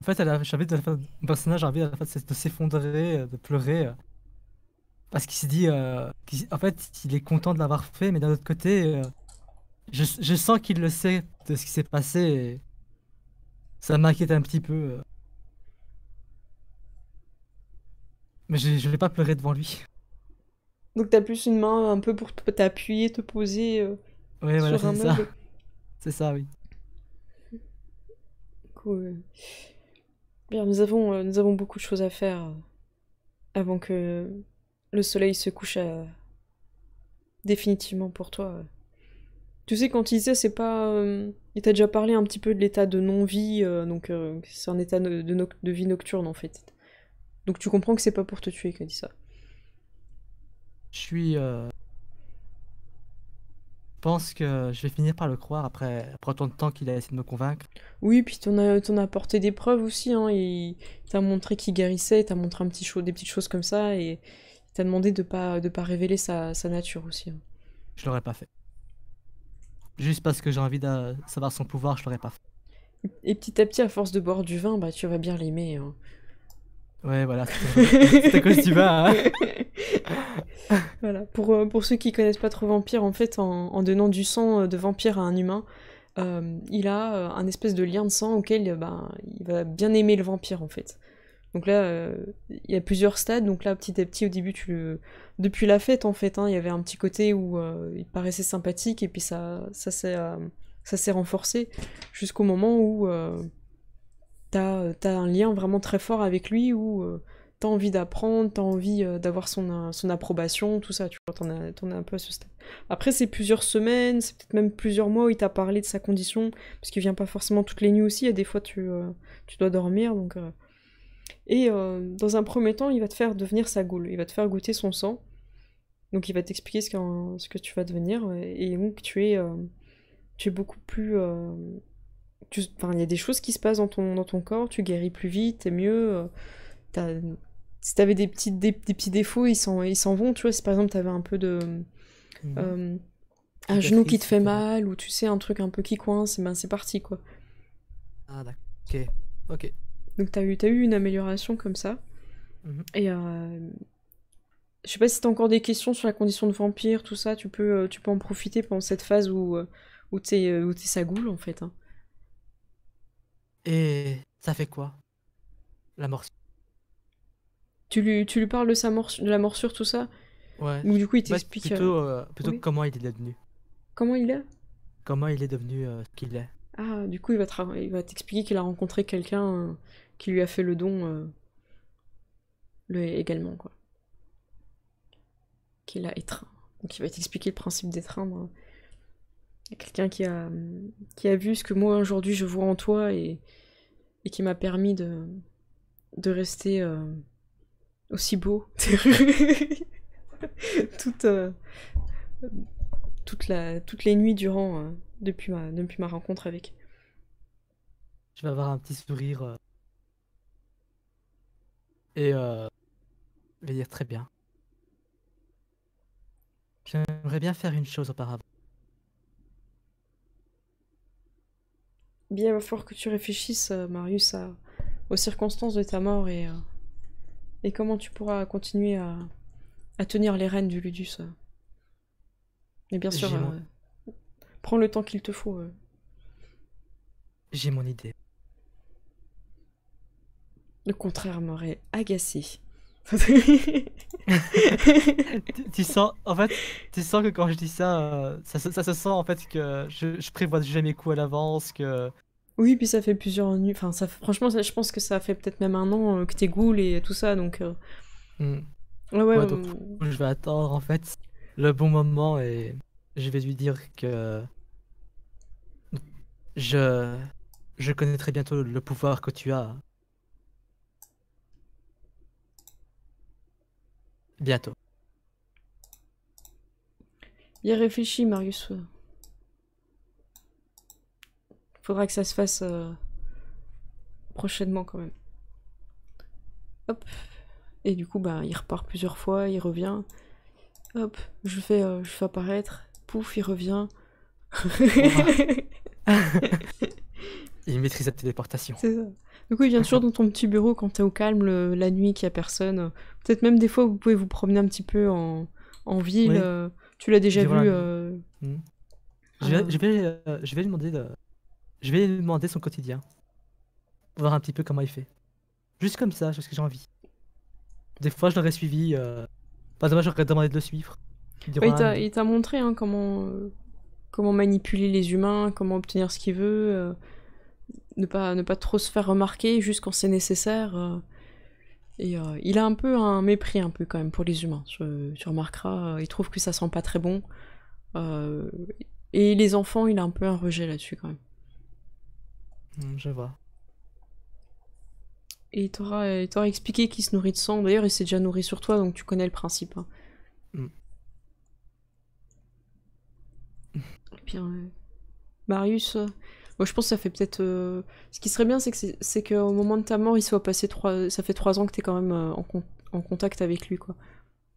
En fait, mon personnage a envie de s'effondrer, euh, de pleurer, euh. parce qu'il s'est dit, euh, en fait, il est content de l'avoir fait, mais d'un autre côté, je... sens qu'il le sait de ce qui s'est passé, ça m'inquiète un petit peu. Mais je, ne vais pas pleurer devant lui. Donc t'as plus une main un peu pour t'appuyer, te poser euh, sur un *laughs* C'est ça, oui. Cool. Bien, nous avons, euh, nous avons beaucoup de choses à faire euh, avant que le soleil se couche définitivement pour toi. Tu sais, quand il disait, c'est pas. Il t'a déjà parlé un petit peu de l'état de non-vie, donc c'est un état de, de, vie nocturne en fait. Donc tu comprends que c'est pas pour te tuer qu'il a dit ça. Je suis. Euh, pense que je vais finir par le croire après, après autant de temps qu'il a essayé de me convaincre. Oui, puis t'en as, apporté des preuves aussi. Hein, et t'as montré qu'il guérissait, t'as montré un petit des petites choses comme ça et t'as demandé de pas, de pas révéler sa, sa nature aussi. Hein. Je l'aurais pas fait. Juste parce que j'ai envie de savoir son pouvoir, je l'aurais pas fait. Et petit à petit, à force de boire du vin, bah tu vas bien l'aimer. Hein. Ouais, voilà. C'est *laughs* à cause tu vas. Hein. *laughs* voilà. Euh, pour, ceux qui connaissent pas trop Vampire, en fait, en, donnant du sang euh, de vampire à un humain, euh, il a un espèce de lien de sang auquel ben il va bien aimer le vampire, en fait. Donc là, il y a plusieurs stades. Donc là, petit à petit, au début, tu le... depuis la fête, en fait, hein, il y avait un petit côté où il paraissait sympathique et puis ça, ça s'est renforcé jusqu'au moment où t'as euh, as un lien vraiment très fort avec lui ou euh, tu t'as envie d'apprendre, t'as envie euh, d'avoir son, son, approbation, tout ça, tu vois, t'en as, un peu à ce stade. Après, c'est plusieurs semaines, c'est peut-être même plusieurs mois où il t'a parlé de sa condition, parce qu'il vient pas forcément toutes les nuits aussi, et des fois tu, tu dois dormir, donc... Et dans un premier temps, il va te faire devenir sa goule, il va te faire goûter son sang, donc il va t'expliquer ce, ce, que tu vas devenir, et donc tu tu es beaucoup plus il y a des choses qui se passent dans ton, dans ton corps, tu guéris plus vite, t'es mieux. Euh, As, si t'avais des, petites, des, petits défauts, ils s'en ils vont, tu vois. Si par exemple t'avais un peu de. Mhm. Euh, un genou qui te fait mal, ou tu sais, un truc un peu qui coince, ben c'est parti quoi. Ah d'accord. Ok. Ok. Donc t'as eu, eu une amélioration comme ça. Mhm. Et euh, je sais pas si t'as encore des questions sur la condition de vampire, tout ça, tu peux, tu peux en profiter pendant cette phase où, où t'es sa goule en fait. Hein. Et ça fait quoi La morsure. Tu lui, tu lui parles de, sa morsure, de la morsure, tout ça Ouais. du coup, il bah, t'explique... plutôt, euh, euh, comment il est devenu. Comment il est Comment il est devenu euh, ce qu'il est. Ah, du coup, il va t'expliquer qu'il a rencontré quelqu'un qui lui a fait le don le, également, quoi. Qu'il a étreint. Donc il va t'expliquer le principe d'étreindre. Hein quelqu'un qui a, qui a vu ce que moi aujourd'hui je vois en toi et, et qui m'a permis de, de rester euh, aussi beau. *laughs* toute, euh, toute la, toutes les nuits durant, euh, depuis, ma, depuis ma rencontre avec. Je vais avoir un petit sourire. et je vais dire très bien. J'aimerais bien faire une chose auparavant. bien, il va falloir que tu réfléchisses, euh, Marius, aux circonstances de ta mort et, euh, et comment tu pourras continuer à, tenir les rênes du Ludus. Euh. Mais bien sûr, prends le temps qu'il te faut. J'ai mon idée. Le contraire m'aurait agacé tu, sens, en fait, tu sens que quand je dis ça, euh, ça, ça, se sent en fait que je, prévois déjà mes coups à l'avance, que. Oui, puis ça fait plusieurs nuits. Enfin, ça, franchement, je pense que ça fait peut-être même un an euh, que t'es goul et tout ça, euh. hmm. donc. je vais attendre en fait le bon moment et je vais lui dire que je je connais très bientôt le pouvoir que tu as Bientôt. Bien réfléchi, Marius. Faudra que ça se fasse euh, prochainement quand même. Hop. Et du coup, bah, il repart plusieurs fois, il revient. Hop, je fais, euh, je fais apparaître. Pouf, il revient. *laughs* il maîtrise la téléportation. Du coup, il vient toujours dans ton petit bureau quand t'es au calme la nuit, qu'il n'y a personne. Peut-être même des fois, vous pouvez vous promener un petit peu en, ville. Euh, tu l'as déjà vu. Euh, mm. ah euh, je, vais, lui demander de... je vais lui demander son quotidien. Voir un petit peu comment il fait. Juste comme ça, parce que j'ai envie. Des fois, je l'aurais suivi. Pas dommage, j'aurais demandé de le suivre. il t'a montré hein, comment, comment manipuler les humains, comment obtenir ce qu'il veut ne pas, ne pas trop se faire remarquer juste quand c'est nécessaire. Euh, et euh, il a un peu un mépris un peu quand même pour les humains. tu remarqueras, euh, il trouve que ça sent pas très bon. et les enfants, il a un peu un rejet là-dessus quand même. Hum, je vois. Et il t'aura expliqué qu'il se nourrit de sang. D'ailleurs, il s'est déjà nourri sur toi, donc tu connais le principe. Et hein. puis, hum. Marius, moi, je pense que ça fait peut-être. Euh, ce qui serait bien, c'est que c'est qu'au moment de ta mort, il soit passé trois. Ça fait trois ans que tu es quand même euh, en, contact avec lui, quoi.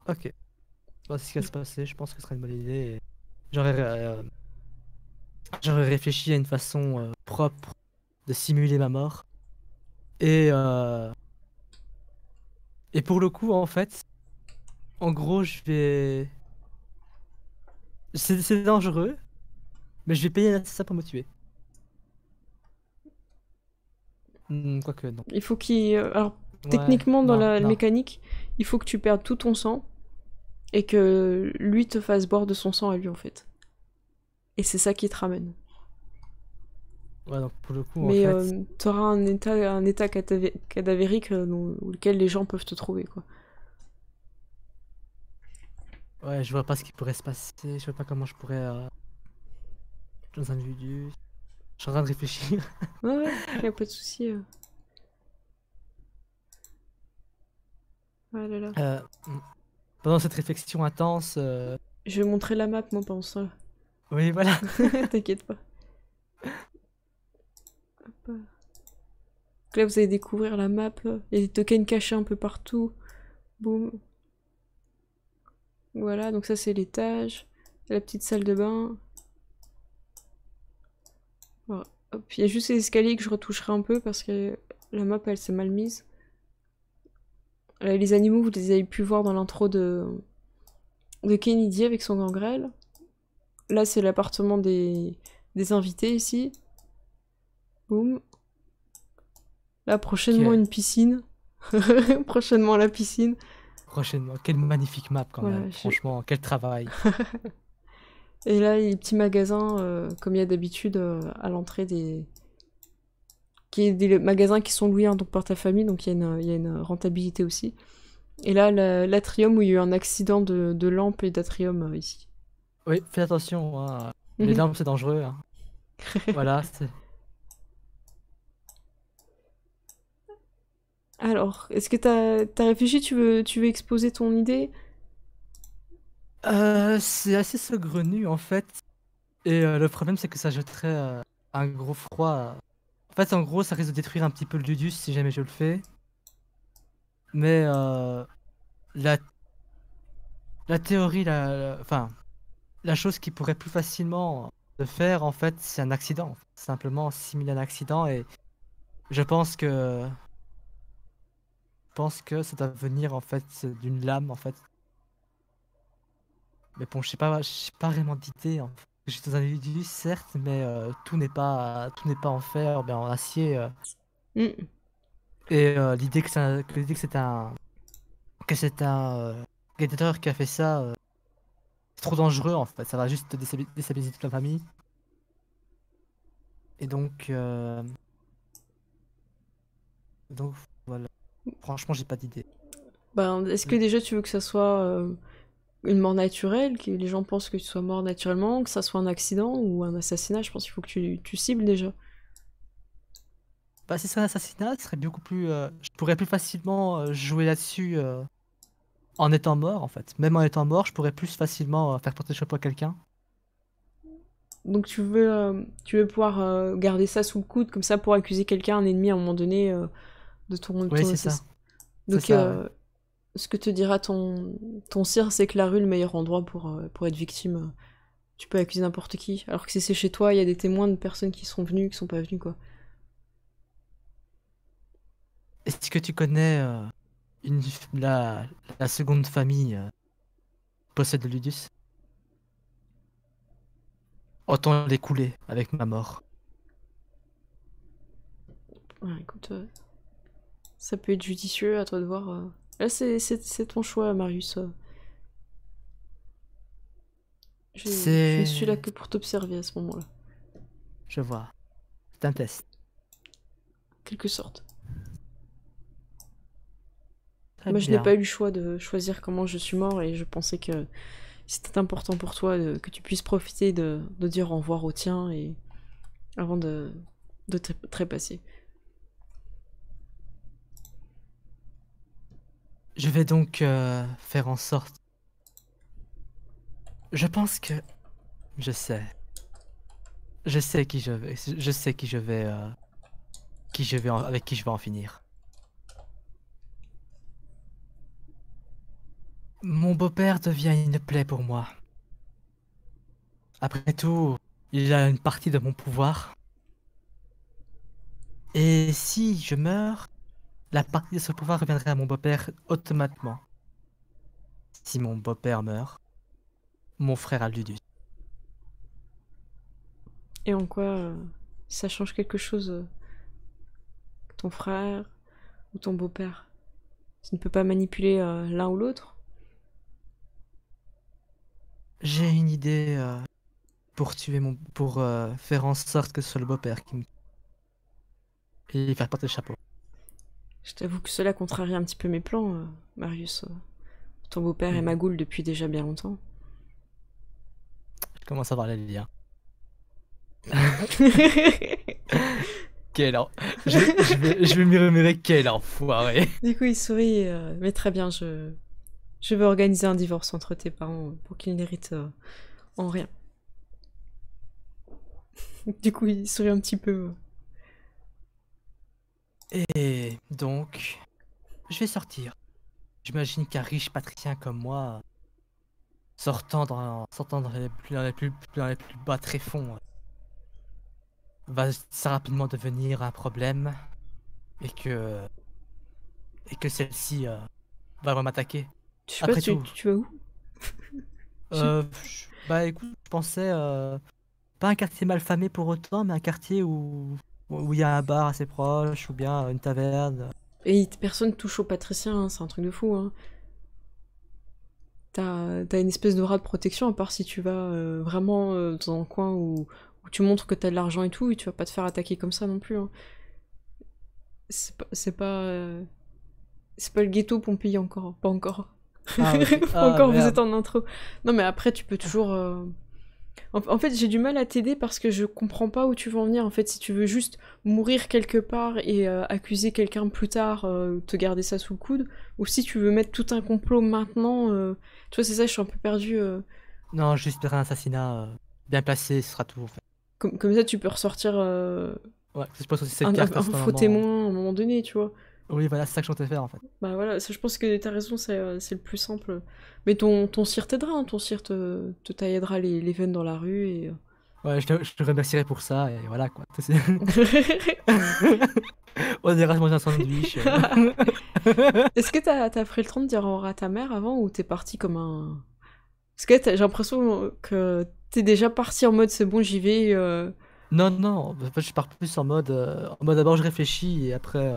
Ok. ce qui va se passer. Je pense que ce serait une bonne idée. Euh, j'aurais. réfléchi à une façon propre de simuler ma mort. Et. Et pour le coup, en fait, en gros, je vais. C'est dangereux, mais je vais payer un assassin pour me tuer. Hmm, quoique non. Il faut qu'il. Euh, alors, techniquement, dans la mécanique, il faut que tu perdes tout ton sang et que lui te fasse boire de son sang à lui, en fait. Et c'est ça qui te ramène. Ouais, donc pour le coup, Mais en fait... Euh, t'auras un état, un état cadavérique euh, lequel les gens peuvent te trouver, quoi. Ouais, je vois pas ce qui pourrait se passer, je vois pas comment je pourrais. Dans un je suis en train de réfléchir. ouais, ouais, y'a pas de soucis. Euh. Voilà. Euh, pendant cette réflexion intense. Euh, Je vais montrer la map, moi, pendant Oui, voilà. *laughs* T'inquiète pas. là, vous allez découvrir la map. Il y a des tokens cachés un peu partout. Boum. Voilà, donc ça, c'est l'étage. La petite salle de bain il y a juste les escaliers que je retoucherai un peu parce que la map elle s'est mal mise. les animaux, vous les avez pu voir dans l'intro de... de Kennedy avec son gangrel. Là, c'est l'appartement des... invités ici. Boum. Là, prochainement une piscine. *laughs* prochainement la piscine. Prochainement, quelle magnifique map quand même. Franchement, quel travail. *laughs* Et là, les petits magasins, euh, comme il y a d'habitude euh, à l'entrée des... Qui des magasins qui sont loués hein, donc par ta famille, donc il y, y, a une rentabilité aussi. Et là, l'atrium où il y a eu un accident de, de lampe et d'atrium euh, ici. Oui, fais attention, hein. mhm. les lampes c'est dangereux. Hein. *laughs* voilà, c'est... Alors, est-ce que t'as as réfléchi tu veux, tu veux exposer ton idée euh, c'est assez saugrenu en fait. Et euh, le problème c'est que ça jetterait euh, un gros froid. En fait, en gros, ça risque de détruire un petit peu le Dudus si jamais je le fais. Mais la... la théorie, la... enfin, la chose qui pourrait plus facilement se faire en fait, c'est un accident. Simplement simuler un accident et je pense que pense que ça doit venir en fait d'une lame en fait mais bon, je sais pas, pas vraiment d'idée. Hein. J'étais un individu, certes, mais euh, tout n'est pas, tout n'est pas en fer, mais en acier. Euh. Mm. Et euh, l'idée que, ça, que que c'est un, que c'est un créateur qui a fait ça, c'est trop dangereux en fait. Ça va juste déstabiliser, toute la famille. Et donc, donc voilà. Franchement, j'ai pas d'idée. Ben, est-ce que mm. déjà tu veux que ça soit une mort naturelle, que les gens pensent que tu sois mort naturellement, que ça soit un accident ou un assassinat, je pense qu'il faut que tu, tu, cibles déjà. Bah si c'est un assassinat, ce serait beaucoup plus... Euh, je pourrais plus facilement euh, jouer là-dessus euh, en étant mort en fait. Même en étant mort, je pourrais plus facilement faire porter le chapeau à quelqu'un. Donc tu veux, tu veux pouvoir garder ça sous le coude comme ça pour accuser quelqu'un, un ennemi à un moment donné de ton... Oui, c'est ça. Donc ce que te dira ton, ton sire, c'est que la rue, le meilleur endroit pour, euh, pour être victime. Tu peux accuser n'importe qui. Alors que si c'est chez toi, il y a des témoins de personnes qui sont venues, qui sont pas venues, quoi. Est-ce que tu connais euh, une, la, la, seconde famille qui euh, possède Ludus Autant les avec ma mort. écoute, ça peut être judicieux, à toi de voir. Ah, c'est ton choix, Marius. Je, suis là que pour t'observer à ce moment-là. Je vois. C'est un test. Quelque sorte. Moi, je n'ai pas eu le choix de choisir comment je suis mort et je pensais que c'était important pour toi que tu puisses profiter de, dire au revoir au tien et avant de, de te trépasser. Je vais donc euh, faire en sorte. Je pense que je sais. Je sais qui je vais. Je sais qui je vais. Euh, qui je vais avec qui je vais en finir. Mon beau-père devient une plaie pour moi. Après tout, il a une partie de mon pouvoir. Et si je meurs, la partie de ce pouvoir reviendrait à mon beau-père automatiquement. Si mon beau-père meurt, mon frère a dudu. Et en quoi euh, ça change quelque chose euh, Ton frère ou ton beau-père Tu ne peux pas manipuler euh, l'un ou l'autre J'ai une idée pour tuer mon. pour faire en sorte que ce soit le beau-père qui me. Et faire porter le chapeau. Je t'avoue que cela contrarie un petit peu mes plans, euh, Marius. Ton beau-père est ma magoule depuis déjà bien longtemps. Je commence à parler la *laughs* Quel en... je, je, vais, m'y remettre quelle quel enfoiré. Du coup, il sourit. Euh, mais très bien, je, je veux organiser un divorce entre tes parents euh, pour qu'ils n'héritent en rien. *laughs* du coup, il sourit un petit peu. Et donc, je vais sortir. J'imagine qu'un riche patricien comme moi, sortant dans, sortant dans, les, plus, dans les plus, bas tréfonds, va ça rapidement devenir un problème et que et que celle-ci euh, va m'attaquer. Tu, Après vas où *laughs* euh, Bah écoute, je pensais euh, pas un quartier mal famé pour autant, mais un quartier où où il y a un bar assez proche ou bien une taverne. Et personne touche aux patriciens, hein, c'est un truc de fou. Hein. T'as une espèce d'aura de protection, à part si tu vas euh, vraiment euh, dans un coin où, tu montres que t'as de l'argent et tout, et tu vas pas te faire attaquer comme ça non plus. Hein. C'est pas. C'est pas, euh, pas, le ghetto Pompéi encore, pas encore. Ah, *laughs* pas ah, encore, vous êtes en intro. Non, mais après, tu peux toujours. En, fait, j'ai du mal à t'aider parce que je comprends pas où tu veux en venir. En fait, si tu veux juste mourir quelque part et euh, accuser quelqu'un plus tard, euh, te garder ça sous le coude, ou si tu veux mettre tout un complot maintenant, euh, tu vois, c'est ça, je suis un peu perdu. Non, juste un assassinat bien placé, ce sera tout. comme, ça, tu peux ressortir. Ouais, un faux témoin à un moment donné, tu vois. Oui, voilà, c'est ça que je faire en fait. Bah voilà, je pense que t'as raison, euh, c'est le plus simple. Mais ton, ton cire t'aidera, hein, ton cire te, taillera les, les, veines dans la rue et. Euh. Ouais, je te, je remercierai pour ça et voilà quoi. *laughs* *laughs* On ira se manger un sandwich. *laughs* Est-ce que t'as as pris le temps de dire au revoir à ta mère avant ou t'es parti comme un. Parce que j'ai l'impression que t'es déjà parti en mode c'est bon, j'y vais. Euh... Non, non, je pars plus en mode. Euh, en mode d'abord je réfléchis et après.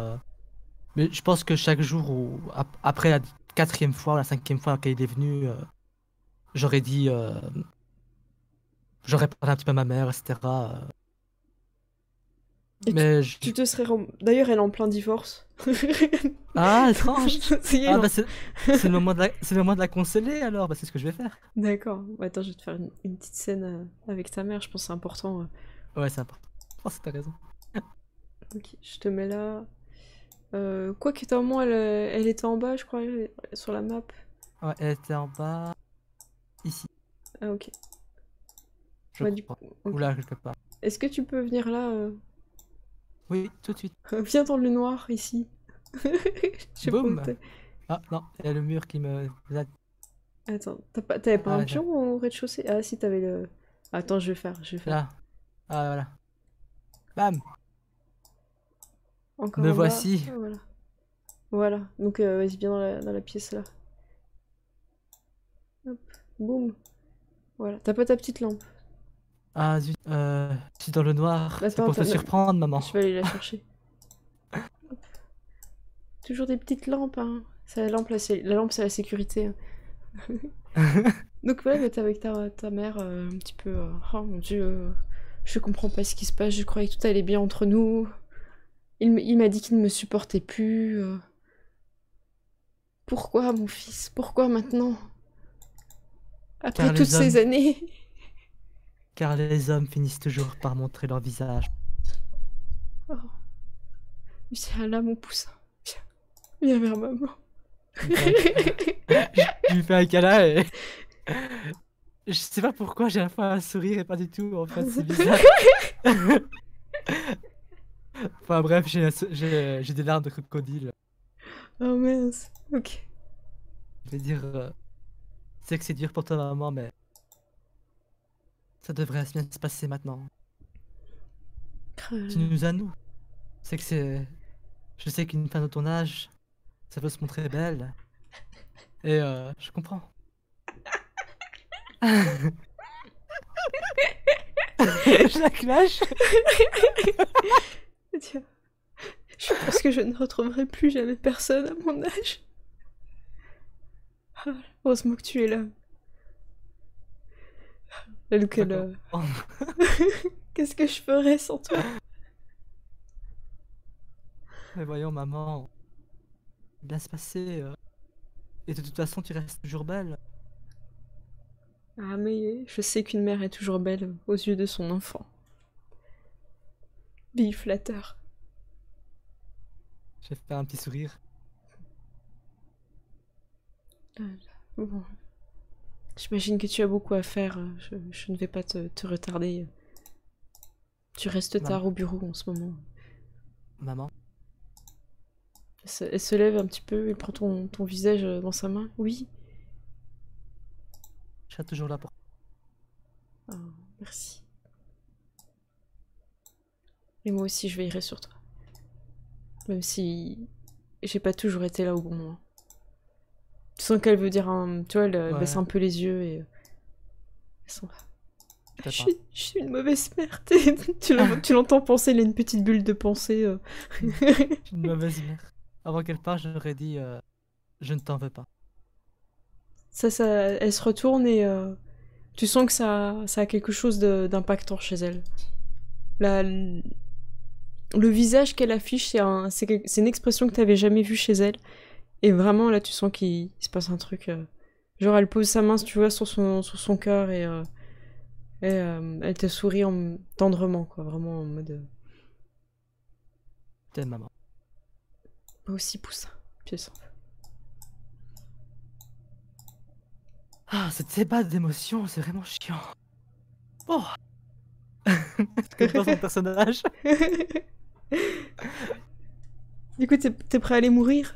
Mais je pense que chaque jour, ou après la quatrième fois, la cinquième fois qu'elle est venu, euh, j'aurais dit. Euh, j'aurais parlé un petit peu à ma mère, etc. Euh. Mais tu, te serais. D'ailleurs, elle est en plein divorce. *laughs* ah, étrange C'est le, moment de la... consoler alors, bah, c'est ce que je vais faire. D'accord. attends, je vais te faire une, petite scène avec ta mère, je pense que c'est important. Ouais, c'est important. Je pense raison. ok, je te mets là. Euh, quoi en moi, elle, euh, elle, était en bas, je crois, sur la map. Ouais, elle était en bas. Ici. Ah, ok. Je Ou là, quelque part. Est-ce que tu peux venir là euh Oui, tout de suite. *laughs* Viens dans le noir, ici. *laughs* je sais Pas ah, non, il y a le mur qui me. Attends, t'avais pas, pas ah, un pion au rez-de-chaussée Ah, si, t'avais le. Attends, je vais faire, je vais faire. Là. Ah, voilà. Bam me voici. Ah, voilà. Donc euh, vas-y, bien dans la, pièce là. Hop. Boum. Voilà. T'as pas ta petite lampe. Ah zut. Euh, dans le noir. Bah, pour te surprendre, maman. Je vais aller la chercher. Toujours des petites lampes, hein. La lampe, c'est la, sécurité. Hein. *laughs* Donc voilà, t'es avec ta, mère euh, un petit peu. Euh, oh mon dieu, je comprends pas ce qui se passe, je croyais que tout allait bien entre nous. Il m'a dit qu'il ne me supportait plus. Euh. Pourquoi, mon fils Pourquoi maintenant Après toutes ces années Car les hommes finissent toujours par montrer leur visage. Oh. Viens là, mon poussin. Viens, vers maman. je lui fais un câlin et... *laughs* Je sais pas pourquoi j'ai à la fois un sourire et pas du tout, en fait, c'est *laughs* bizarre. *laughs* Enfin bref, j'ai des larmes de crocodile. Oh mince, ok. Je vais dire, euh, c'est que c'est dur pour toi maman, mais ça devrait bien se passer maintenant. Tu nous as nous. C'est que c'est, je sais qu'une femme de ton âge, ça peut se montrer belle. Et euh, je comprends. *laughs* *laughs* je la clash. *laughs* Je pense que je ne retrouverai plus jamais personne à mon âge. Ah, heureusement que tu es là. Ah, euh, *laughs* qu'est-ce que je ferais sans toi Mais voyons, maman. Bien se passer. Euh, et de toute façon, tu restes toujours belle. Ah, mais je sais qu'une mère est toujours belle aux yeux de son enfant. Bille flatteur. Je vais un petit sourire. Bon. J'imagine que tu as beaucoup à faire. Euh, je, ne vais pas te, retarder. Tu restes tard au bureau en ce moment. Maman elle se, lève un petit peu, elle prend ton, visage euh, dans sa main. Oui Je suis toujours là pour. Oh, merci. Et moi aussi, je vais veillerai sur toi. Même si j'ai pas toujours été là au bon moment. Tu sens qu'elle veut dire un. Tu vois, elle baisse un peu les yeux et. Euh, elle s'en va. Je suis, une mauvaise mère. *laughs* tu l'entends penser, elle a une petite bulle de pensée. Euh. *laughs* une mauvaise mère. Avant qu'elle parte, j'aurais dit euh, Je ne t'en veux pas. Ça, ça, elle se retourne et tu sens que ça, ça a quelque chose d'impactant chez elle. La, le visage qu'elle affiche, c'est une expression que tu t'avais jamais vue chez elle. Et vraiment, là, tu sens qu'il se passe un truc. Euh, genre, elle pose sa main, tu vois, sur son, sur son cœur et, euh, euh, elle te sourit en, tendrement, quoi. Vraiment en mode. T'es maman. Moi aussi, poussin. Pièce Ah, cette débat d'émotion, c'est vraiment chiant. Oh! *laughs* Je son *laughs* personnage. *laughs* *laughs* Du coup, t'es prêt à aller mourir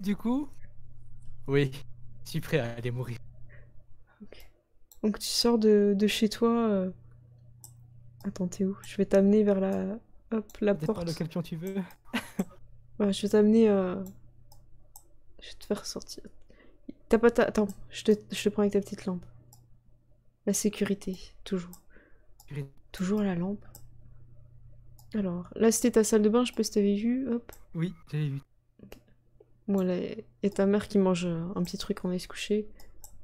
Du coup Oui, je suis prêt à aller mourir. Okay. Donc tu sors de, chez toi. Euh. Attends, t'es où Je vais t'amener vers la, Hop, la porte. le tu veux. *laughs* je vais t'amener. Euh. Je vais te faire sortir. T'as pas Attends, je te... je te prends avec ta petite lampe. La sécurité, toujours. Toujours la lampe. Alors, là c'était ta salle de bain, je sais pas si t'avais vu, hop. Oui, j'avais vu. Bon, là, et ta mère qui mange euh, un petit truc quand elle se coucher.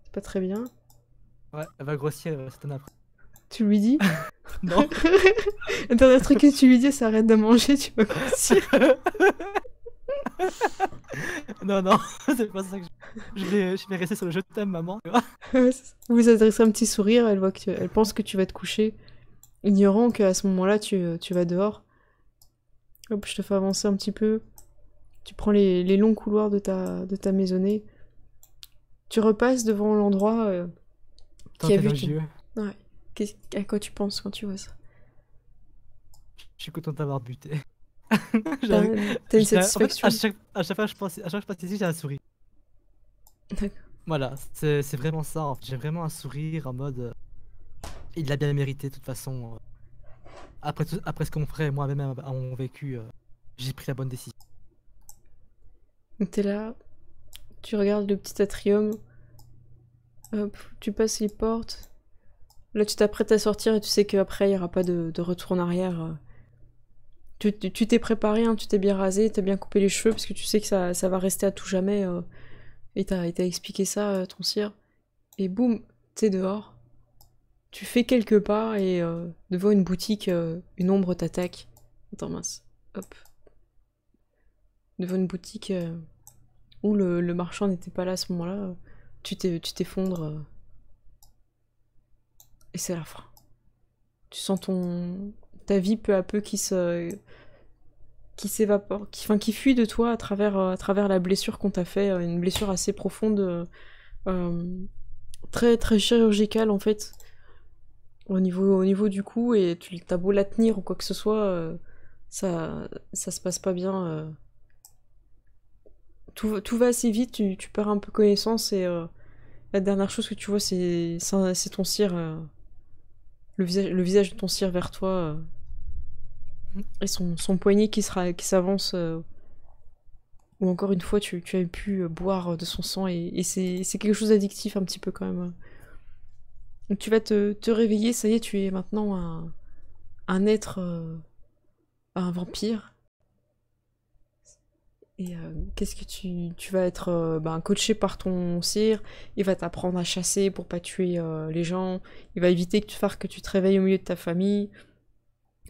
C'est pas très bien. Ouais, elle va grossir euh, cette année après. Tu lui dis *laughs* Non. *laughs* Le dernier truc que tu lui dis, c'est arrête de manger, tu vas grossir. *laughs* non, non, c'est pas ça que je, je, vais, rester sur le jeu de thème, maman. Tu vois Vous adressez un petit sourire, elle voit que elle pense que tu vas te coucher ignorant qu'à ce moment-là, tu, euh, tu, vas dehors. Hop, je te fais avancer un petit peu. Tu prends les, les longs couloirs de ta, de ta maisonnée. Tu repasses devant l'endroit euh, qui a vu. jeu. Ouais. à quoi tu penses quand tu vois ça Je suis content d'avoir buté. *laughs* T'as une satisfaction. En fait, à, chaque, fois que je passe, à chaque fois que je passe ici, j'ai un sourire. D'accord. Voilà, c'est vraiment ça. En fait. J'ai vraiment un sourire en mode. Euh, il l'a bien mérité de toute façon. Euh. Après, ce qu'on mon frère et moi-même avons vécu, euh, j'ai pris la bonne décision. T'es là, tu regardes le petit atrium, hop, tu passes les portes. Là, tu t'apprêtes à sortir et tu sais qu'après, il n'y aura pas de, retour en arrière. Euh. Tu t'es préparé, hein, tu t'es bien rasé, t'as bien coupé les cheveux parce que tu sais que ça, va rester à tout jamais. et t'as expliqué ça à ton sire. Et boum, t'es dehors tu fais quelques pas et euh, devant une boutique, euh, une ombre t'attaque. Attends, mince. Hop. Devant une boutique euh, où le, marchand n'était pas là à ce moment-là, tu t'effondres. et c'est la fin. Tu sens ton ta vie peu à peu qui se qui s'évapore, qui, enfin, qui fuit de toi à travers, à travers la blessure qu'on t'a fait, une blessure assez profonde, très, très chirurgicale en fait, au niveau, au niveau du cou et tu t'as beau la tenir ou quoi que ce soit, euh, ça, ça se passe pas bien. Euh. Tout, va assez vite, tu, perds un peu connaissance et euh, la dernière chose que tu vois, c'est ton cire, le, visage, de ton cire vers toi et son, son, poignet qui s'avance. Qui ou encore une fois, tu, tu as pu boire de son sang et, et c'est quelque chose d'addictif un petit peu quand même. Hein tu vas te, te, réveiller, ça y est, tu es maintenant un, un être, euh, un vampire. Et euh, qu'est-ce que tu, tu vas être euh, ben, coaché par ton sire Il va t'apprendre à chasser pour pas tuer les gens. Il va éviter que tu fasses que tu te réveilles au milieu de ta famille.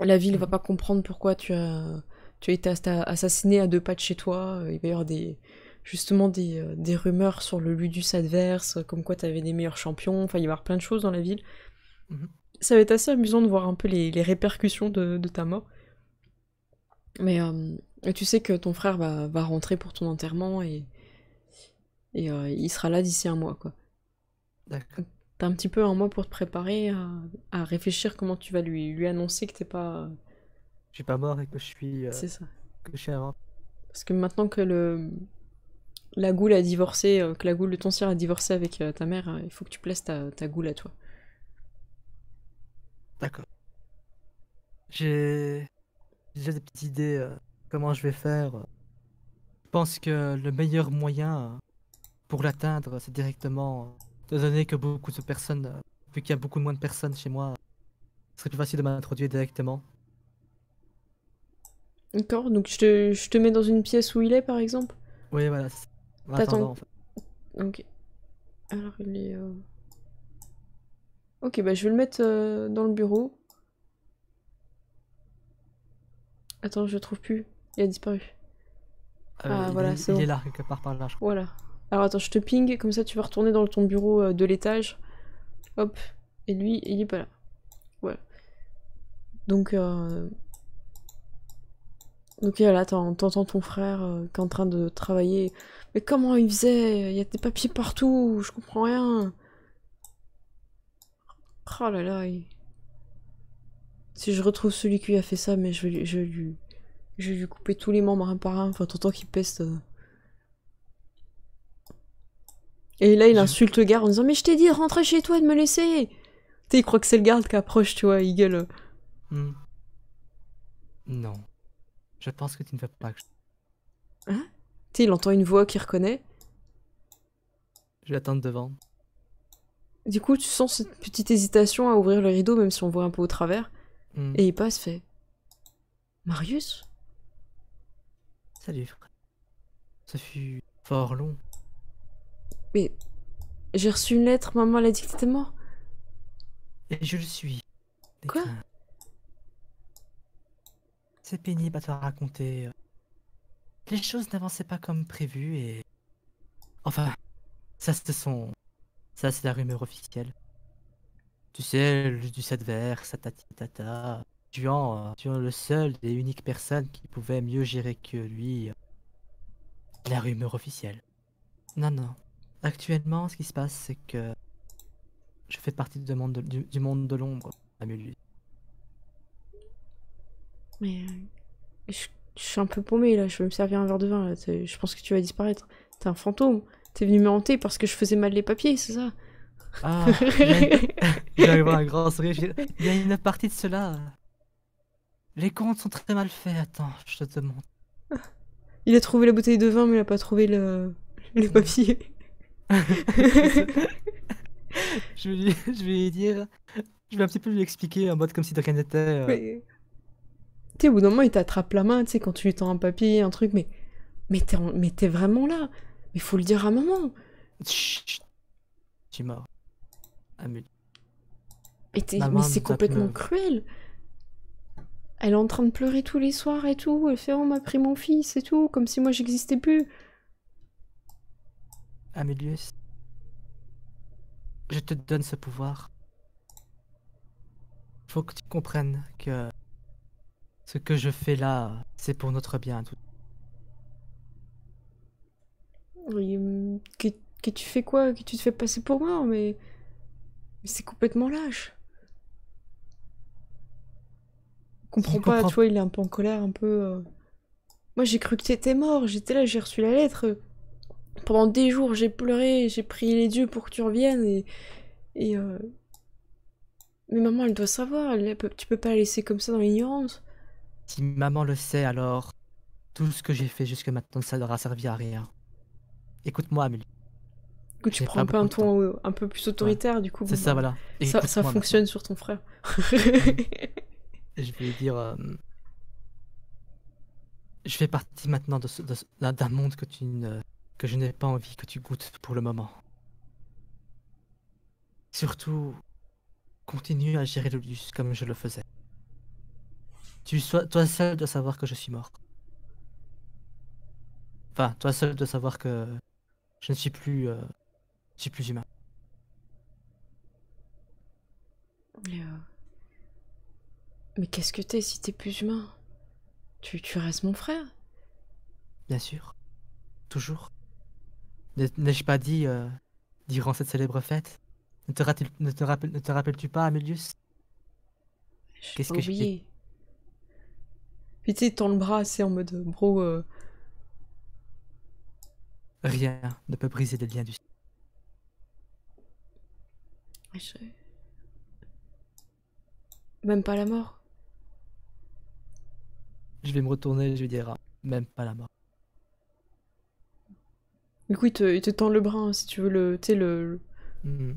La ville va pas comprendre pourquoi tu as, tu as été assassiné à deux pas de chez toi. Il va y avoir des, justement euh, des, rumeurs sur le ludus adverse, euh, comme quoi tu avais des meilleurs champions, enfin il y avoir plein de choses dans la ville. Mhm. Ça va être assez amusant de voir un peu les, répercussions de, ta mort. Mais euh, tu sais que ton frère va, rentrer pour ton enterrement et, et il sera là d'ici un mois, quoi. D'accord. T'as un petit peu un mois pour te préparer à, réfléchir comment tu vas lui, lui annoncer que t'es pas. Je suis pas mort et que je suis. C'est ça. Que je suis Parce que maintenant que le, la goule a divorcé, euh, que la goule de ton sire a divorcé avec euh, ta mère, euh, il faut que tu places ta, goule à toi. D'accord. J'ai déjà des petites idées comment je vais faire. Je pense que le meilleur moyen pour l'atteindre, c'est directement, de donner que beaucoup de personnes, vu qu'il y a beaucoup moins de personnes chez moi, ce serait plus facile de m'introduire directement. D'accord, donc je te, je te mets dans une pièce où il est par exemple Oui, voilà, Attends, donc Ok. Alors il est... Euh, ok, bah je vais le mettre euh, dans le bureau. Attends, je le trouve plus. Il a disparu. Euh, ah il voilà, est, Il est là, quelque part par là, je crois. Voilà. Alors attends, je te ping, comme ça tu vas retourner dans ton bureau de l'étage. Hop. Et lui, il est pas là. Voilà. Donc... Donc là, t'entends ton frère euh, qui est en train de travailler. Mais comment il faisait Il y a des papiers partout, je comprends rien. Oh là là, Si je retrouve celui qui a fait ça, mais je vais, lui... Je couper tous les membres un par un. Enfin, t'entends qu'il peste. Euh. Et là, il insulte le garde en disant Mais je t'ai dit de rentrer chez toi et de me laisser Tu il croit que c'est le garde qui approche, tu vois, il gueule. Hmm. Non. Je pense que tu ne veux pas que je... Hein Tu il entend une voix qui reconnaît. Je l'attends devant. Du coup, tu sens cette petite hésitation à ouvrir le rideau, même si on voit un peu au travers. Hmm. Et il passe, fait... Marius Salut, frère. Ça fut fort long. Mais... J'ai reçu une lettre, maman l'a dit que t'étais mort. Et je le suis. Quoi c'est pénible à te raconter. Les choses n'avançaient pas comme prévu et... Enfin, ça c'est son... Ça c'est la rumeur officielle. Tu sais, le du vert, sa tati tata, tu es euh, le seul et unique personne qui pouvait mieux gérer que lui. Euh, la rumeur officielle. Non, non. Actuellement, ce qui se passe, c'est que je fais partie de monde du, monde de l'ombre, mais euh, je, suis un peu paumé là, je vais me servir un verre de vin là, je pense que tu vas disparaître. T'es un fantôme, t'es venu me hanter parce que je faisais mal les papiers, c'est ça Ah, il y *laughs* un grand sourire. Il y a une partie de cela. Les comptes sont très mal faits, attends, je te demande. Il a trouvé la bouteille de vin, mais il a pas trouvé le, papier. *laughs* je, vais lui... je vais dire, je vais un petit peu lui expliquer en mode comme si de rien n'était. Euh. Tu sais, au bout d'un moment, il t'attrape la main, tu sais, quand tu lui tends un papier, un truc, mais, mais t'es vraiment là. Mais faut le dire à maman. Chut, Tu mort. Amélie. Ah, mais c'est complètement cruel. Elle est en train de pleurer tous les soirs et tout. Elle fait On oh, m'a pris mon fils et tout, comme si moi j'existais plus. Amélie, je te donne ce pouvoir. Faut que tu comprennes que ce que je fais là, c'est pour notre bien. Oui, hum, que, que, tu fais quoi Que tu te fais passer pour mort, mais, mais c'est complètement lâche. Comprends pas, tu vois, il est un peu en colère, un peu. Euh. Moi, j'ai cru que tu étais mort. J'étais là, j'ai reçu la lettre. Pendant des jours, j'ai pleuré, j'ai prié les dieux pour que tu reviennes et. et euh. Mais maman, elle doit savoir. tu peux pas la laisser comme ça dans l'ignorance. Si maman le sait, alors tout ce que j'ai fait jusque maintenant, ça n'aura servi à rien. Écoute-moi, Amélie. Écoute, tu prends un peu un ton euh, un peu plus autoritaire, du coup. C'est ça, bah, voilà. Ça, ça, fonctionne sur ton frère. je vais dire. Euh, je fais partie maintenant d'un de, de, monde que, tu ne, que je n'ai pas envie que tu goûtes pour le moment. Surtout, continue à gérer le luxe comme je le faisais. Tu sois, toi seul de savoir que je suis mort. Enfin, toi seul de savoir que je ne suis plus, euh, je suis plus humain. Euh, mais qu'est-ce que t'es si t'es plus humain tu, restes mon frère Bien sûr. Toujours. N'ai-je pas dit, euh, durant cette célèbre fête Ne te, rappelles-tu pas, Amelius Qu'est-ce que j'ai puis tu sais, tend le bras assez en mode euh, bro. Euh. Rien ne peut briser les liens du ah, Même pas la mort. Je vais me retourner je lui dirai même pas la mort. Du coup, il te, tend le bras hein, si tu veux le, tu sais, le, hmm.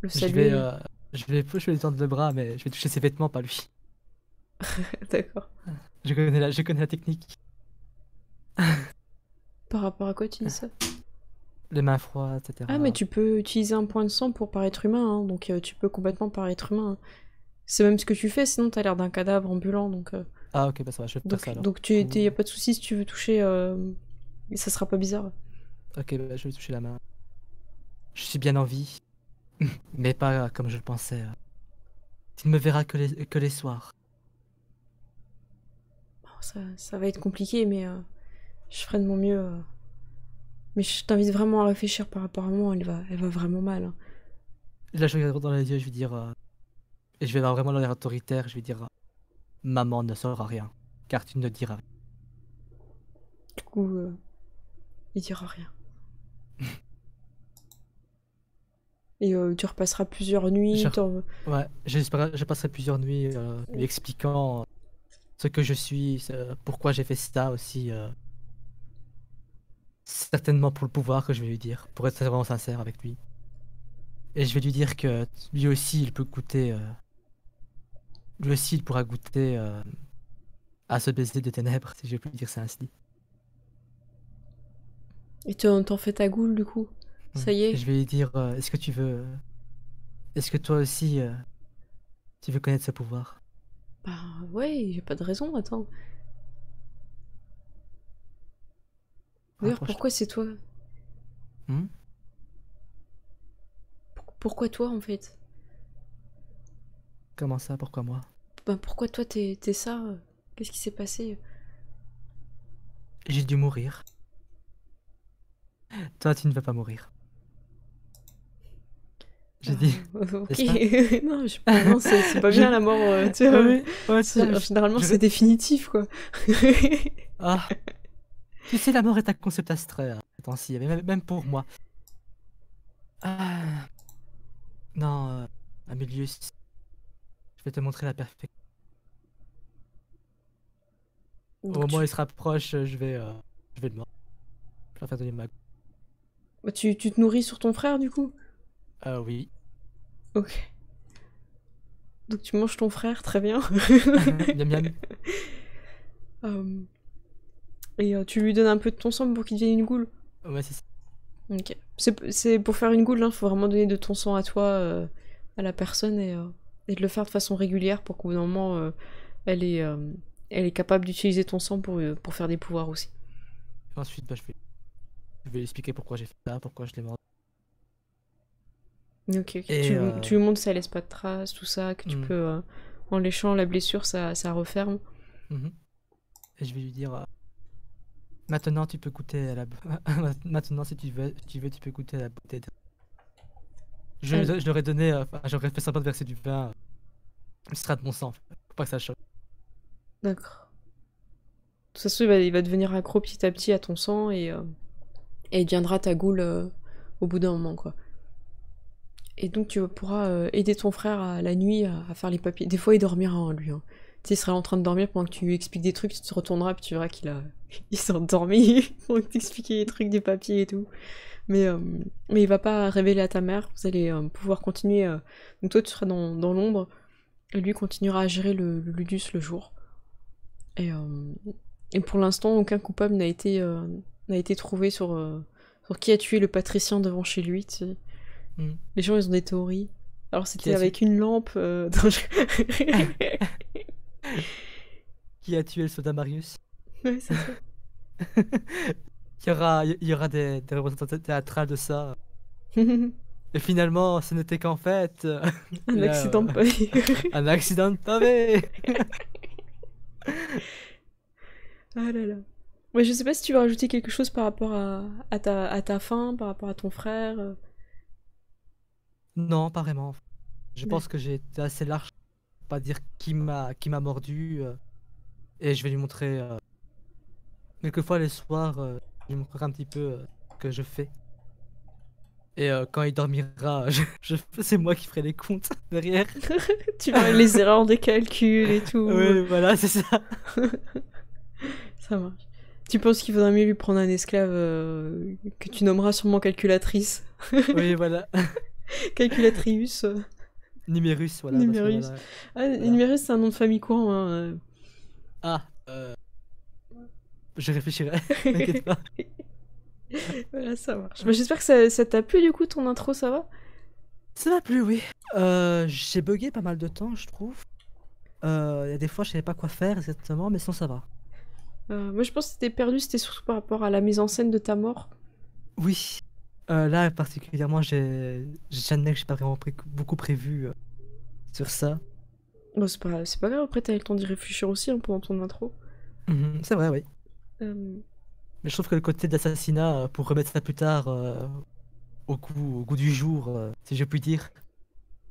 le, Je vais, euh, je, vais, je vais lui tendre le bras, mais je vais toucher ses vêtements, pas lui. *laughs* D'accord. Je connais, la, connais la technique. *laughs* Par rapport à quoi tu dis ça Les mains froides, etc. Ah, mais tu peux utiliser un point de sang pour paraître humain, hein, donc euh, tu peux complètement paraître humain. Hein. C'est même ce que tu fais, sinon t'as l'air d'un cadavre ambulant, donc... Euh. Ah ok, bah ça va, je vais donc, ça alors. Donc tu, y a mmh. pas de souci si tu veux toucher, euh... ça sera pas bizarre. Ok, bah je vais toucher la main. Je suis bien en vie, *laughs* mais pas comme je le pensais. Tu ne me verras que les, que les soirs ça, va être compliqué, mais euh, je ferai de mon mieux. Euh. Mais je t'invite vraiment à réfléchir par rapport à moi, elle va, elle va vraiment mal. Hein. Là, je regarde dans les yeux, je vais dire. Euh, et je vais avoir vraiment l'air autoritaire, je vais dire. Maman ne saura rien, car tu ne diras rien. Du coup, il dira rien. *laughs* Et tu repasseras plusieurs nuits. Je... Ouais, je passerai plusieurs nuits lui expliquant ce que je suis, pourquoi j'ai fait ça aussi. Euh, certainement pour le pouvoir que je vais lui dire, pour être vraiment sincère avec lui. Et je vais lui dire que lui aussi, il peut goûter. Euh, lui aussi, il pourra goûter euh, à ce baiser de ténèbres, si je peux dire ça ainsi. Et t'en fais ta goule, du coup hmm. Ça y est. je vais lui dire est-ce que tu veux. Est-ce que toi aussi, tu veux connaître ce pouvoir bah ouais, j'ai pas de raison, attends. Ah, D'ailleurs, pourquoi c'est toi hmm? Pourquoi toi en fait Comment ça, pourquoi moi Bah pourquoi toi t'es ça Qu'est-ce qui s'est passé J'ai dû mourir. Toi, tu ne vas pas mourir. J'ai dit. Ah, ok, *laughs* non, c'est, pas bien la mort. Euh, tu vois, ouais, euh, généralement, c'est définitif, quoi. *laughs* Ah. Tu sais, la mort est un concept abstrait. Attends, si, même, même pour moi. Ah. Non, euh, Amélius, je vais te montrer la perfection. Au moment où il se rapproche, je vais, euh, je vais le mordre. Je vais faire donner ma. Bah, tu, tu te nourris sur ton frère, du coup ah oui. Ok. Donc tu manges ton frère, très bien. bien, *laughs* bien. *laughs* Hum. Et euh, tu lui donnes un peu de ton sang pour qu'il devienne une goule Ouais, c'est ça. Ok. C'est pour faire une goule, il hein. faut vraiment donner de ton sang à toi, euh, à la personne, et, et, de le faire de façon régulière pour qu'au bout d'un moment, elle, est, elle est capable d'utiliser ton sang pour, pour faire des pouvoirs aussi. Ensuite, bah, je, vais... je vais expliquer pourquoi j'ai fait ça, pourquoi je l'ai mordu. Ok, euh, Tu, lui montres ça laisse pas de traces, tout ça, que tu mm. peux, euh, en léchant la blessure, ça, ça referme. Mhm. Et je vais lui dire, euh, maintenant tu peux goûter à la... *laughs* maintenant si tu veux, tu veux, tu peux goûter à la beauté. Je, je, leur ai donné, j'aurais fait sympa de verser du vin, il sera de mon sang, faut pas que ça choque. D'accord. De toute façon, il va, il va, devenir accro petit à petit à ton sang et, et il deviendra ta goule au bout d'un moment, quoi. Et donc tu pourras euh, aider ton frère à, la nuit à, faire les papiers. Des fois il dormira lui. Hein. Tu sais, il en train de dormir pendant que tu lui expliques des trucs, tu te retourneras puis tu verras qu'il a... *laughs* il s'est endormi *laughs* pendant que les trucs des papiers et tout. Mais, euh, mais il va pas révéler à ta mère, vous allez euh, pouvoir continuer. Donc toi tu seras dans, l'ombre et lui continuera à gérer le, ludus le jour. Et, et pour l'instant aucun coupable n'a été, n'a été trouvé sur, sur qui a tué le patricien devant chez lui. Tu sais. Les gens, ils ont des théories. Alors, c'était avec une lampe. Euh, *laughs* *laughs* Qui a tué le soldat Marius Ouais, ça. *laughs* il y aura, des, représentations théâtrales de ça. Et finalement, ce n'était qu'en fait. Euh, un accident de pavé. un accident de pavé Ah là là. Ouais, je sais pas si tu veux rajouter quelque chose par rapport à, ta, à ta fin, par rapport à ton frère. Euh. Non, pas vraiment. Je pense que j'ai été assez large pour pas dire qui m'a qui m'a mordu. Euh, et je vais lui montrer quelques euh, quelquefois les soirs, Je euh, je lui montrerai un petit peu ce que je fais. Et quand il dormira, *laughs* c'est moi qui ferai les comptes *laughs* derrière. *laughs* tu vois les erreurs des calculs et tout. Oui, voilà, c'est ça. ça marche. Tu penses qu'il faudrait mieux lui prendre un esclave que tu nommeras sûrement calculatrice Oui, voilà. *laughs* Calculatrius. Numerus, voilà. Numerus. Ah, Numerus, c'est un nom de famille courant. Hein, euh. Ah, euh... Je réfléchirai, *laughs* *laughs* voilà, ça marche. Bah, j'espère que ça t'a plu du coup, ton intro, ça va Ça m'a plu, oui. Euh, J'ai bugué pas mal de temps, je trouve. Euh, y a des fois, je savais pas quoi faire exactement, mais sinon, ça va. Euh, moi, je pense que c'était perdu, c'était surtout par rapport à la mise en scène de ta mort. Oui, euh, là, particulièrement, j'ai que j'ai pas vraiment beaucoup prévu euh, sur ça. Bon, c'est pas... pas, grave, après, t'as le temps d'y réfléchir aussi hein, pendant ton intro. c'est vrai, oui. Euh. Mais je trouve que le côté d'assassinat pour remettre ça plus tard au, goût, au goût du jour, si je puis dire,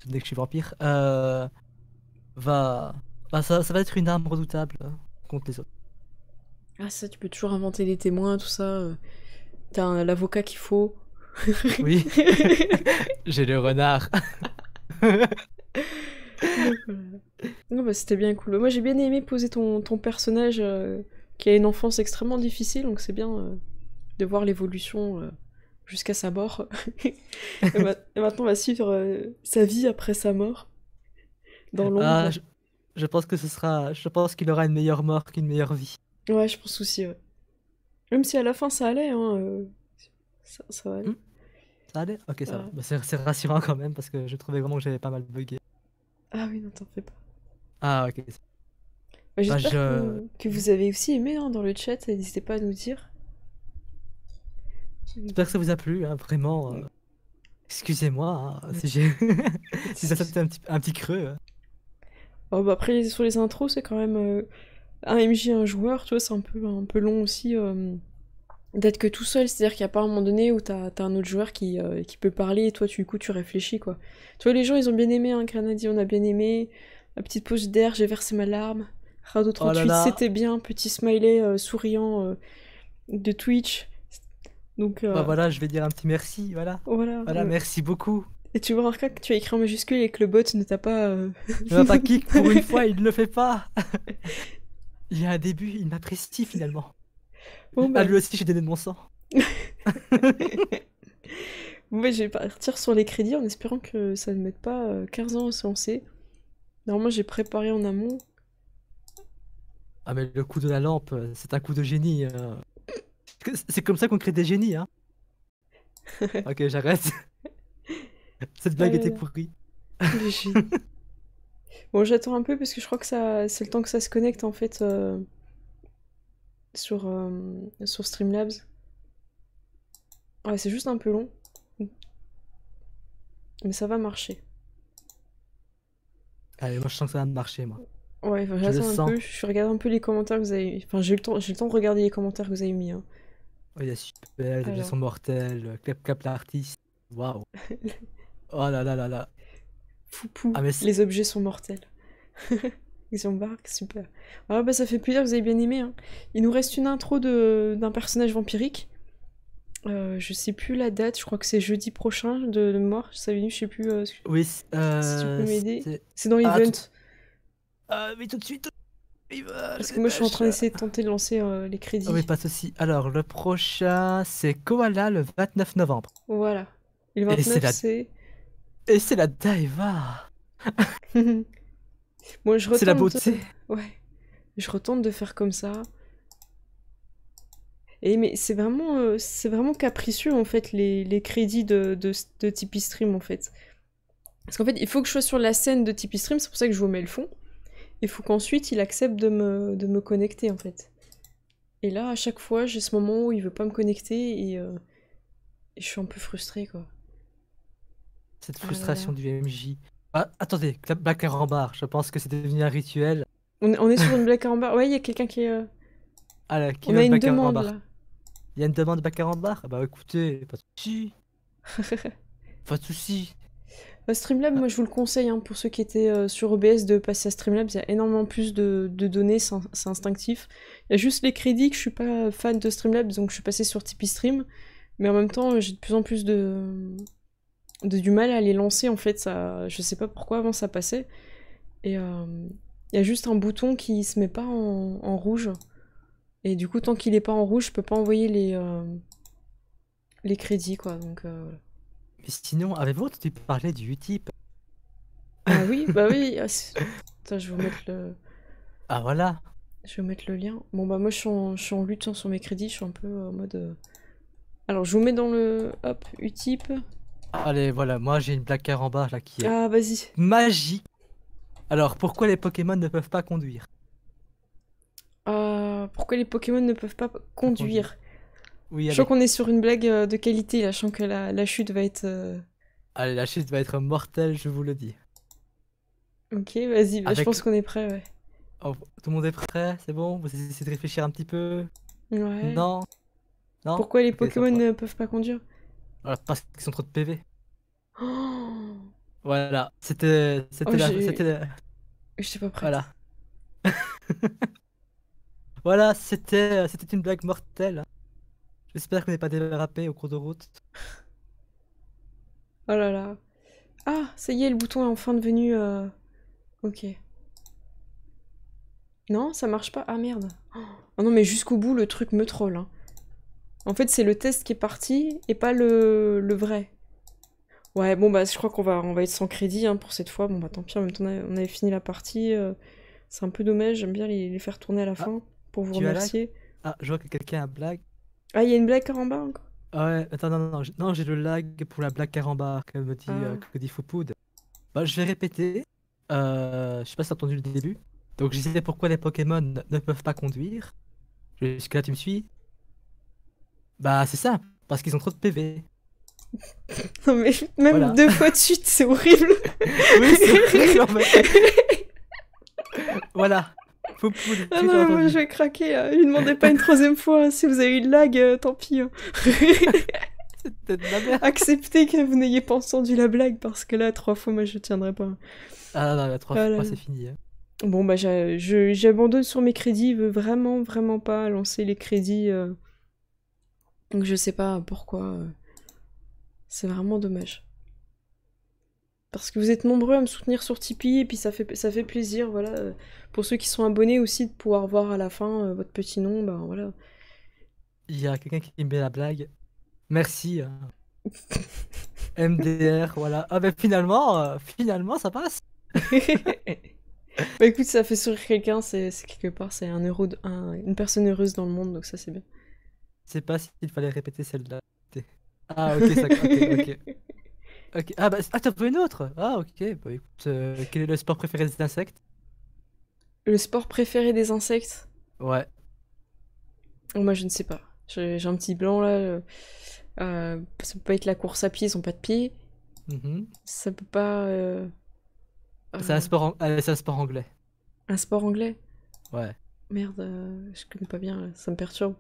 dès que je suis vampire, va. ça, ça va être une arme redoutable contre les autres. Ah, ça, tu peux toujours inventer des témoins, tout ça. T'as l'avocat qu'il faut. Oui, *laughs* *laughs* j'ai le renard. non, bah, c'était bien cool. Moi, j'ai bien aimé poser ton, ton personnage euh, qui a une enfance extrêmement difficile, donc c'est bien euh, de voir l'évolution euh, jusqu'à sa mort. *laughs* et, maintenant, on va suivre sa vie après sa mort dans ah, l'ombre. je, pense que ce sera. Je pense qu'il aura une meilleure mort qu'une meilleure vie. Ouais, je pense aussi. Même si à la fin ça allait, hein, ça, va aller. Hmm ça allait Ok, ça va. Bah, c'est rassurant quand même parce que je trouvais vraiment que j'avais pas mal bugué. Ah oui, non, pas. Ah, ok. Bah, bah, j'espère que, vous avez aussi aimé hein, dans le chat, n'hésitez pas à nous dire. J'espère que ça vous a plu, hein, vraiment. Euh, excusez-moi hein, *laughs* si ça fait un petit, un petit creux. Oh, bah après, sur les intros, c'est quand même. Euh, un MJ, un joueur, tu vois, c'est un peu, un peu long aussi. Euh, d'être que tout seul, c'est-à-dire qu'il n'y a pas un moment donné où t'as as un autre joueur qui, euh, qui, peut parler et toi, tu, du coup, tu réfléchis, quoi. Tu vois, les gens, ils ont bien aimé, hein, Grenadier, on a bien aimé, la petite pause d'air, j'ai versé ma larme, Rado 38, c'était bien, petit smiley euh, souriant euh, de Twitch. Donc, bah voilà, je vais dire un petit merci, voilà. Voilà, merci beaucoup. Et tu vois, quand que tu as écrit en majuscule et que le bot ne t'a pas... Ne pas kick *laughs* pour une *laughs* fois, il ne le fait pas *laughs* Il y a un début, il m'apprécie finalement. Bah. Ah, lui aussi, j'ai donné de mon sang. *laughs* je vais partir sur les crédits en espérant que ça ne mette pas 15 euh, ans à se lancer. Normalement, j'ai préparé en amont. Ah, mais le coup de la lampe, euh, c'est un coup de génie. Euh. C'est comme ça qu'on crée des génies, hein. *laughs* ok, j'arrête. Cette blague était pourrie. *laughs* bon, j'attends un peu parce que je crois que ça, c'est le temps que ça se connecte en fait sur, euh, sur Streamlabs. Ouais, c'est juste un peu long. Mais ça va marcher. Allez, moi je sens que ça va marcher, moi. Ouais, j'attends un peu, je regarde un peu les commentaires que vous avez... Enfin, j'ai eu le temps, j'ai le temps de regarder les commentaires que vous avez mis. Hein. Oh, il y a super, les objets sont mortels, euh, clap clap l'artiste, waouh. *laughs* oh là là là là. Foupou, ah, les objets sont mortels. *laughs* Ils embarquent, super. Ah bah ça fait plaisir, vous avez bien aimé. Hein. Il nous reste une intro d'un personnage vampirique. Euh, je sais plus la date, je crois que c'est jeudi prochain de, mort. Je savais, je sais plus. Euh, oui, si tu peux euh, m'aider. C'est dans ah, l'event. Ah, mais tout de suite. Parce que moi je suis en train d'essayer de tenter de lancer euh, les crédits. Ah oui, pas de Alors le prochain, c'est Koala le 29 novembre. Voilà. Et le 29, c'est. Et c'est la... la Daiva. *laughs* je C'est la beauté. Je retente de faire comme ça. Et mais c'est vraiment, euh, c'est vraiment capricieux en fait les, crédits de, de, Tipeee Stream en fait. Parce qu'en fait, il faut que je sois sur la scène de Tipeee Stream, c'est pour ça que je vous mets le fond. Il faut qu'ensuite il accepte de me, de me connecter en fait. Et là, à chaque fois, j'ai ce moment où il veut pas me connecter et, euh, je suis un peu frustrée quoi. Cette ah frustration du MJ. Ah, attendez, attendez, Black en bar. je pense que c'est devenu un rituel. On, est sur une en bar. Ouais, il y a quelqu'un qui, est... Euh, ah là, qui on a une demande, Il y a une demande Air en ah Bah écoutez, pas de soucis. *laughs* pas de soucis. Bah, Streamlabs, Streamlab, moi je vous le conseille hein, pour ceux qui étaient euh, sur OBS de passer à Streamlabs. Il y a énormément plus de, données, c'est instinctif. Il y a juste les crédits que je suis pas fan de Streamlabs, donc je suis passé sur Tipeee Stream. Mais en même temps, euh, j'ai de plus en plus de, de, du mal à les lancer en fait. Ça, je sais pas pourquoi avant ça passait. Et il euh, y a juste un bouton qui se met pas en, rouge. Et du coup, tant qu'il est pas en rouge, je peux pas envoyer les, euh, les crédits quoi. Donc, euh, Mais sinon, avec vous, tu parlais du Utip. Ah oui, *laughs* bah oui. Ah, je vais vous mettre le. Ah voilà. Je vais mettre le lien. Bon bah moi je suis en, je suis en lutte hein, sur mes crédits, je suis un peu en mode. Alors je vous mets dans le hop Utip. Allez, voilà, moi j'ai une blague bas là qui est ah, vas magique. Alors, pourquoi les Pokémon ne peuvent pas conduire euh, Pourquoi les Pokémon ne peuvent pas conduire oui, Je crois qu'on est sur une blague euh, de qualité que la, chute va être... Euh, allez, la chute va être mortelle, je vous le dis. Ok, vas-y, bah, je pense qu'on est prêt, ouais. Oh, tout le monde est prêt, c'est bon Vous essayez de réfléchir un petit peu Ouais. Non Non Pourquoi les Pokémon ne peuvent pas conduire ah, parce qu'ils sont trop de PV. Oh. voilà, c'était c'était oh, c'était Je sais pas prêt Voilà. *laughs* voilà, c'était euh, c'était une blague mortelle. J'espère qu'on n'est pas dérapé au cours de route. Oh là là. Ah, ça y est, le bouton est enfin devenu euh, OK. Non, ça marche pas. Ah merde. Oh non, mais jusqu'au bout, le truc me troll. Hein. En fait, c'est le test qui est parti et pas le, vrai. Ouais, bon, bah, je crois qu'on va, on va être sans crédit hein, pour cette fois. Bon, bah, tant pis, en même temps, on avait, fini la partie. Euh, c'est un peu dommage, j'aime bien les, faire tourner à la ah, fin pour vous remercier. Ah, je vois que quelqu'un a blague. Ah, il y a une blague carambar encore ah Ouais, attends, non, non, non, j'ai le lag pour la blague carambar que me dit, Foupoud. Bah, je vais répéter. Euh, je sais pas si t'as entendu le début. Donc, je disais pourquoi les Pokémon ne peuvent pas conduire. Jusque-là, tu me suis bah, c'est ça, parce qu'ils ont trop de PV. *laughs* Non, mais même deux fois de suite, c'est horrible. *laughs* oui, c'est *laughs* horrible voilà. Faut ah non, moi je vais craquer. Hein. Ne demandez pas une troisième fois. Si vous avez eu une lag, euh, tant pis. Hein. Acceptez que vous n'ayez pas entendu la blague parce que là, trois fois, moi je tiendrai pas. Ah non, la trois fois, c'est fini. Hein. Bon, bah j'abandonne sur mes crédits. Je veux vraiment, vraiment pas lancer les crédits. Euh, donc je sais pas pourquoi. Euh, c'est vraiment dommage. Parce que vous êtes nombreux à me soutenir sur Tipeee et puis ça fait, ça fait plaisir, voilà. Euh, pour ceux qui sont abonnés aussi, de pouvoir voir à la fin euh, votre petit nom, ben voilà. Il y a quelqu'un qui met la blague. Merci. *laughs* MDR, voilà. Ah ben finalement, finalement ça passe. *laughs* bah écoute, ça fait sourire quelqu'un, c'est quelque part, c'est un une personne heureuse dans le monde, donc ça c'est bien sais pas s'il fallait répéter celle-là. Ah, ok, ça, ok, ok. *laughs* Ah, bah, ah, t'as une autre Ah, ok, bah écoute, euh, quel est le sport préféré des insectes Le sport préféré des insectes Ouais. Oh, moi, je ne sais pas. J'ai un petit blanc là. Euh, euh, ça peut pas être la course à pied, ils ont pas de pied. Mm-hmm. Ça peut pas. Euh, c'est un, sport sport anglais. Un sport anglais Ouais. Merde, je connais pas bien, ça me perturbe.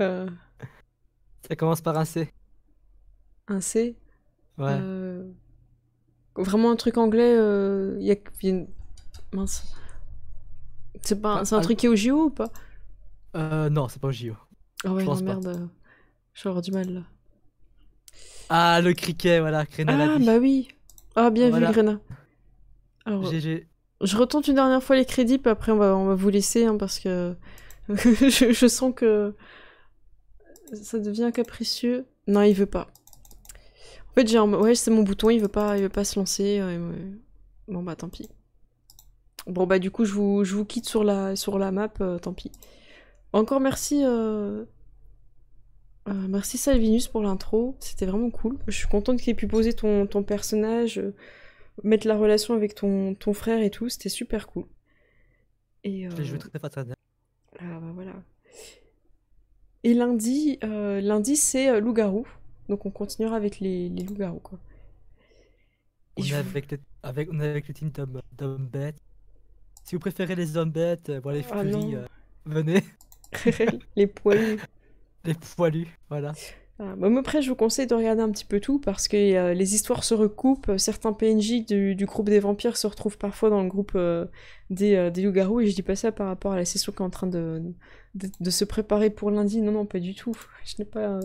Euh. Ça commence par un C. Un C Ouais. Euh, vraiment un truc anglais. Euh... Y Mince. C'est pas... Un... un truc qui est au JO ou pas euh, Non, c'est pas au JO. Ah ouais, merde. Je vais avoir du mal là. Ah, le criquet, voilà, Ah, bah oui. Ah, bien vu, Alors, GG. Je retente une dernière fois les crédits, puis après on va, on va vous laisser hein, parce que *laughs* je, sens que ça devient capricieux. Non, il veut pas. En fait, Ouais, c'est mon bouton, il veut pas, il veut pas se lancer. Euh, bon bah, tant pis. Bon bah, du coup, je vous, quitte sur la, sur la map, euh, tant pis. Encore merci... Euh, merci Salvinus pour l'intro, c'était vraiment cool. Je suis contente qu'il ait pu poser ton, ton personnage, mettre la relation avec ton, ton frère et tout, c'était super cool. Je ah bah voilà. Et lundi, euh, lundi c'est euh, loup-garou. Donc on continuera avec les, les garous quoi. on, est avec le, avec, team d'hommes Si vous préférez les hommes bêtes, euh, voilà les ah venez. *laughs* les poilus. Les poilus, voilà. Bon, bah, après, je vous conseille de regarder un petit peu tout parce que euh, les histoires se recoupent. Certains PNJ du, groupe des vampires se retrouvent parfois dans le groupe euh, euh, des, loups-garous. Et je dis pas ça par rapport à la session qui est en train de, se préparer pour lundi. Non, non, pas du tout. Je n'ai pas,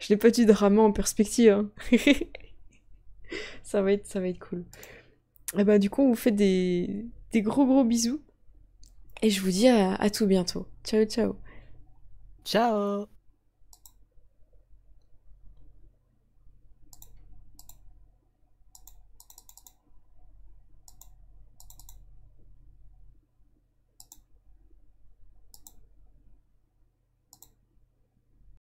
je pas du drama en perspective. Hein. *laughs* ça, va être, ça va être cool. Et eh bah, ben, du coup, on vous fait des, gros gros bisous. Et je vous dis à tout bientôt. Ciao, ciao. Ciao